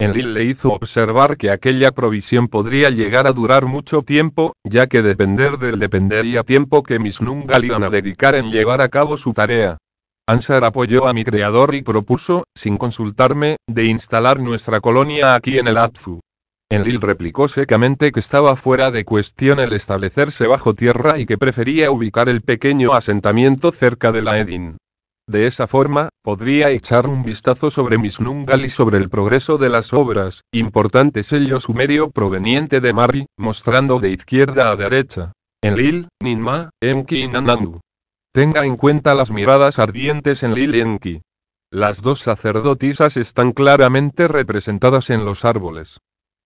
A: Enlil le hizo observar que aquella provisión podría llegar a durar mucho tiempo, ya que depender del dependería tiempo que mis Nungal iban a dedicar en llevar a cabo su tarea. Ansar apoyó a mi creador y propuso, sin consultarme, de instalar nuestra colonia aquí en el Atzu. Enlil replicó secamente que estaba fuera de cuestión el establecerse bajo tierra y que prefería ubicar el pequeño asentamiento cerca de la Edin. De esa forma, podría echar un vistazo sobre Misnungal y sobre el progreso de las obras, importante sello sumerio proveniente de Mari, mostrando de izquierda a derecha. Enlil, Ninma, Enki y Nananu. Tenga en cuenta las miradas ardientes en Lil y Enki. Las dos sacerdotisas están claramente representadas en los árboles.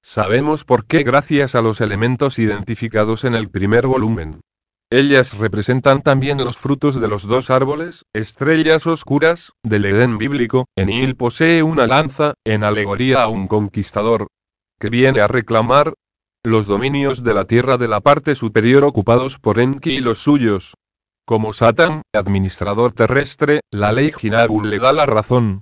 A: Sabemos por qué gracias a los elementos identificados en el primer volumen. Ellas representan también los frutos de los dos árboles, estrellas oscuras, del Edén bíblico. Enil posee una lanza, en alegoría a un conquistador, que viene a reclamar los dominios de la tierra de la parte superior ocupados por Enki y los suyos. Como Satán, administrador terrestre, la ley Hinabul le da la razón.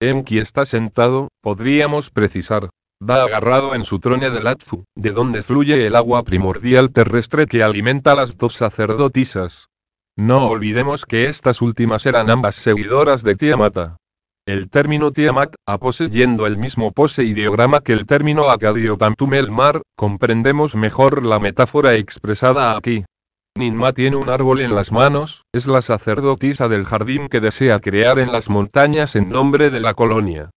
A: Enki está sentado, podríamos precisar. Da agarrado en su trone de Latzu, de donde fluye el agua primordial terrestre que alimenta las dos sacerdotisas. No olvidemos que estas últimas eran ambas seguidoras de Tiamata. El término Tiamat, a poseyendo el mismo pose ideograma que el término Acadio Tantum el mar, comprendemos mejor la metáfora expresada aquí. Ninma tiene un árbol en las manos, es la sacerdotisa del jardín que desea crear en las montañas en nombre de la colonia.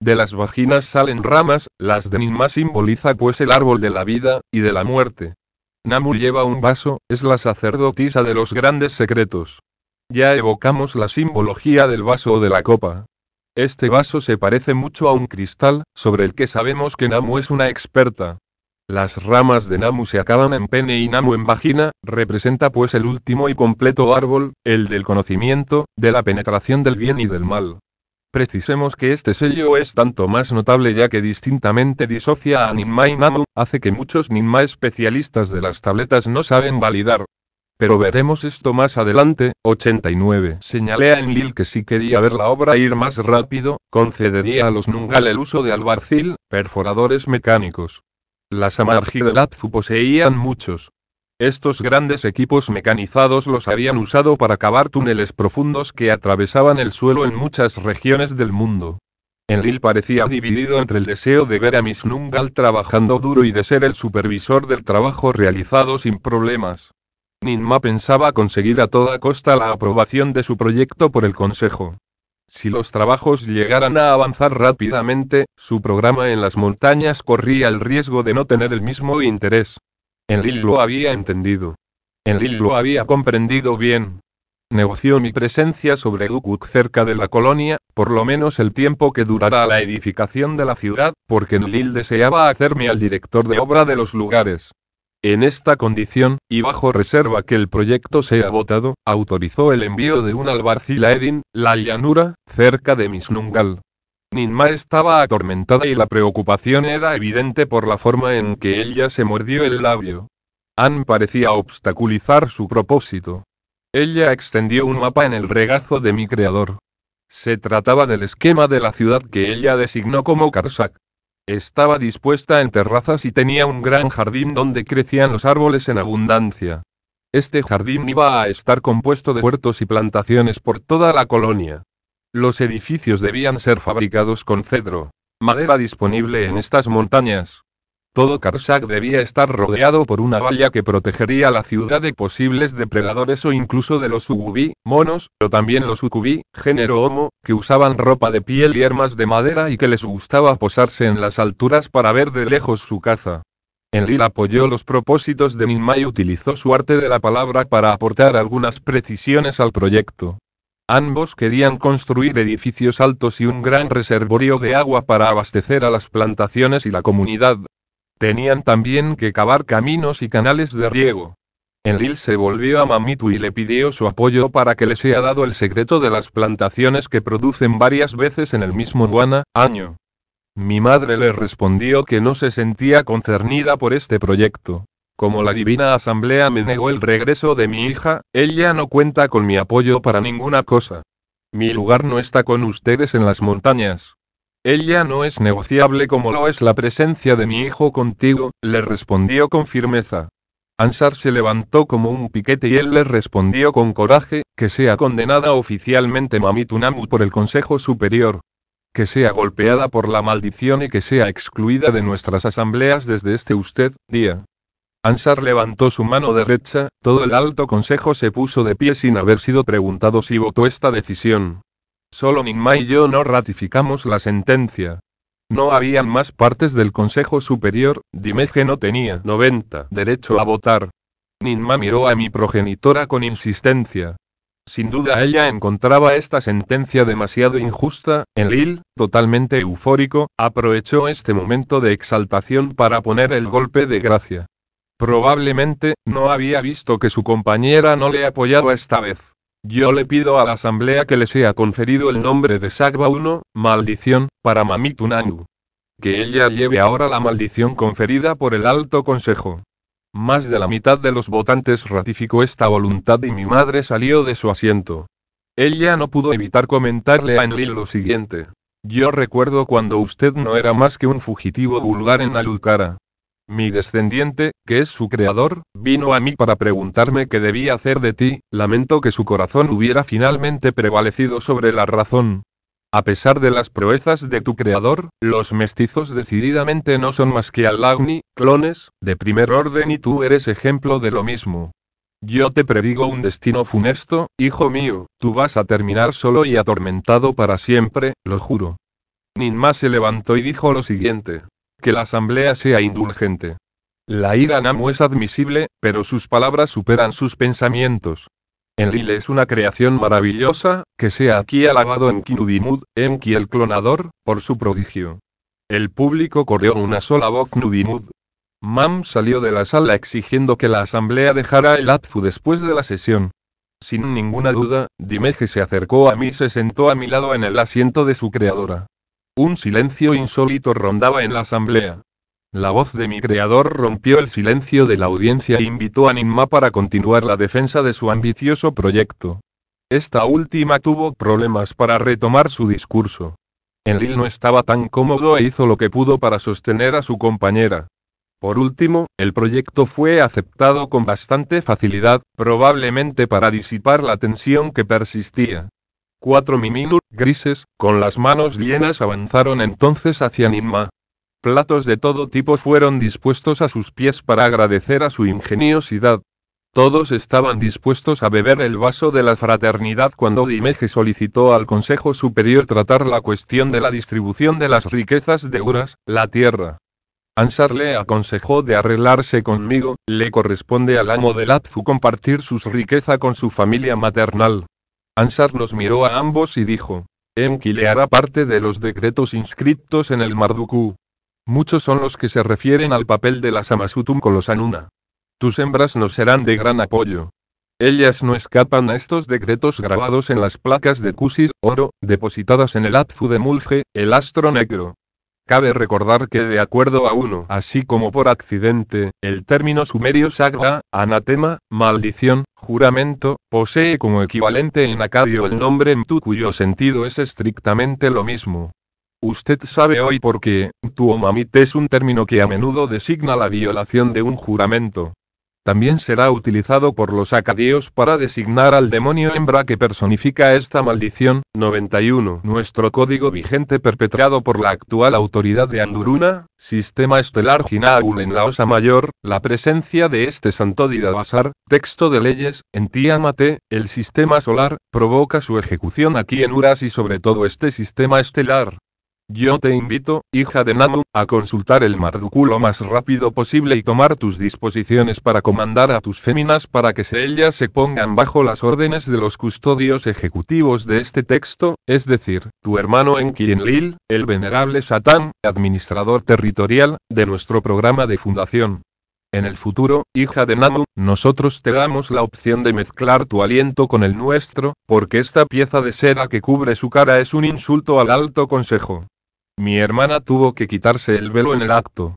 A: De las vaginas salen ramas, las de Ninmah simboliza pues el árbol de la vida, y de la muerte. Namu lleva un vaso, es la sacerdotisa de los grandes secretos. Ya evocamos la simbología del vaso o de la copa. Este vaso se parece mucho a un cristal, sobre el que sabemos que Namu es una experta. Las ramas de Namu se acaban en pene y Namu en vagina, representa pues el último y completo árbol, el del conocimiento, de la penetración del bien y del mal. Precisemos que este sello es tanto más notable ya que distintamente disocia a Ninma y Namu, hace que muchos Ninma especialistas de las tabletas no saben validar. Pero veremos esto más adelante. 89. Señalé a Enlil que si quería ver la obra ir más rápido, concedería a los Nungal el uso de albarcil, perforadores mecánicos. Las Latzu poseían muchos, estos grandes equipos mecanizados los habían usado para cavar túneles profundos que atravesaban el suelo en muchas regiones del mundo. Enlil parecía dividido entre el deseo de ver a Miss Nungal trabajando duro y de ser el supervisor del trabajo realizado sin problemas. Ninma pensaba conseguir a toda costa la aprobación de su proyecto por el Consejo. Si los trabajos llegaran a avanzar rápidamente, su programa en las montañas corría el riesgo de no tener el mismo interés. Enlil lo había entendido. Enlil lo había comprendido bien. Negoció mi presencia sobre Ukuk cerca de la colonia, por lo menos el tiempo que durará la edificación de la ciudad, porque Enlil deseaba hacerme al director de obra de los lugares. En esta condición, y bajo reserva que el proyecto sea votado, autorizó el envío de un albarcila Edin, la llanura, cerca de Misnungal. Ninma estaba atormentada y la preocupación era evidente por la forma en que ella se mordió el labio. Ann parecía obstaculizar su propósito. Ella extendió un mapa en el regazo de mi creador. Se trataba del esquema de la ciudad que ella designó como Karsak. Estaba dispuesta en terrazas y tenía un gran jardín donde crecían los árboles en abundancia. Este jardín iba a estar compuesto de huertos y plantaciones por toda la colonia. Los edificios debían ser fabricados con cedro, madera disponible en estas montañas. Todo Karsak debía estar rodeado por una valla que protegería la ciudad de posibles depredadores o incluso de los Ukubí, monos, pero también los Ukubí, género Homo, que usaban ropa de piel y armas de madera y que les gustaba posarse en las alturas para ver de lejos su caza. Enlil apoyó los propósitos de Minma y utilizó su arte de la palabra para aportar algunas precisiones al proyecto. Ambos querían construir edificios altos y un gran reservorio de agua para abastecer a las plantaciones y la comunidad. Tenían también que cavar caminos y canales de riego. Enlil se volvió a Mamitu y le pidió su apoyo para que le sea dado el secreto de las plantaciones que producen varias veces en el mismo guana, año. Mi madre le respondió que no se sentía concernida por este proyecto, como la Divina Asamblea me negó el regreso de mi hija, ella no cuenta con mi apoyo para ninguna cosa. Mi lugar no está con ustedes en las montañas. Ella no es negociable como lo es la presencia de mi hijo contigo, le respondió con firmeza. Ansar se levantó como un piquete y él le respondió con coraje, que sea condenada oficialmente Mamitunamu por el Consejo Superior. Que sea golpeada por la maldición y que sea excluida de nuestras asambleas desde este usted día. Ansar levantó su mano derecha, todo el alto consejo se puso de pie sin haber sido preguntado si votó esta decisión. Solo Ninma y yo no ratificamos la sentencia. No habían más partes del Consejo Superior, Dimeje no tenía 90 derecho a votar. Ninma miró a mi progenitora con insistencia. Sin duda ella encontraba esta sentencia demasiado injusta, en Lil, totalmente eufórico, aprovechó este momento de exaltación para poner el golpe de gracia. Probablemente, no había visto que su compañera no le apoyaba esta vez. Yo le pido a la asamblea que le sea conferido el nombre de Sagba 1, maldición, para Mamitunangu. Que ella lleve ahora la maldición conferida por el Alto Consejo. Más de la mitad de los votantes ratificó esta voluntad y mi madre salió de su asiento. Ella no pudo evitar comentarle a Enlil lo siguiente. Yo recuerdo cuando usted no era más que un fugitivo vulgar en Alucara. Mi descendiente, que es su creador, vino a mí para preguntarme qué debía hacer de ti, lamento que su corazón hubiera finalmente prevalecido sobre la razón. A pesar de las proezas de tu creador, los mestizos decididamente no son más que alagni, clones, de primer orden y tú eres ejemplo de lo mismo. Yo te predigo un destino funesto, hijo mío, tú vas a terminar solo y atormentado para siempre, lo juro. Ninma se levantó y dijo lo siguiente, que la asamblea sea indulgente. La ira Namu es admisible, pero sus palabras superan sus pensamientos. Enlil es una creación maravillosa, que sea aquí alabado en Kinudimud, Enki el clonador, por su prodigio. El público corrió una sola voz Nudimud. Mam salió de la sala exigiendo que la asamblea dejara el Atfu después de la sesión. Sin ninguna duda, Dimeje se acercó a mí y se sentó a mi lado en el asiento de su creadora. Un silencio insólito rondaba en la asamblea. La voz de mi creador rompió el silencio de la audiencia e invitó a Ninma para continuar la defensa de su ambicioso proyecto. Esta última tuvo problemas para retomar su discurso. Enlil no estaba tan cómodo e hizo lo que pudo para sostener a su compañera. Por último, el proyecto fue aceptado con bastante facilidad, probablemente para disipar la tensión que persistía. Cuatro miminur, grises, con las manos llenas avanzaron entonces hacia Nimma. Platos de todo tipo fueron dispuestos a sus pies para agradecer a su ingeniosidad. Todos estaban dispuestos a beber el vaso de la fraternidad cuando Dimeje solicitó al Consejo Superior tratar la cuestión de la distribución de las riquezas de Uras, la tierra. Ansar le aconsejó de arreglarse conmigo, le corresponde al amo de Latzu compartir sus riquezas con su familia maternal. Ansar los miró a ambos y dijo. Enki le hará parte de los decretos inscritos en el Marduku. Muchos son los que se refieren al papel de la Samasutum con los Anuna. Tus hembras nos serán de gran apoyo. Ellas no escapan a estos decretos grabados en las placas de Kusir, oro, depositadas en el Atzu de Mulge, el astro negro. Cabe recordar que de acuerdo a uno, así como por accidente, el término sumerio sagra, anatema, maldición, juramento, posee como equivalente en acadio el nombre mtu cuyo sentido es estrictamente lo mismo. Usted sabe hoy por qué, mamit es un término que a menudo designa la violación de un juramento. También será utilizado por los acadíos para designar al demonio hembra que personifica esta maldición. 91. Nuestro código vigente perpetrado por la actual autoridad de Anduruna, Sistema Estelar Ginaul en la Osa Mayor, la presencia de este santo Didabasar, texto de leyes, en Tiamaté, el sistema solar, provoca su ejecución aquí en Uras y sobre todo este sistema estelar, yo te invito, hija de Namu, a consultar el Marduku lo más rápido posible y tomar tus disposiciones para comandar a tus féminas para que ellas se pongan bajo las órdenes de los custodios ejecutivos de este texto, es decir, tu hermano en el venerable Satán, administrador territorial, de nuestro programa de fundación. En el futuro, hija de Namu, nosotros te damos la opción de mezclar tu aliento con el nuestro, porque esta pieza de seda que cubre su cara es un insulto al alto consejo. Mi hermana tuvo que quitarse el velo en el acto.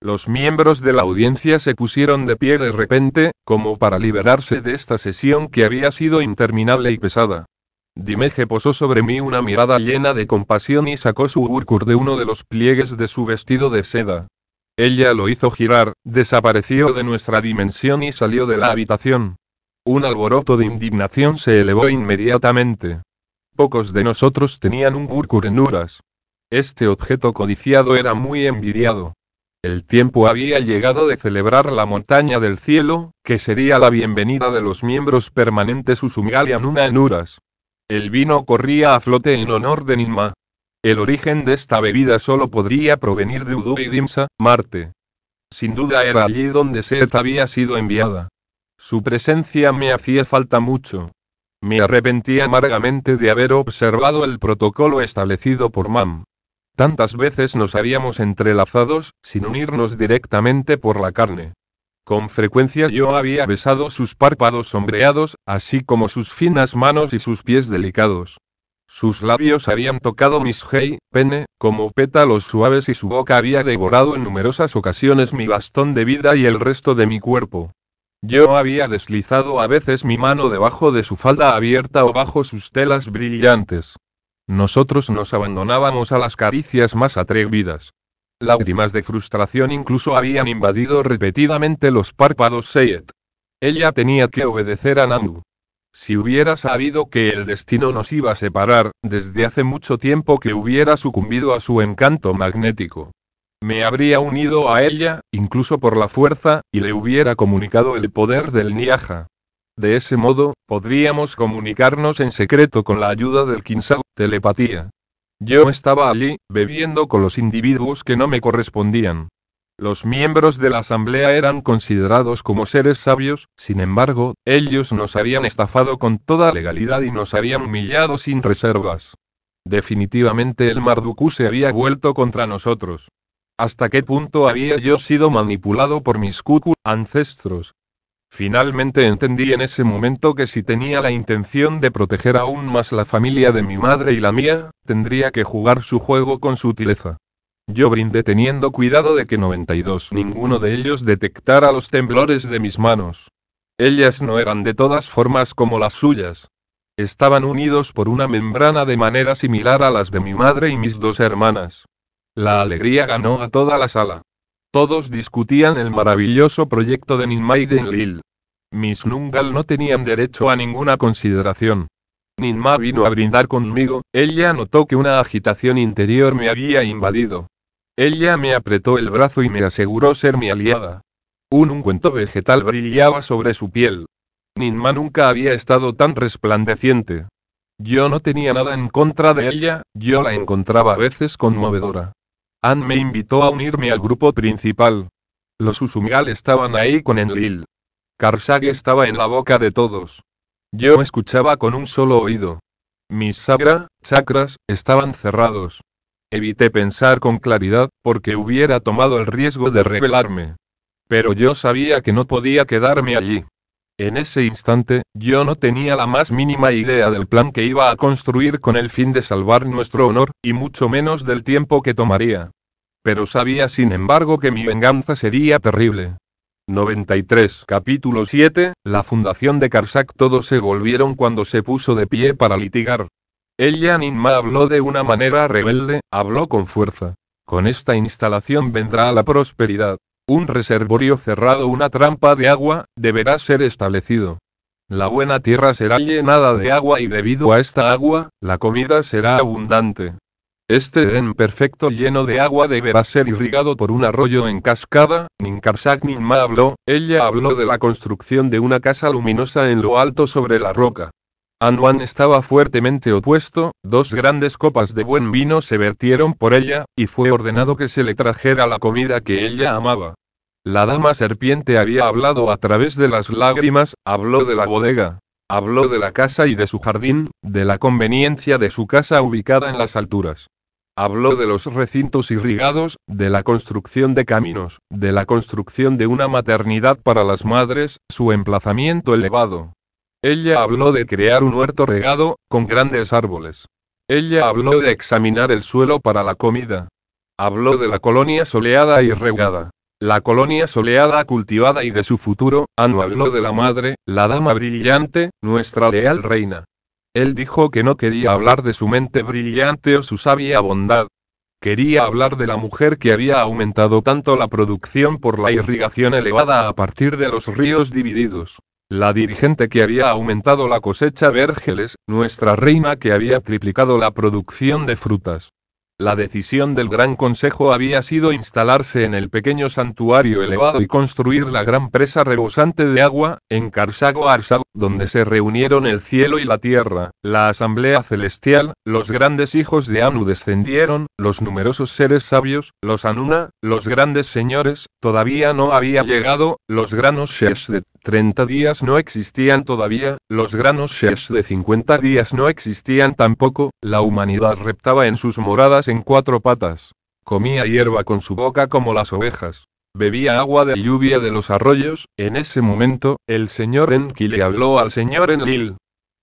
A: Los miembros de la audiencia se pusieron de pie de repente, como para liberarse de esta sesión que había sido interminable y pesada. Dimeje posó sobre mí una mirada llena de compasión y sacó su burkur de uno de los pliegues de su vestido de seda. Ella lo hizo girar, desapareció de nuestra dimensión y salió de la habitación. Un alboroto de indignación se elevó inmediatamente. Pocos de nosotros tenían un burkur en Uras. Este objeto codiciado era muy envidiado. El tiempo había llegado de celebrar la montaña del cielo, que sería la bienvenida de los miembros permanentes Usumgalianuna en Uras. El vino corría a flote en honor de Ninma. El origen de esta bebida solo podría provenir de Udu y Dimsa, Marte. Sin duda era allí donde Set había sido enviada. Su presencia me hacía falta mucho. Me arrepentí amargamente de haber observado el protocolo establecido por Mam. Tantas veces nos habíamos entrelazados, sin unirnos directamente por la carne. Con frecuencia yo había besado sus párpados sombreados, así como sus finas manos y sus pies delicados. Sus labios habían tocado mis hey, pene, como pétalos suaves y su boca había devorado en numerosas ocasiones mi bastón de vida y el resto de mi cuerpo. Yo había deslizado a veces mi mano debajo de su falda abierta o bajo sus telas brillantes. Nosotros nos abandonábamos a las caricias más atrevidas. Lágrimas de frustración incluso habían invadido repetidamente los párpados Seyed. Ella tenía que obedecer a Nandu. Si hubiera sabido que el destino nos iba a separar, desde hace mucho tiempo que hubiera sucumbido a su encanto magnético. Me habría unido a ella, incluso por la fuerza, y le hubiera comunicado el poder del Niaja. De ese modo, podríamos comunicarnos en secreto con la ayuda del Kinsau, telepatía. Yo estaba allí, bebiendo con los individuos que no me correspondían. Los miembros de la asamblea eran considerados como seres sabios, sin embargo, ellos nos habían estafado con toda legalidad y nos habían humillado sin reservas. Definitivamente el Marduku se había vuelto contra nosotros. ¿Hasta qué punto había yo sido manipulado por mis cucu ancestros, Finalmente entendí en ese momento que si tenía la intención de proteger aún más la familia de mi madre y la mía, tendría que jugar su juego con sutileza. Yo brindé teniendo cuidado de que 92 ninguno de ellos detectara los temblores de mis manos. Ellas no eran de todas formas como las suyas. Estaban unidos por una membrana de manera similar a las de mi madre y mis dos hermanas. La alegría ganó a toda la sala. Todos discutían el maravilloso proyecto de Nin y Lil. Mis Nungal no tenían derecho a ninguna consideración. Ninma vino a brindar conmigo, ella notó que una agitación interior me había invadido. Ella me apretó el brazo y me aseguró ser mi aliada. Un ungüento vegetal brillaba sobre su piel. Ninma nunca había estado tan resplandeciente. Yo no tenía nada en contra de ella, yo la encontraba a veces conmovedora. Ann me invitó a unirme al grupo principal. Los Usumgal estaban ahí con Enlil. Karsag estaba en la boca de todos. Yo escuchaba con un solo oído. Mis sagra, chakras, estaban cerrados. Evité pensar con claridad, porque hubiera tomado el riesgo de rebelarme. Pero yo sabía que no podía quedarme allí. En ese instante, yo no tenía la más mínima idea del plan que iba a construir con el fin de salvar nuestro honor, y mucho menos del tiempo que tomaría. Pero sabía sin embargo que mi venganza sería terrible. 93 Capítulo 7 La fundación de Karsak todos se volvieron cuando se puso de pie para litigar. Ella Ninma habló de una manera rebelde, habló con fuerza. Con esta instalación vendrá la prosperidad. Un reservorio cerrado, una trampa de agua, deberá ser establecido. La buena tierra será llenada de agua y debido a esta agua, la comida será abundante. Este en perfecto lleno de agua deberá ser irrigado por un arroyo en cascada. Ninkarsak Ninma habló, ella habló de la construcción de una casa luminosa en lo alto sobre la roca. Anwan estaba fuertemente opuesto, dos grandes copas de buen vino se vertieron por ella, y fue ordenado que se le trajera la comida que ella amaba. La dama serpiente había hablado a través de las lágrimas, habló de la bodega, habló de la casa y de su jardín, de la conveniencia de su casa ubicada en las alturas. Habló de los recintos irrigados, de la construcción de caminos, de la construcción de una maternidad para las madres, su emplazamiento elevado, ella habló de crear un huerto regado, con grandes árboles. Ella habló de examinar el suelo para la comida. Habló de la colonia soleada y regada. La colonia soleada cultivada y de su futuro, Anu habló de la madre, la dama brillante, nuestra leal reina. Él dijo que no quería hablar de su mente brillante o su sabia bondad. Quería hablar de la mujer que había aumentado tanto la producción por la irrigación elevada a partir de los ríos divididos la dirigente que había aumentado la cosecha vérgeles, nuestra reina que había triplicado la producción de frutas. La decisión del Gran Consejo había sido instalarse en el pequeño santuario elevado y construir la gran presa rebosante de agua, en Carsago donde se reunieron el cielo y la tierra, la asamblea celestial, los grandes hijos de Anu descendieron, los numerosos seres sabios, los Anuna, los grandes señores, todavía no había llegado, los granos Shesh de 30 días no existían todavía, los granos Shesh de 50 días no existían tampoco, la humanidad reptaba en sus moradas en cuatro patas. Comía hierba con su boca como las ovejas. Bebía agua de lluvia de los arroyos. En ese momento, el señor Enki le habló al señor Enlil,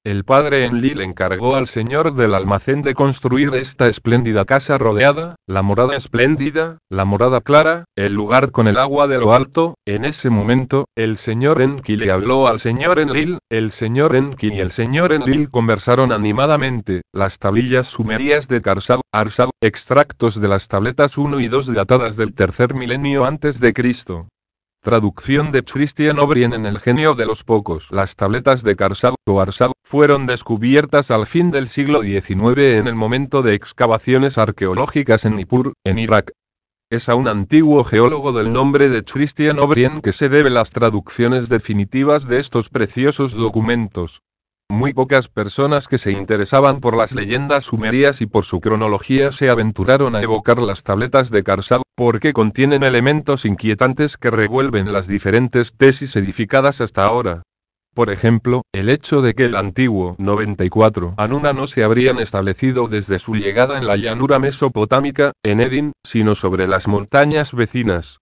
A: el padre Enlil encargó al señor del almacén de construir esta espléndida casa rodeada, la morada espléndida, la morada clara, el lugar con el agua de lo alto. En ese momento, el señor Enki le habló al señor Enlil, el señor Enki y el señor Enlil conversaron animadamente. Las tablillas sumerías de Karsad, extractos de las tabletas 1 y 2 datadas del tercer milenio antes de Cristo, Traducción de Christian O'Brien en El genio de los pocos. Las tabletas de Karsag o Arsag fueron descubiertas al fin del siglo XIX en el momento de excavaciones arqueológicas en Nippur, en Irak. Es a un antiguo geólogo del nombre de Christian O'Brien que se debe las traducciones definitivas de estos preciosos documentos. Muy pocas personas que se interesaban por las leyendas sumerias y por su cronología se aventuraron a evocar las tabletas de Karsal, porque contienen elementos inquietantes que revuelven las diferentes tesis edificadas hasta ahora. Por ejemplo, el hecho de que el antiguo 94 Anuna no se habrían establecido desde su llegada en la llanura mesopotámica, en Edin, sino sobre las montañas vecinas.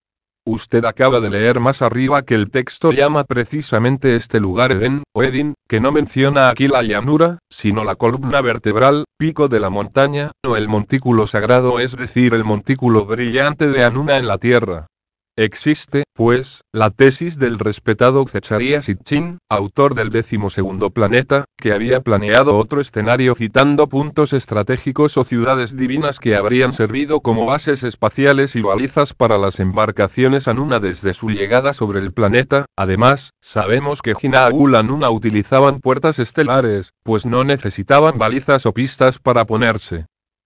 A: Usted acaba de leer más arriba que el texto llama precisamente este lugar Edén, o Edin, que no menciona aquí la llanura, sino la columna vertebral, pico de la montaña, o el montículo sagrado, es decir, el montículo brillante de Anuna en la tierra. Existe, pues, la tesis del respetado Zecharia Sitchin, autor del segundo planeta, que había planeado otro escenario citando puntos estratégicos o ciudades divinas que habrían servido como bases espaciales y balizas para las embarcaciones Anuna desde su llegada sobre el planeta. Además, sabemos que Hinaagul Anuna utilizaban puertas estelares, pues no necesitaban balizas o pistas para ponerse.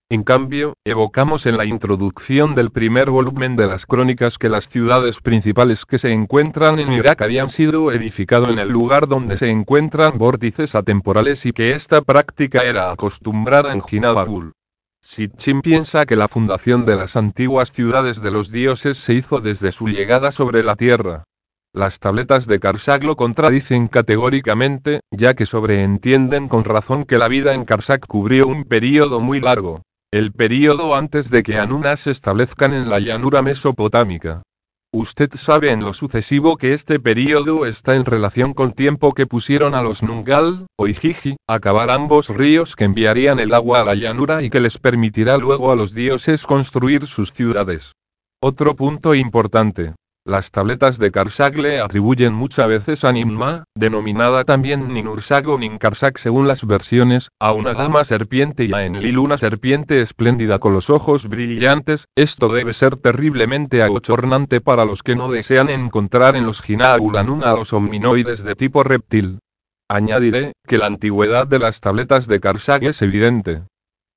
A: En cambio, evocamos en la introducción del primer volumen de las crónicas que las ciudades principales que se encuentran en Irak habían sido edificadas en el lugar donde se encuentran vórtices atemporales y que esta práctica era acostumbrada en Jinabagul. Sitchin piensa que la fundación de las antiguas ciudades de los dioses se hizo desde su llegada sobre la tierra. Las tabletas de Karsak lo contradicen categóricamente, ya que sobreentienden con razón que la vida en Karsak cubrió un período muy largo. El período antes de que Anunas se establezcan en la llanura mesopotámica. Usted sabe en lo sucesivo que este período está en relación con tiempo que pusieron a los Nungal, o Ijiji, acabar ambos ríos que enviarían el agua a la llanura y que les permitirá luego a los dioses construir sus ciudades. Otro punto importante. Las tabletas de Karsak le atribuyen muchas veces a Nimma, denominada también Ninursag o Ninkarsak según las versiones, a una dama serpiente y a Enlil una serpiente espléndida con los ojos brillantes, esto debe ser terriblemente agochornante para los que no desean encontrar en los Ginaaulanun a los hominoides de tipo reptil. Añadiré, que la antigüedad de las tabletas de Karsak es evidente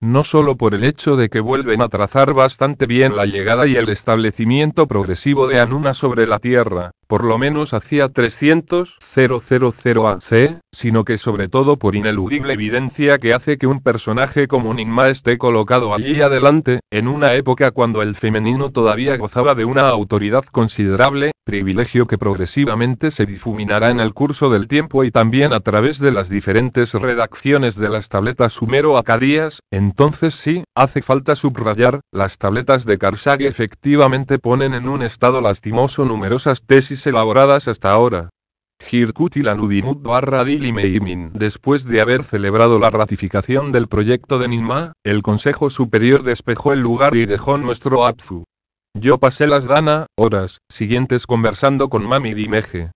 A: no solo por el hecho de que vuelven a trazar bastante bien la llegada y el establecimiento progresivo de Anuna sobre la Tierra, por lo menos hacía 300 000 AC, sino que sobre todo por ineludible evidencia que hace que un personaje como Nigma esté colocado allí adelante, en una época cuando el femenino todavía gozaba de una autoridad considerable, privilegio que progresivamente se difuminará en el curso del tiempo y también a través de las diferentes redacciones de las tabletas sumero-acadías, entonces sí, hace falta subrayar, las tabletas de Karsag efectivamente ponen en un estado lastimoso numerosas tesis elaboradas hasta ahora. Dilimeimin. Después de haber celebrado la ratificación del proyecto de Ninma, el Consejo Superior despejó el lugar y dejó nuestro Apzu. Yo pasé las dana, horas, siguientes conversando con Mami Dimeje.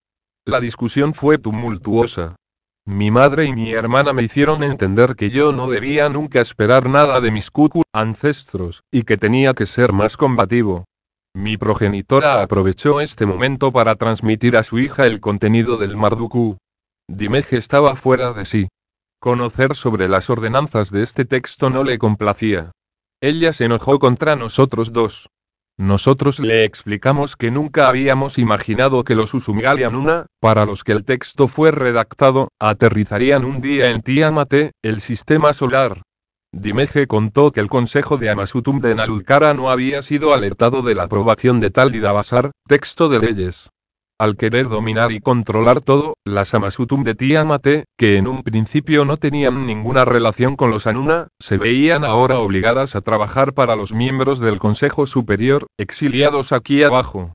A: La discusión fue tumultuosa. Mi madre y mi hermana me hicieron entender que yo no debía nunca esperar nada de mis cucu ancestros, y que tenía que ser más combativo. Mi progenitora aprovechó este momento para transmitir a su hija el contenido del Marduku. que estaba fuera de sí. Conocer sobre las ordenanzas de este texto no le complacía. Ella se enojó contra nosotros dos. Nosotros le explicamos que nunca habíamos imaginado que los Usumgalianuna, para los que el texto fue redactado, aterrizarían un día en Tiamate, el sistema solar, Dimeje contó que el consejo de Amasutum de Naludkara no había sido alertado de la aprobación de tal Didabasar, texto de leyes. Al querer dominar y controlar todo, las Amasutum de Tiamate, que en un principio no tenían ninguna relación con los Anuna, se veían ahora obligadas a trabajar para los miembros del Consejo Superior, exiliados aquí abajo.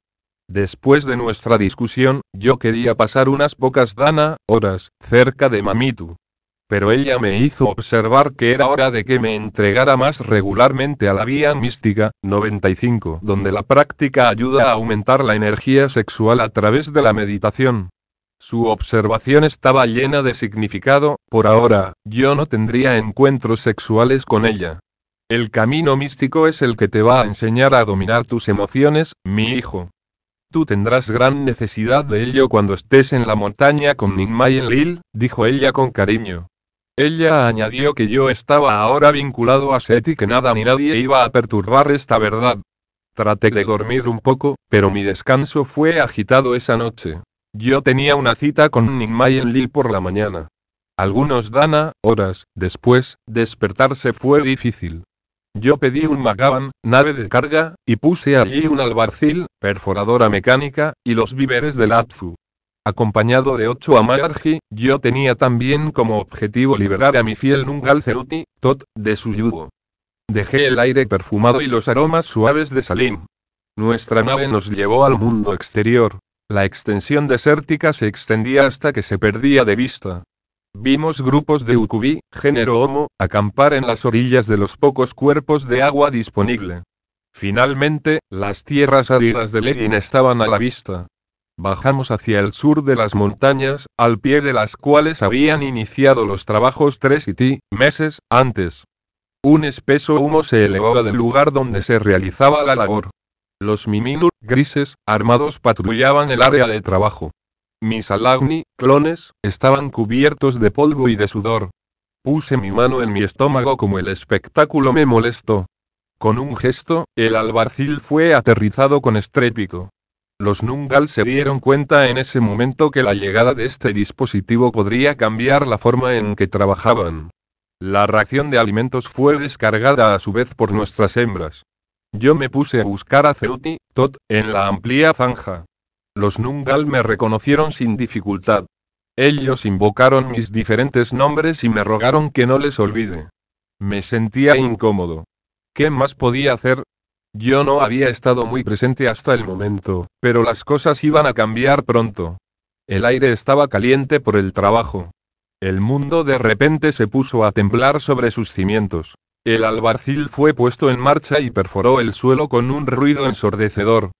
A: Después de nuestra discusión, yo quería pasar unas pocas dana, horas, cerca de Mamitu. Pero ella me hizo observar que era hora de que me entregara más regularmente a la vía mística, 95, donde la práctica ayuda a aumentar la energía sexual a través de la meditación. Su observación estaba llena de significado, por ahora, yo no tendría encuentros sexuales con ella. El camino místico es el que te va a enseñar a dominar tus emociones, mi hijo. Tú tendrás gran necesidad de ello cuando estés en la montaña con Lil, dijo ella con cariño. Ella añadió que yo estaba ahora vinculado a Seth y que nada ni nadie iba a perturbar esta verdad. Traté de dormir un poco, pero mi descanso fue agitado esa noche. Yo tenía una cita con Nick en Lee por la mañana. Algunos Dana, horas después, despertarse fue difícil. Yo pedí un Magaban, nave de carga, y puse allí un albarcil, perforadora mecánica, y los víveres del Atfu acompañado de ocho Amargi, yo tenía también como objetivo liberar a mi fiel Nungal Ceruti, Tot, de su yugo. Dejé el aire perfumado y los aromas suaves de Salim. Nuestra nave nos llevó al mundo exterior. La extensión desértica se extendía hasta que se perdía de vista. Vimos grupos de Ukubi, género homo, acampar en las orillas de los pocos cuerpos de agua disponible. Finalmente, las tierras áridas de Legin estaban a la vista. Bajamos hacia el sur de las montañas, al pie de las cuales habían iniciado los trabajos tres y Ti, meses antes. Un espeso humo se elevaba del lugar donde se realizaba la labor. Los Miminur, grises, armados patrullaban el área de trabajo. Mis alagni, clones, estaban cubiertos de polvo y de sudor. Puse mi mano en mi estómago como el espectáculo me molestó. Con un gesto, el albarcil fue aterrizado con estrépito. Los Nungal se dieron cuenta en ese momento que la llegada de este dispositivo podría cambiar la forma en que trabajaban. La ración de alimentos fue descargada a su vez por nuestras hembras. Yo me puse a buscar a Ceuti, Tot, en la amplia zanja. Los Nungal me reconocieron sin dificultad. Ellos invocaron mis diferentes nombres y me rogaron que no les olvide. Me sentía incómodo. ¿Qué más podía hacer? Yo no había estado muy presente hasta el momento, pero las cosas iban a cambiar pronto. El aire estaba caliente por el trabajo. El mundo de repente se puso a temblar sobre sus cimientos. El albarcil fue puesto en marcha y perforó el suelo con un ruido ensordecedor.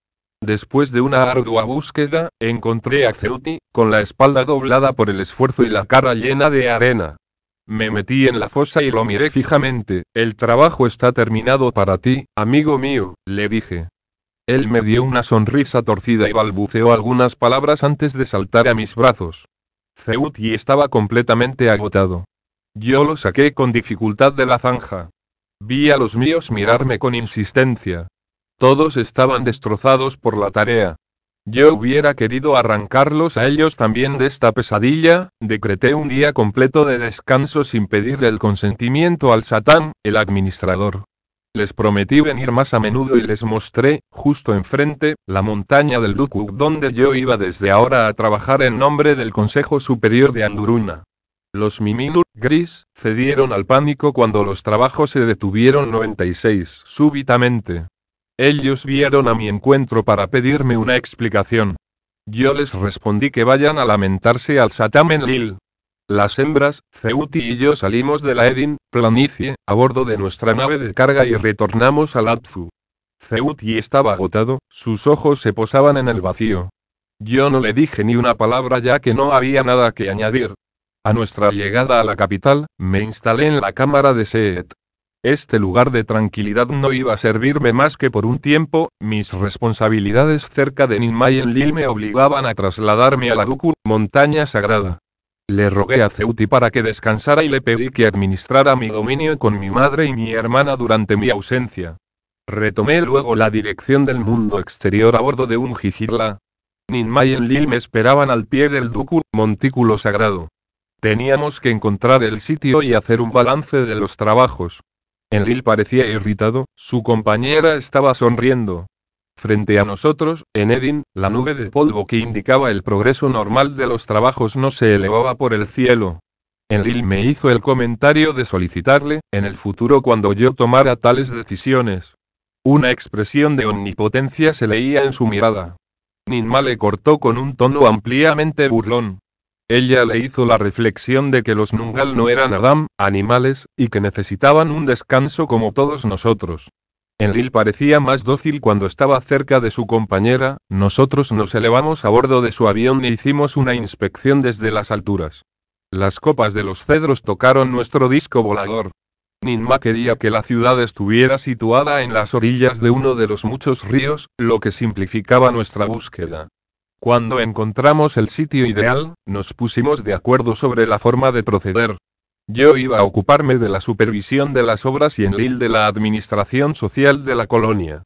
A: Después de una ardua búsqueda, encontré a Ceuti, con la espalda doblada por el esfuerzo y la cara llena de arena. Me metí en la fosa y lo miré fijamente. El trabajo está terminado para ti, amigo mío, le dije. Él me dio una sonrisa torcida y balbuceó algunas palabras antes de saltar a mis brazos. Ceuti estaba completamente agotado. Yo lo saqué con dificultad de la zanja. Vi a los míos mirarme con insistencia. Todos estaban destrozados por la tarea. Yo hubiera querido arrancarlos a ellos también de esta pesadilla, decreté un día completo de descanso sin pedirle el consentimiento al Satán, el administrador. Les prometí venir más a menudo y les mostré, justo enfrente, la montaña del Dukuk donde yo iba desde ahora a trabajar en nombre del Consejo Superior de Anduruna. Los Miminur, gris, cedieron al pánico cuando los trabajos se detuvieron 96 súbitamente. Ellos vieron a mi encuentro para pedirme una explicación. Yo les respondí que vayan a lamentarse al Satam Lil. Las hembras, Ceuti y yo salimos de la Edin, planicie, a bordo de nuestra nave de carga y retornamos al Atfu. Ceuti estaba agotado, sus ojos se posaban en el vacío. Yo no le dije ni una palabra ya que no había nada que añadir. A nuestra llegada a la capital, me instalé en la cámara de Seet. Este lugar de tranquilidad no iba a servirme más que por un tiempo, mis responsabilidades cerca de Lil me obligaban a trasladarme a la Duku, montaña sagrada. Le rogué a Ceuti para que descansara y le pedí que administrara mi dominio con mi madre y mi hermana durante mi ausencia. Retomé luego la dirección del mundo exterior a bordo de un jijirla. Lil me esperaban al pie del Duku, montículo sagrado. Teníamos que encontrar el sitio y hacer un balance de los trabajos. Enril parecía irritado, su compañera estaba sonriendo. Frente a nosotros, en Edin, la nube de polvo que indicaba el progreso normal de los trabajos no se elevaba por el cielo. Enlil me hizo el comentario de solicitarle, en el futuro cuando yo tomara tales decisiones. Una expresión de omnipotencia se leía en su mirada. Ninma le cortó con un tono ampliamente burlón. Ella le hizo la reflexión de que los Nungal no eran Adam, animales, y que necesitaban un descanso como todos nosotros. Enlil parecía más dócil cuando estaba cerca de su compañera, nosotros nos elevamos a bordo de su avión e hicimos una inspección desde las alturas. Las copas de los cedros tocaron nuestro disco volador. Ninma quería que la ciudad estuviera situada en las orillas de uno de los muchos ríos, lo que simplificaba nuestra búsqueda. Cuando encontramos el sitio ideal, nos pusimos de acuerdo sobre la forma de proceder. Yo iba a ocuparme de la supervisión de las obras y en Lille de la administración social de la colonia.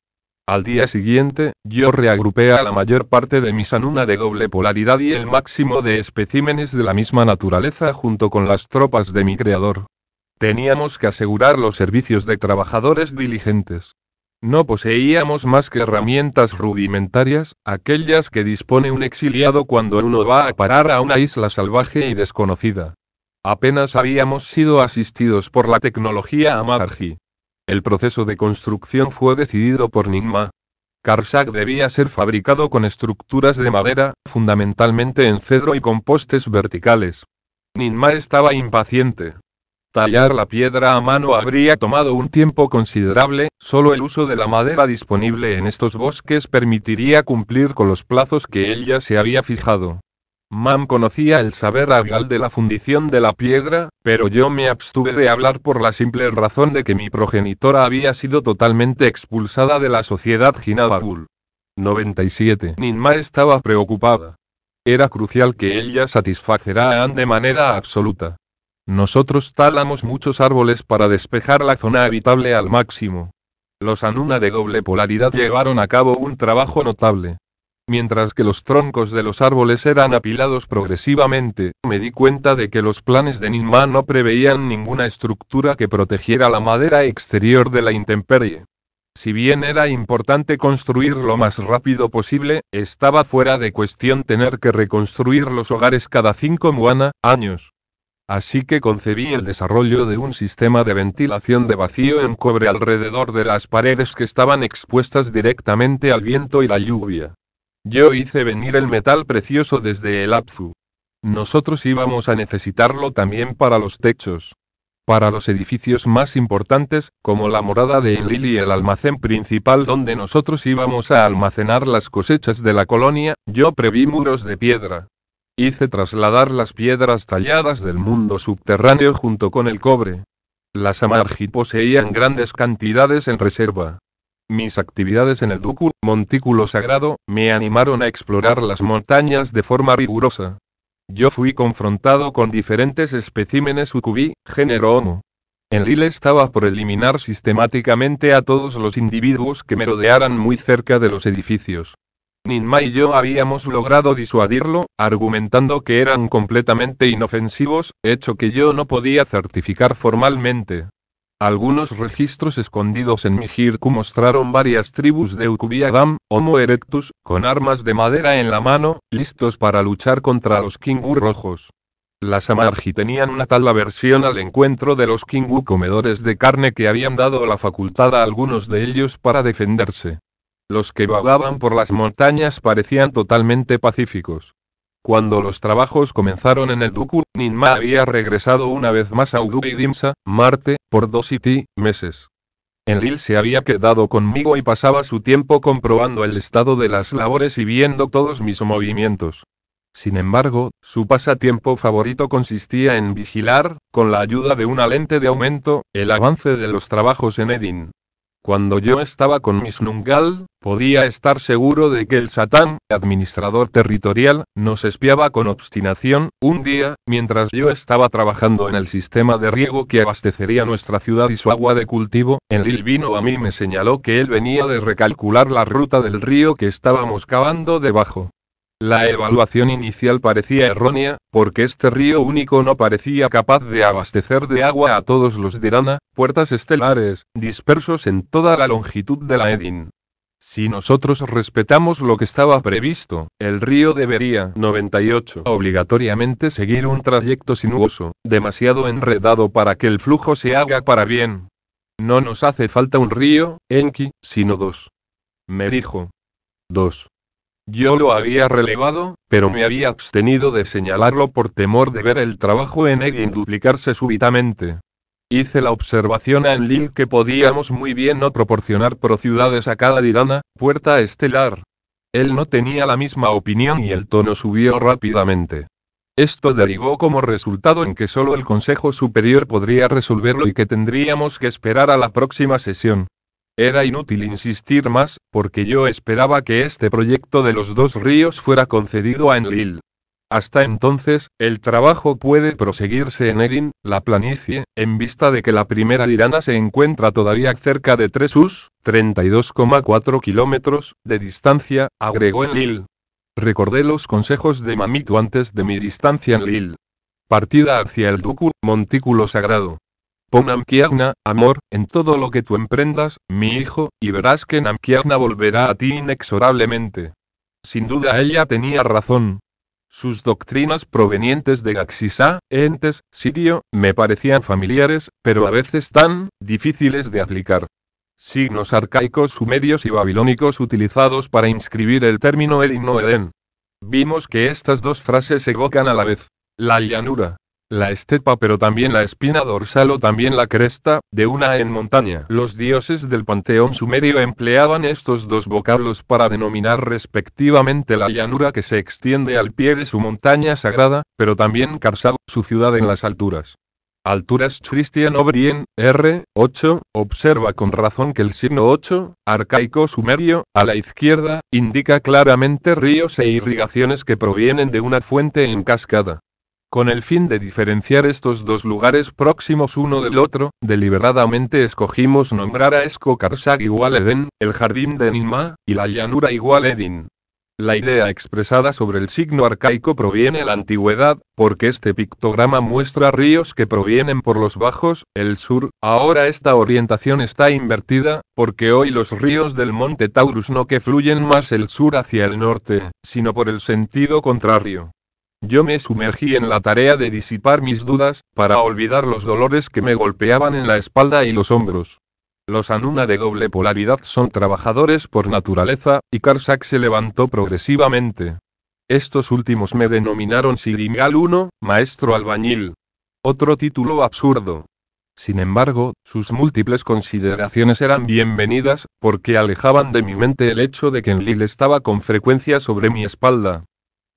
A: Al día siguiente, yo reagrupé a la mayor parte de mis anuna de doble polaridad y el máximo de especímenes de la misma naturaleza junto con las tropas de mi creador. Teníamos que asegurar los servicios de trabajadores diligentes. No poseíamos más que herramientas rudimentarias, aquellas que dispone un exiliado cuando uno va a parar a una isla salvaje y desconocida. Apenas habíamos sido asistidos por la tecnología Amargi. El proceso de construcción fue decidido por Nigma. Karsak debía ser fabricado con estructuras de madera, fundamentalmente en cedro y con postes verticales. Ninma estaba impaciente. Tallar la piedra a mano habría tomado un tiempo considerable, solo el uso de la madera disponible en estos bosques permitiría cumplir con los plazos que ella se había fijado. Mam conocía el saber argal de la fundición de la piedra, pero yo me abstuve de hablar por la simple razón de que mi progenitora había sido totalmente expulsada de la sociedad Jinabagul. 97. Ninma estaba preocupada. Era crucial que ella satisfacerá a Anne de manera absoluta. Nosotros talamos muchos árboles para despejar la zona habitable al máximo. Los Anuna de doble polaridad llevaron a cabo un trabajo notable. Mientras que los troncos de los árboles eran apilados progresivamente, me di cuenta de que los planes de Ninma no preveían ninguna estructura que protegiera la madera exterior de la intemperie. Si bien era importante construir lo más rápido posible, estaba fuera de cuestión tener que reconstruir los hogares cada cinco muana, años. Así que concebí el desarrollo de un sistema de ventilación de vacío en cobre alrededor de las paredes que estaban expuestas directamente al viento y la lluvia. Yo hice venir el metal precioso desde el Apzu. Nosotros íbamos a necesitarlo también para los techos. Para los edificios más importantes, como la morada de Enlil y el almacén principal donde nosotros íbamos a almacenar las cosechas de la colonia, yo preví muros de piedra, Hice trasladar las piedras talladas del mundo subterráneo junto con el cobre. Las Amargi poseían grandes cantidades en reserva. Mis actividades en el Duku, montículo sagrado, me animaron a explorar las montañas de forma rigurosa. Yo fui confrontado con diferentes especímenes Ukubi, género Homo. En Lille estaba por eliminar sistemáticamente a todos los individuos que merodearan muy cerca de los edificios. Ninma y yo habíamos logrado disuadirlo, argumentando que eran completamente inofensivos, hecho que yo no podía certificar formalmente. Algunos registros escondidos en Mijirku mostraron varias tribus de Ukubiadam, Homo erectus, con armas de madera en la mano, listos para luchar contra los Kingu rojos. Las Amargi tenían una tal aversión al encuentro de los Kingu comedores de carne que habían dado la facultad a algunos de ellos para defenderse. Los que vagaban por las montañas parecían totalmente pacíficos. Cuando los trabajos comenzaron en el Dukur, Ninma había regresado una vez más a Udu Marte, por dos y ti, meses. Enlil se había quedado conmigo y pasaba su tiempo comprobando el estado de las labores y viendo todos mis movimientos. Sin embargo, su pasatiempo favorito consistía en vigilar, con la ayuda de una lente de aumento, el avance de los trabajos en Edin. Cuando yo estaba con Miss Nungal, podía estar seguro de que el Satán, administrador territorial, nos espiaba con obstinación. Un día, mientras yo estaba trabajando en el sistema de riego que abastecería nuestra ciudad y su agua de cultivo, el vino a mí me señaló que él venía de recalcular la ruta del río que estábamos cavando debajo. La evaluación inicial parecía errónea, porque este río único no parecía capaz de abastecer de agua a todos los dirana puertas estelares, dispersos en toda la longitud de la Edin. Si nosotros respetamos lo que estaba previsto, el río debería 98 obligatoriamente seguir un trayecto sinuoso, demasiado enredado para que el flujo se haga para bien. No nos hace falta un río, Enki, sino dos. Me dijo. Dos. Yo lo había relevado, pero me había abstenido de señalarlo por temor de ver el trabajo en Egin duplicarse súbitamente. Hice la observación a Enlil que podíamos muy bien no proporcionar pro a cada Dirana, puerta estelar. Él no tenía la misma opinión y el tono subió rápidamente. Esto derivó como resultado en que solo el Consejo Superior podría resolverlo y que tendríamos que esperar a la próxima sesión. Era inútil insistir más, porque yo esperaba que este proyecto de los dos ríos fuera concedido a Enlil. Hasta entonces, el trabajo puede proseguirse en Edin, la planicie, en vista de que la primera dirana se encuentra todavía cerca de 3 sus, 32,4 kilómetros, de distancia, agregó Enlil. Recordé los consejos de Mamito antes de mi distancia en Lil. Partida hacia el Duku, montículo sagrado. Pon amor, en todo lo que tú emprendas, mi hijo, y verás que Namkiagna volverá a ti inexorablemente. Sin duda ella tenía razón. Sus doctrinas provenientes de Gaxisá, Entes, Sirio, me parecían familiares, pero a veces tan difíciles de aplicar. Signos arcaicos sumerios y babilónicos utilizados para inscribir el término El Vimos que estas dos frases evocan a la vez la llanura, la estepa pero también la espina dorsal o también la cresta, de una en montaña. Los dioses del panteón sumerio empleaban estos dos vocablos para denominar respectivamente la llanura que se extiende al pie de su montaña sagrada, pero también Karsal, su ciudad en las alturas. Alturas Christian O'Brien, R. 8, observa con razón que el signo 8, arcaico sumerio, a la izquierda, indica claramente ríos e irrigaciones que provienen de una fuente en cascada. Con el fin de diferenciar estos dos lugares próximos uno del otro, deliberadamente escogimos nombrar a Esco y igual Edén, el jardín de Enigma, y la llanura igual Edin. La idea expresada sobre el signo arcaico proviene de la antigüedad, porque este pictograma muestra ríos que provienen por los bajos, el sur, ahora esta orientación está invertida, porque hoy los ríos del monte Taurus no que fluyen más el sur hacia el norte, sino por el sentido contrario. Yo me sumergí en la tarea de disipar mis dudas, para olvidar los dolores que me golpeaban en la espalda y los hombros. Los Anuna de doble polaridad son trabajadores por naturaleza, y Karsak se levantó progresivamente. Estos últimos me denominaron Siringal 1, maestro albañil. Otro título absurdo. Sin embargo, sus múltiples consideraciones eran bienvenidas, porque alejaban de mi mente el hecho de que Enlil estaba con frecuencia sobre mi espalda.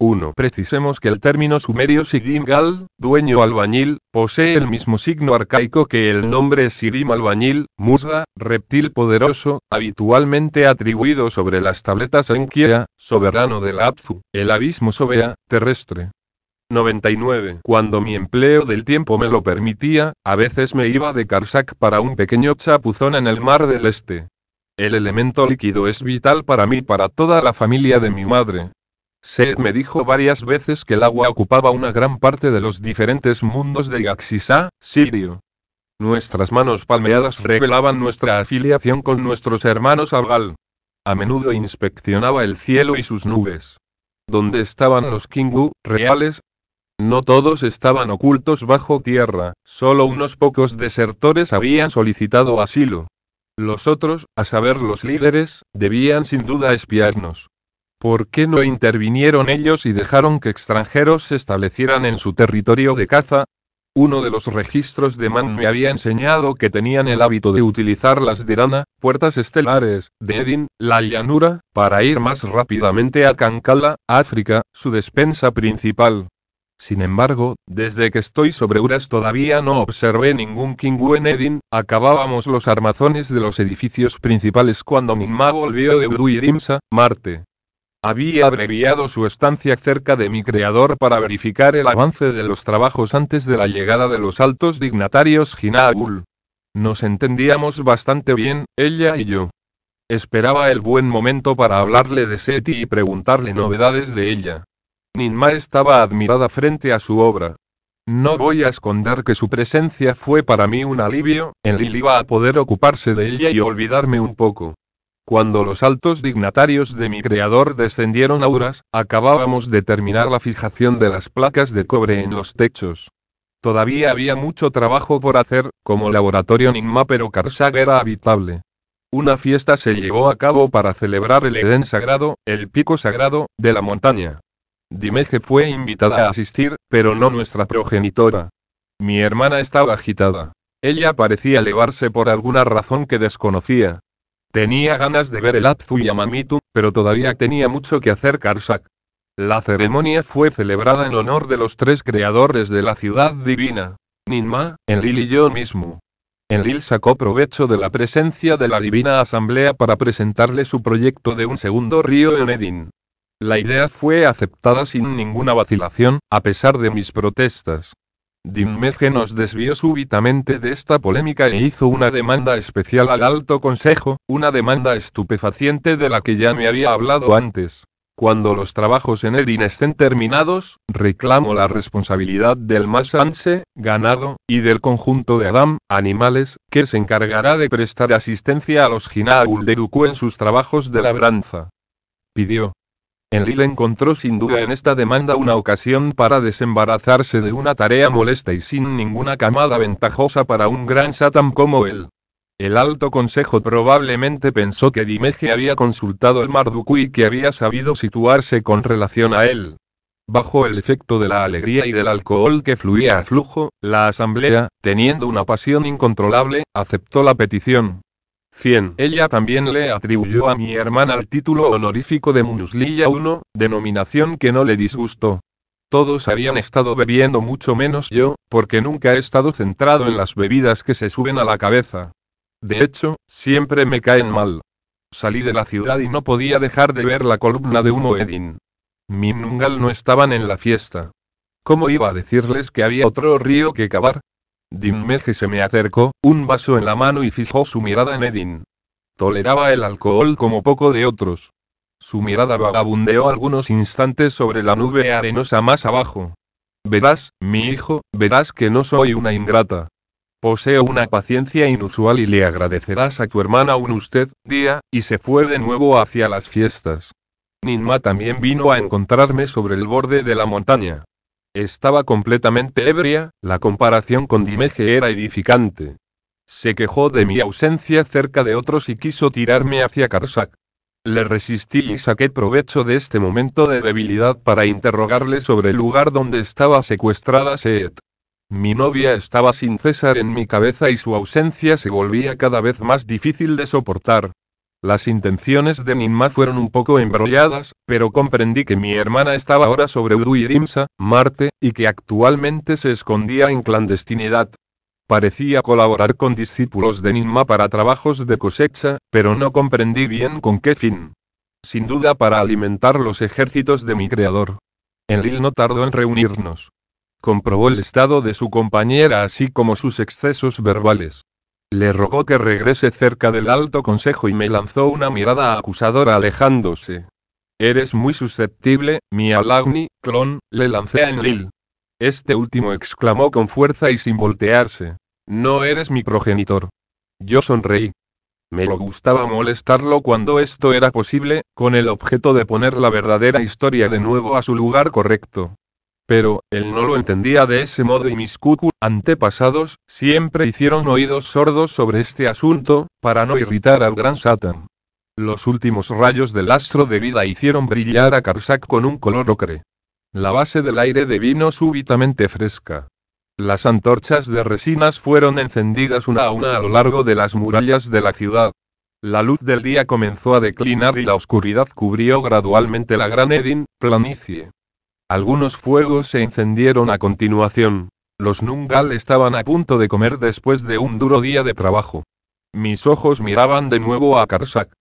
A: 1. Precisemos que el término sumerio Sidimgal, dueño albañil, posee el mismo signo arcaico que el nombre Sidim albañil, musga, reptil poderoso, habitualmente atribuido sobre las tabletas Kiea, soberano del Abzu, el abismo Sobea, terrestre. 99. Cuando mi empleo del tiempo me lo permitía, a veces me iba de Karsak para un pequeño chapuzón en el mar del este. El elemento líquido es vital para mí para toda la familia de mi madre, Seth me dijo varias veces que el agua ocupaba una gran parte de los diferentes mundos de Gaxisa, Sirio. Nuestras manos palmeadas revelaban nuestra afiliación con nuestros hermanos Abgal. A menudo inspeccionaba el cielo y sus nubes. ¿Dónde estaban los Kingu, reales? No todos estaban ocultos bajo tierra, solo unos pocos desertores habían solicitado asilo. Los otros, a saber los líderes, debían sin duda espiarnos. ¿Por qué no intervinieron ellos y dejaron que extranjeros se establecieran en su territorio de caza? Uno de los registros de Man me había enseñado que tenían el hábito de utilizar las dirana, puertas estelares, de Edin, la llanura, para ir más rápidamente a Kankala, África, su despensa principal. Sin embargo, desde que estoy sobre Uras todavía no observé ningún Kingu en Edin, acabábamos los armazones de los edificios principales cuando Minma volvió de Uruidimsa, Marte. Había abreviado su estancia cerca de mi creador para verificar el avance de los trabajos antes de la llegada de los altos dignatarios Jinaagul. Nos entendíamos bastante bien, ella y yo. Esperaba el buen momento para hablarle de Seti y preguntarle novedades de ella. Ninma estaba admirada frente a su obra. No voy a esconder que su presencia fue para mí un alivio, Enlil iba a poder ocuparse de ella y olvidarme un poco. Cuando los altos dignatarios de mi creador descendieron a Uras, acabábamos de terminar la fijación de las placas de cobre en los techos. Todavía había mucho trabajo por hacer, como laboratorio Enigma pero Karsag era habitable. Una fiesta se llevó a cabo para celebrar el Edén sagrado, el pico sagrado, de la montaña. Dimeje fue invitada a asistir, pero no nuestra progenitora. Mi hermana estaba agitada. Ella parecía elevarse por alguna razón que desconocía, Tenía ganas de ver el Amamitu, pero todavía tenía mucho que hacer Karsak. La ceremonia fue celebrada en honor de los tres creadores de la ciudad divina. Ninma, Enlil y yo mismo. Enlil sacó provecho de la presencia de la divina asamblea para presentarle su proyecto de un segundo río en Edin. La idea fue aceptada sin ninguna vacilación, a pesar de mis protestas. Dimmeje nos desvió súbitamente de esta polémica e hizo una demanda especial al Alto Consejo, una demanda estupefaciente de la que ya me había hablado antes. Cuando los trabajos en Erin estén terminados, reclamo la responsabilidad del Masanse, ganado, y del conjunto de Adam, animales, que se encargará de prestar asistencia a los Ginaul de en sus trabajos de labranza. Pidió, Enlil encontró sin duda en esta demanda una ocasión para desembarazarse de una tarea molesta y sin ninguna camada ventajosa para un gran Satan como él. El alto consejo probablemente pensó que Dimeji había consultado el Marduku y que había sabido situarse con relación a él. Bajo el efecto de la alegría y del alcohol que fluía a flujo, la asamblea, teniendo una pasión incontrolable, aceptó la petición. 100. Ella también le atribuyó a mi hermana el título honorífico de Munuslilla 1, denominación que no le disgustó. Todos habían estado bebiendo mucho menos yo, porque nunca he estado centrado en las bebidas que se suben a la cabeza. De hecho, siempre me caen mal. Salí de la ciudad y no podía dejar de ver la columna de humo Edin. Mi mungal no estaban en la fiesta. ¿Cómo iba a decirles que había otro río que cavar? se me acercó, un vaso en la mano y fijó su mirada en Edin. Toleraba el alcohol como poco de otros. Su mirada vagabundeó algunos instantes sobre la nube arenosa más abajo. Verás, mi hijo, verás que no soy una ingrata. Poseo una paciencia inusual y le agradecerás a tu hermana un usted, día, y se fue de nuevo hacia las fiestas. Ninma también vino a encontrarme sobre el borde de la montaña. Estaba completamente ebria, la comparación con Dimeje era edificante. Se quejó de mi ausencia cerca de otros y quiso tirarme hacia Karsak. Le resistí y saqué provecho de este momento de debilidad para interrogarle sobre el lugar donde estaba secuestrada Seet. Mi novia estaba sin cesar en mi cabeza y su ausencia se volvía cada vez más difícil de soportar, las intenciones de Ninma fueron un poco embrolladas, pero comprendí que mi hermana estaba ahora sobre Uru Marte, y que actualmente se escondía en clandestinidad. Parecía colaborar con discípulos de Ninma para trabajos de cosecha, pero no comprendí bien con qué fin. Sin duda para alimentar los ejércitos de mi creador. Enlil no tardó en reunirnos. Comprobó el estado de su compañera así como sus excesos verbales. Le rogó que regrese cerca del alto consejo y me lanzó una mirada acusadora alejándose. Eres muy susceptible, mi Alagni, clon, le lancé a Enlil. Este último exclamó con fuerza y sin voltearse. No eres mi progenitor. Yo sonreí. Me lo gustaba molestarlo cuando esto era posible, con el objeto de poner la verdadera historia de nuevo a su lugar correcto. Pero, él no lo entendía de ese modo y mis antepasados, siempre hicieron oídos sordos sobre este asunto, para no irritar al gran Satan. Los últimos rayos del astro de vida hicieron brillar a Karsak con un color ocre. La base del aire devino súbitamente fresca. Las antorchas de resinas fueron encendidas una a una a lo largo de las murallas de la ciudad. La luz del día comenzó a declinar y la oscuridad cubrió gradualmente la gran Edin, planicie. Algunos fuegos se encendieron a continuación. Los Nungal estaban a punto de comer después de un duro día de trabajo. Mis ojos miraban de nuevo a Karsak.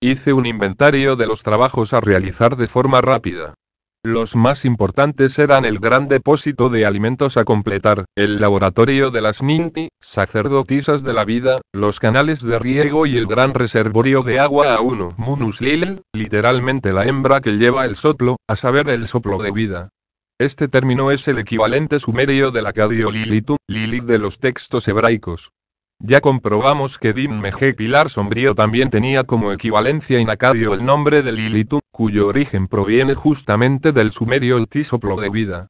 A: Hice un inventario de los trabajos a realizar de forma rápida. Los más importantes eran el gran depósito de alimentos a completar, el laboratorio de las Ninti, sacerdotisas de la vida, los canales de riego y el gran reservorio de agua a uno, Munus Lil, literalmente la hembra que lleva el soplo, a saber el soplo de vida. Este término es el equivalente sumerio de la Cadiolilitu, Lilith de los textos hebraicos. Ya comprobamos que Dimmeje Pilar Sombrío también tenía como equivalencia en acadio el nombre de Lilitu, cuyo origen proviene justamente del sumerio el tisoplo de vida.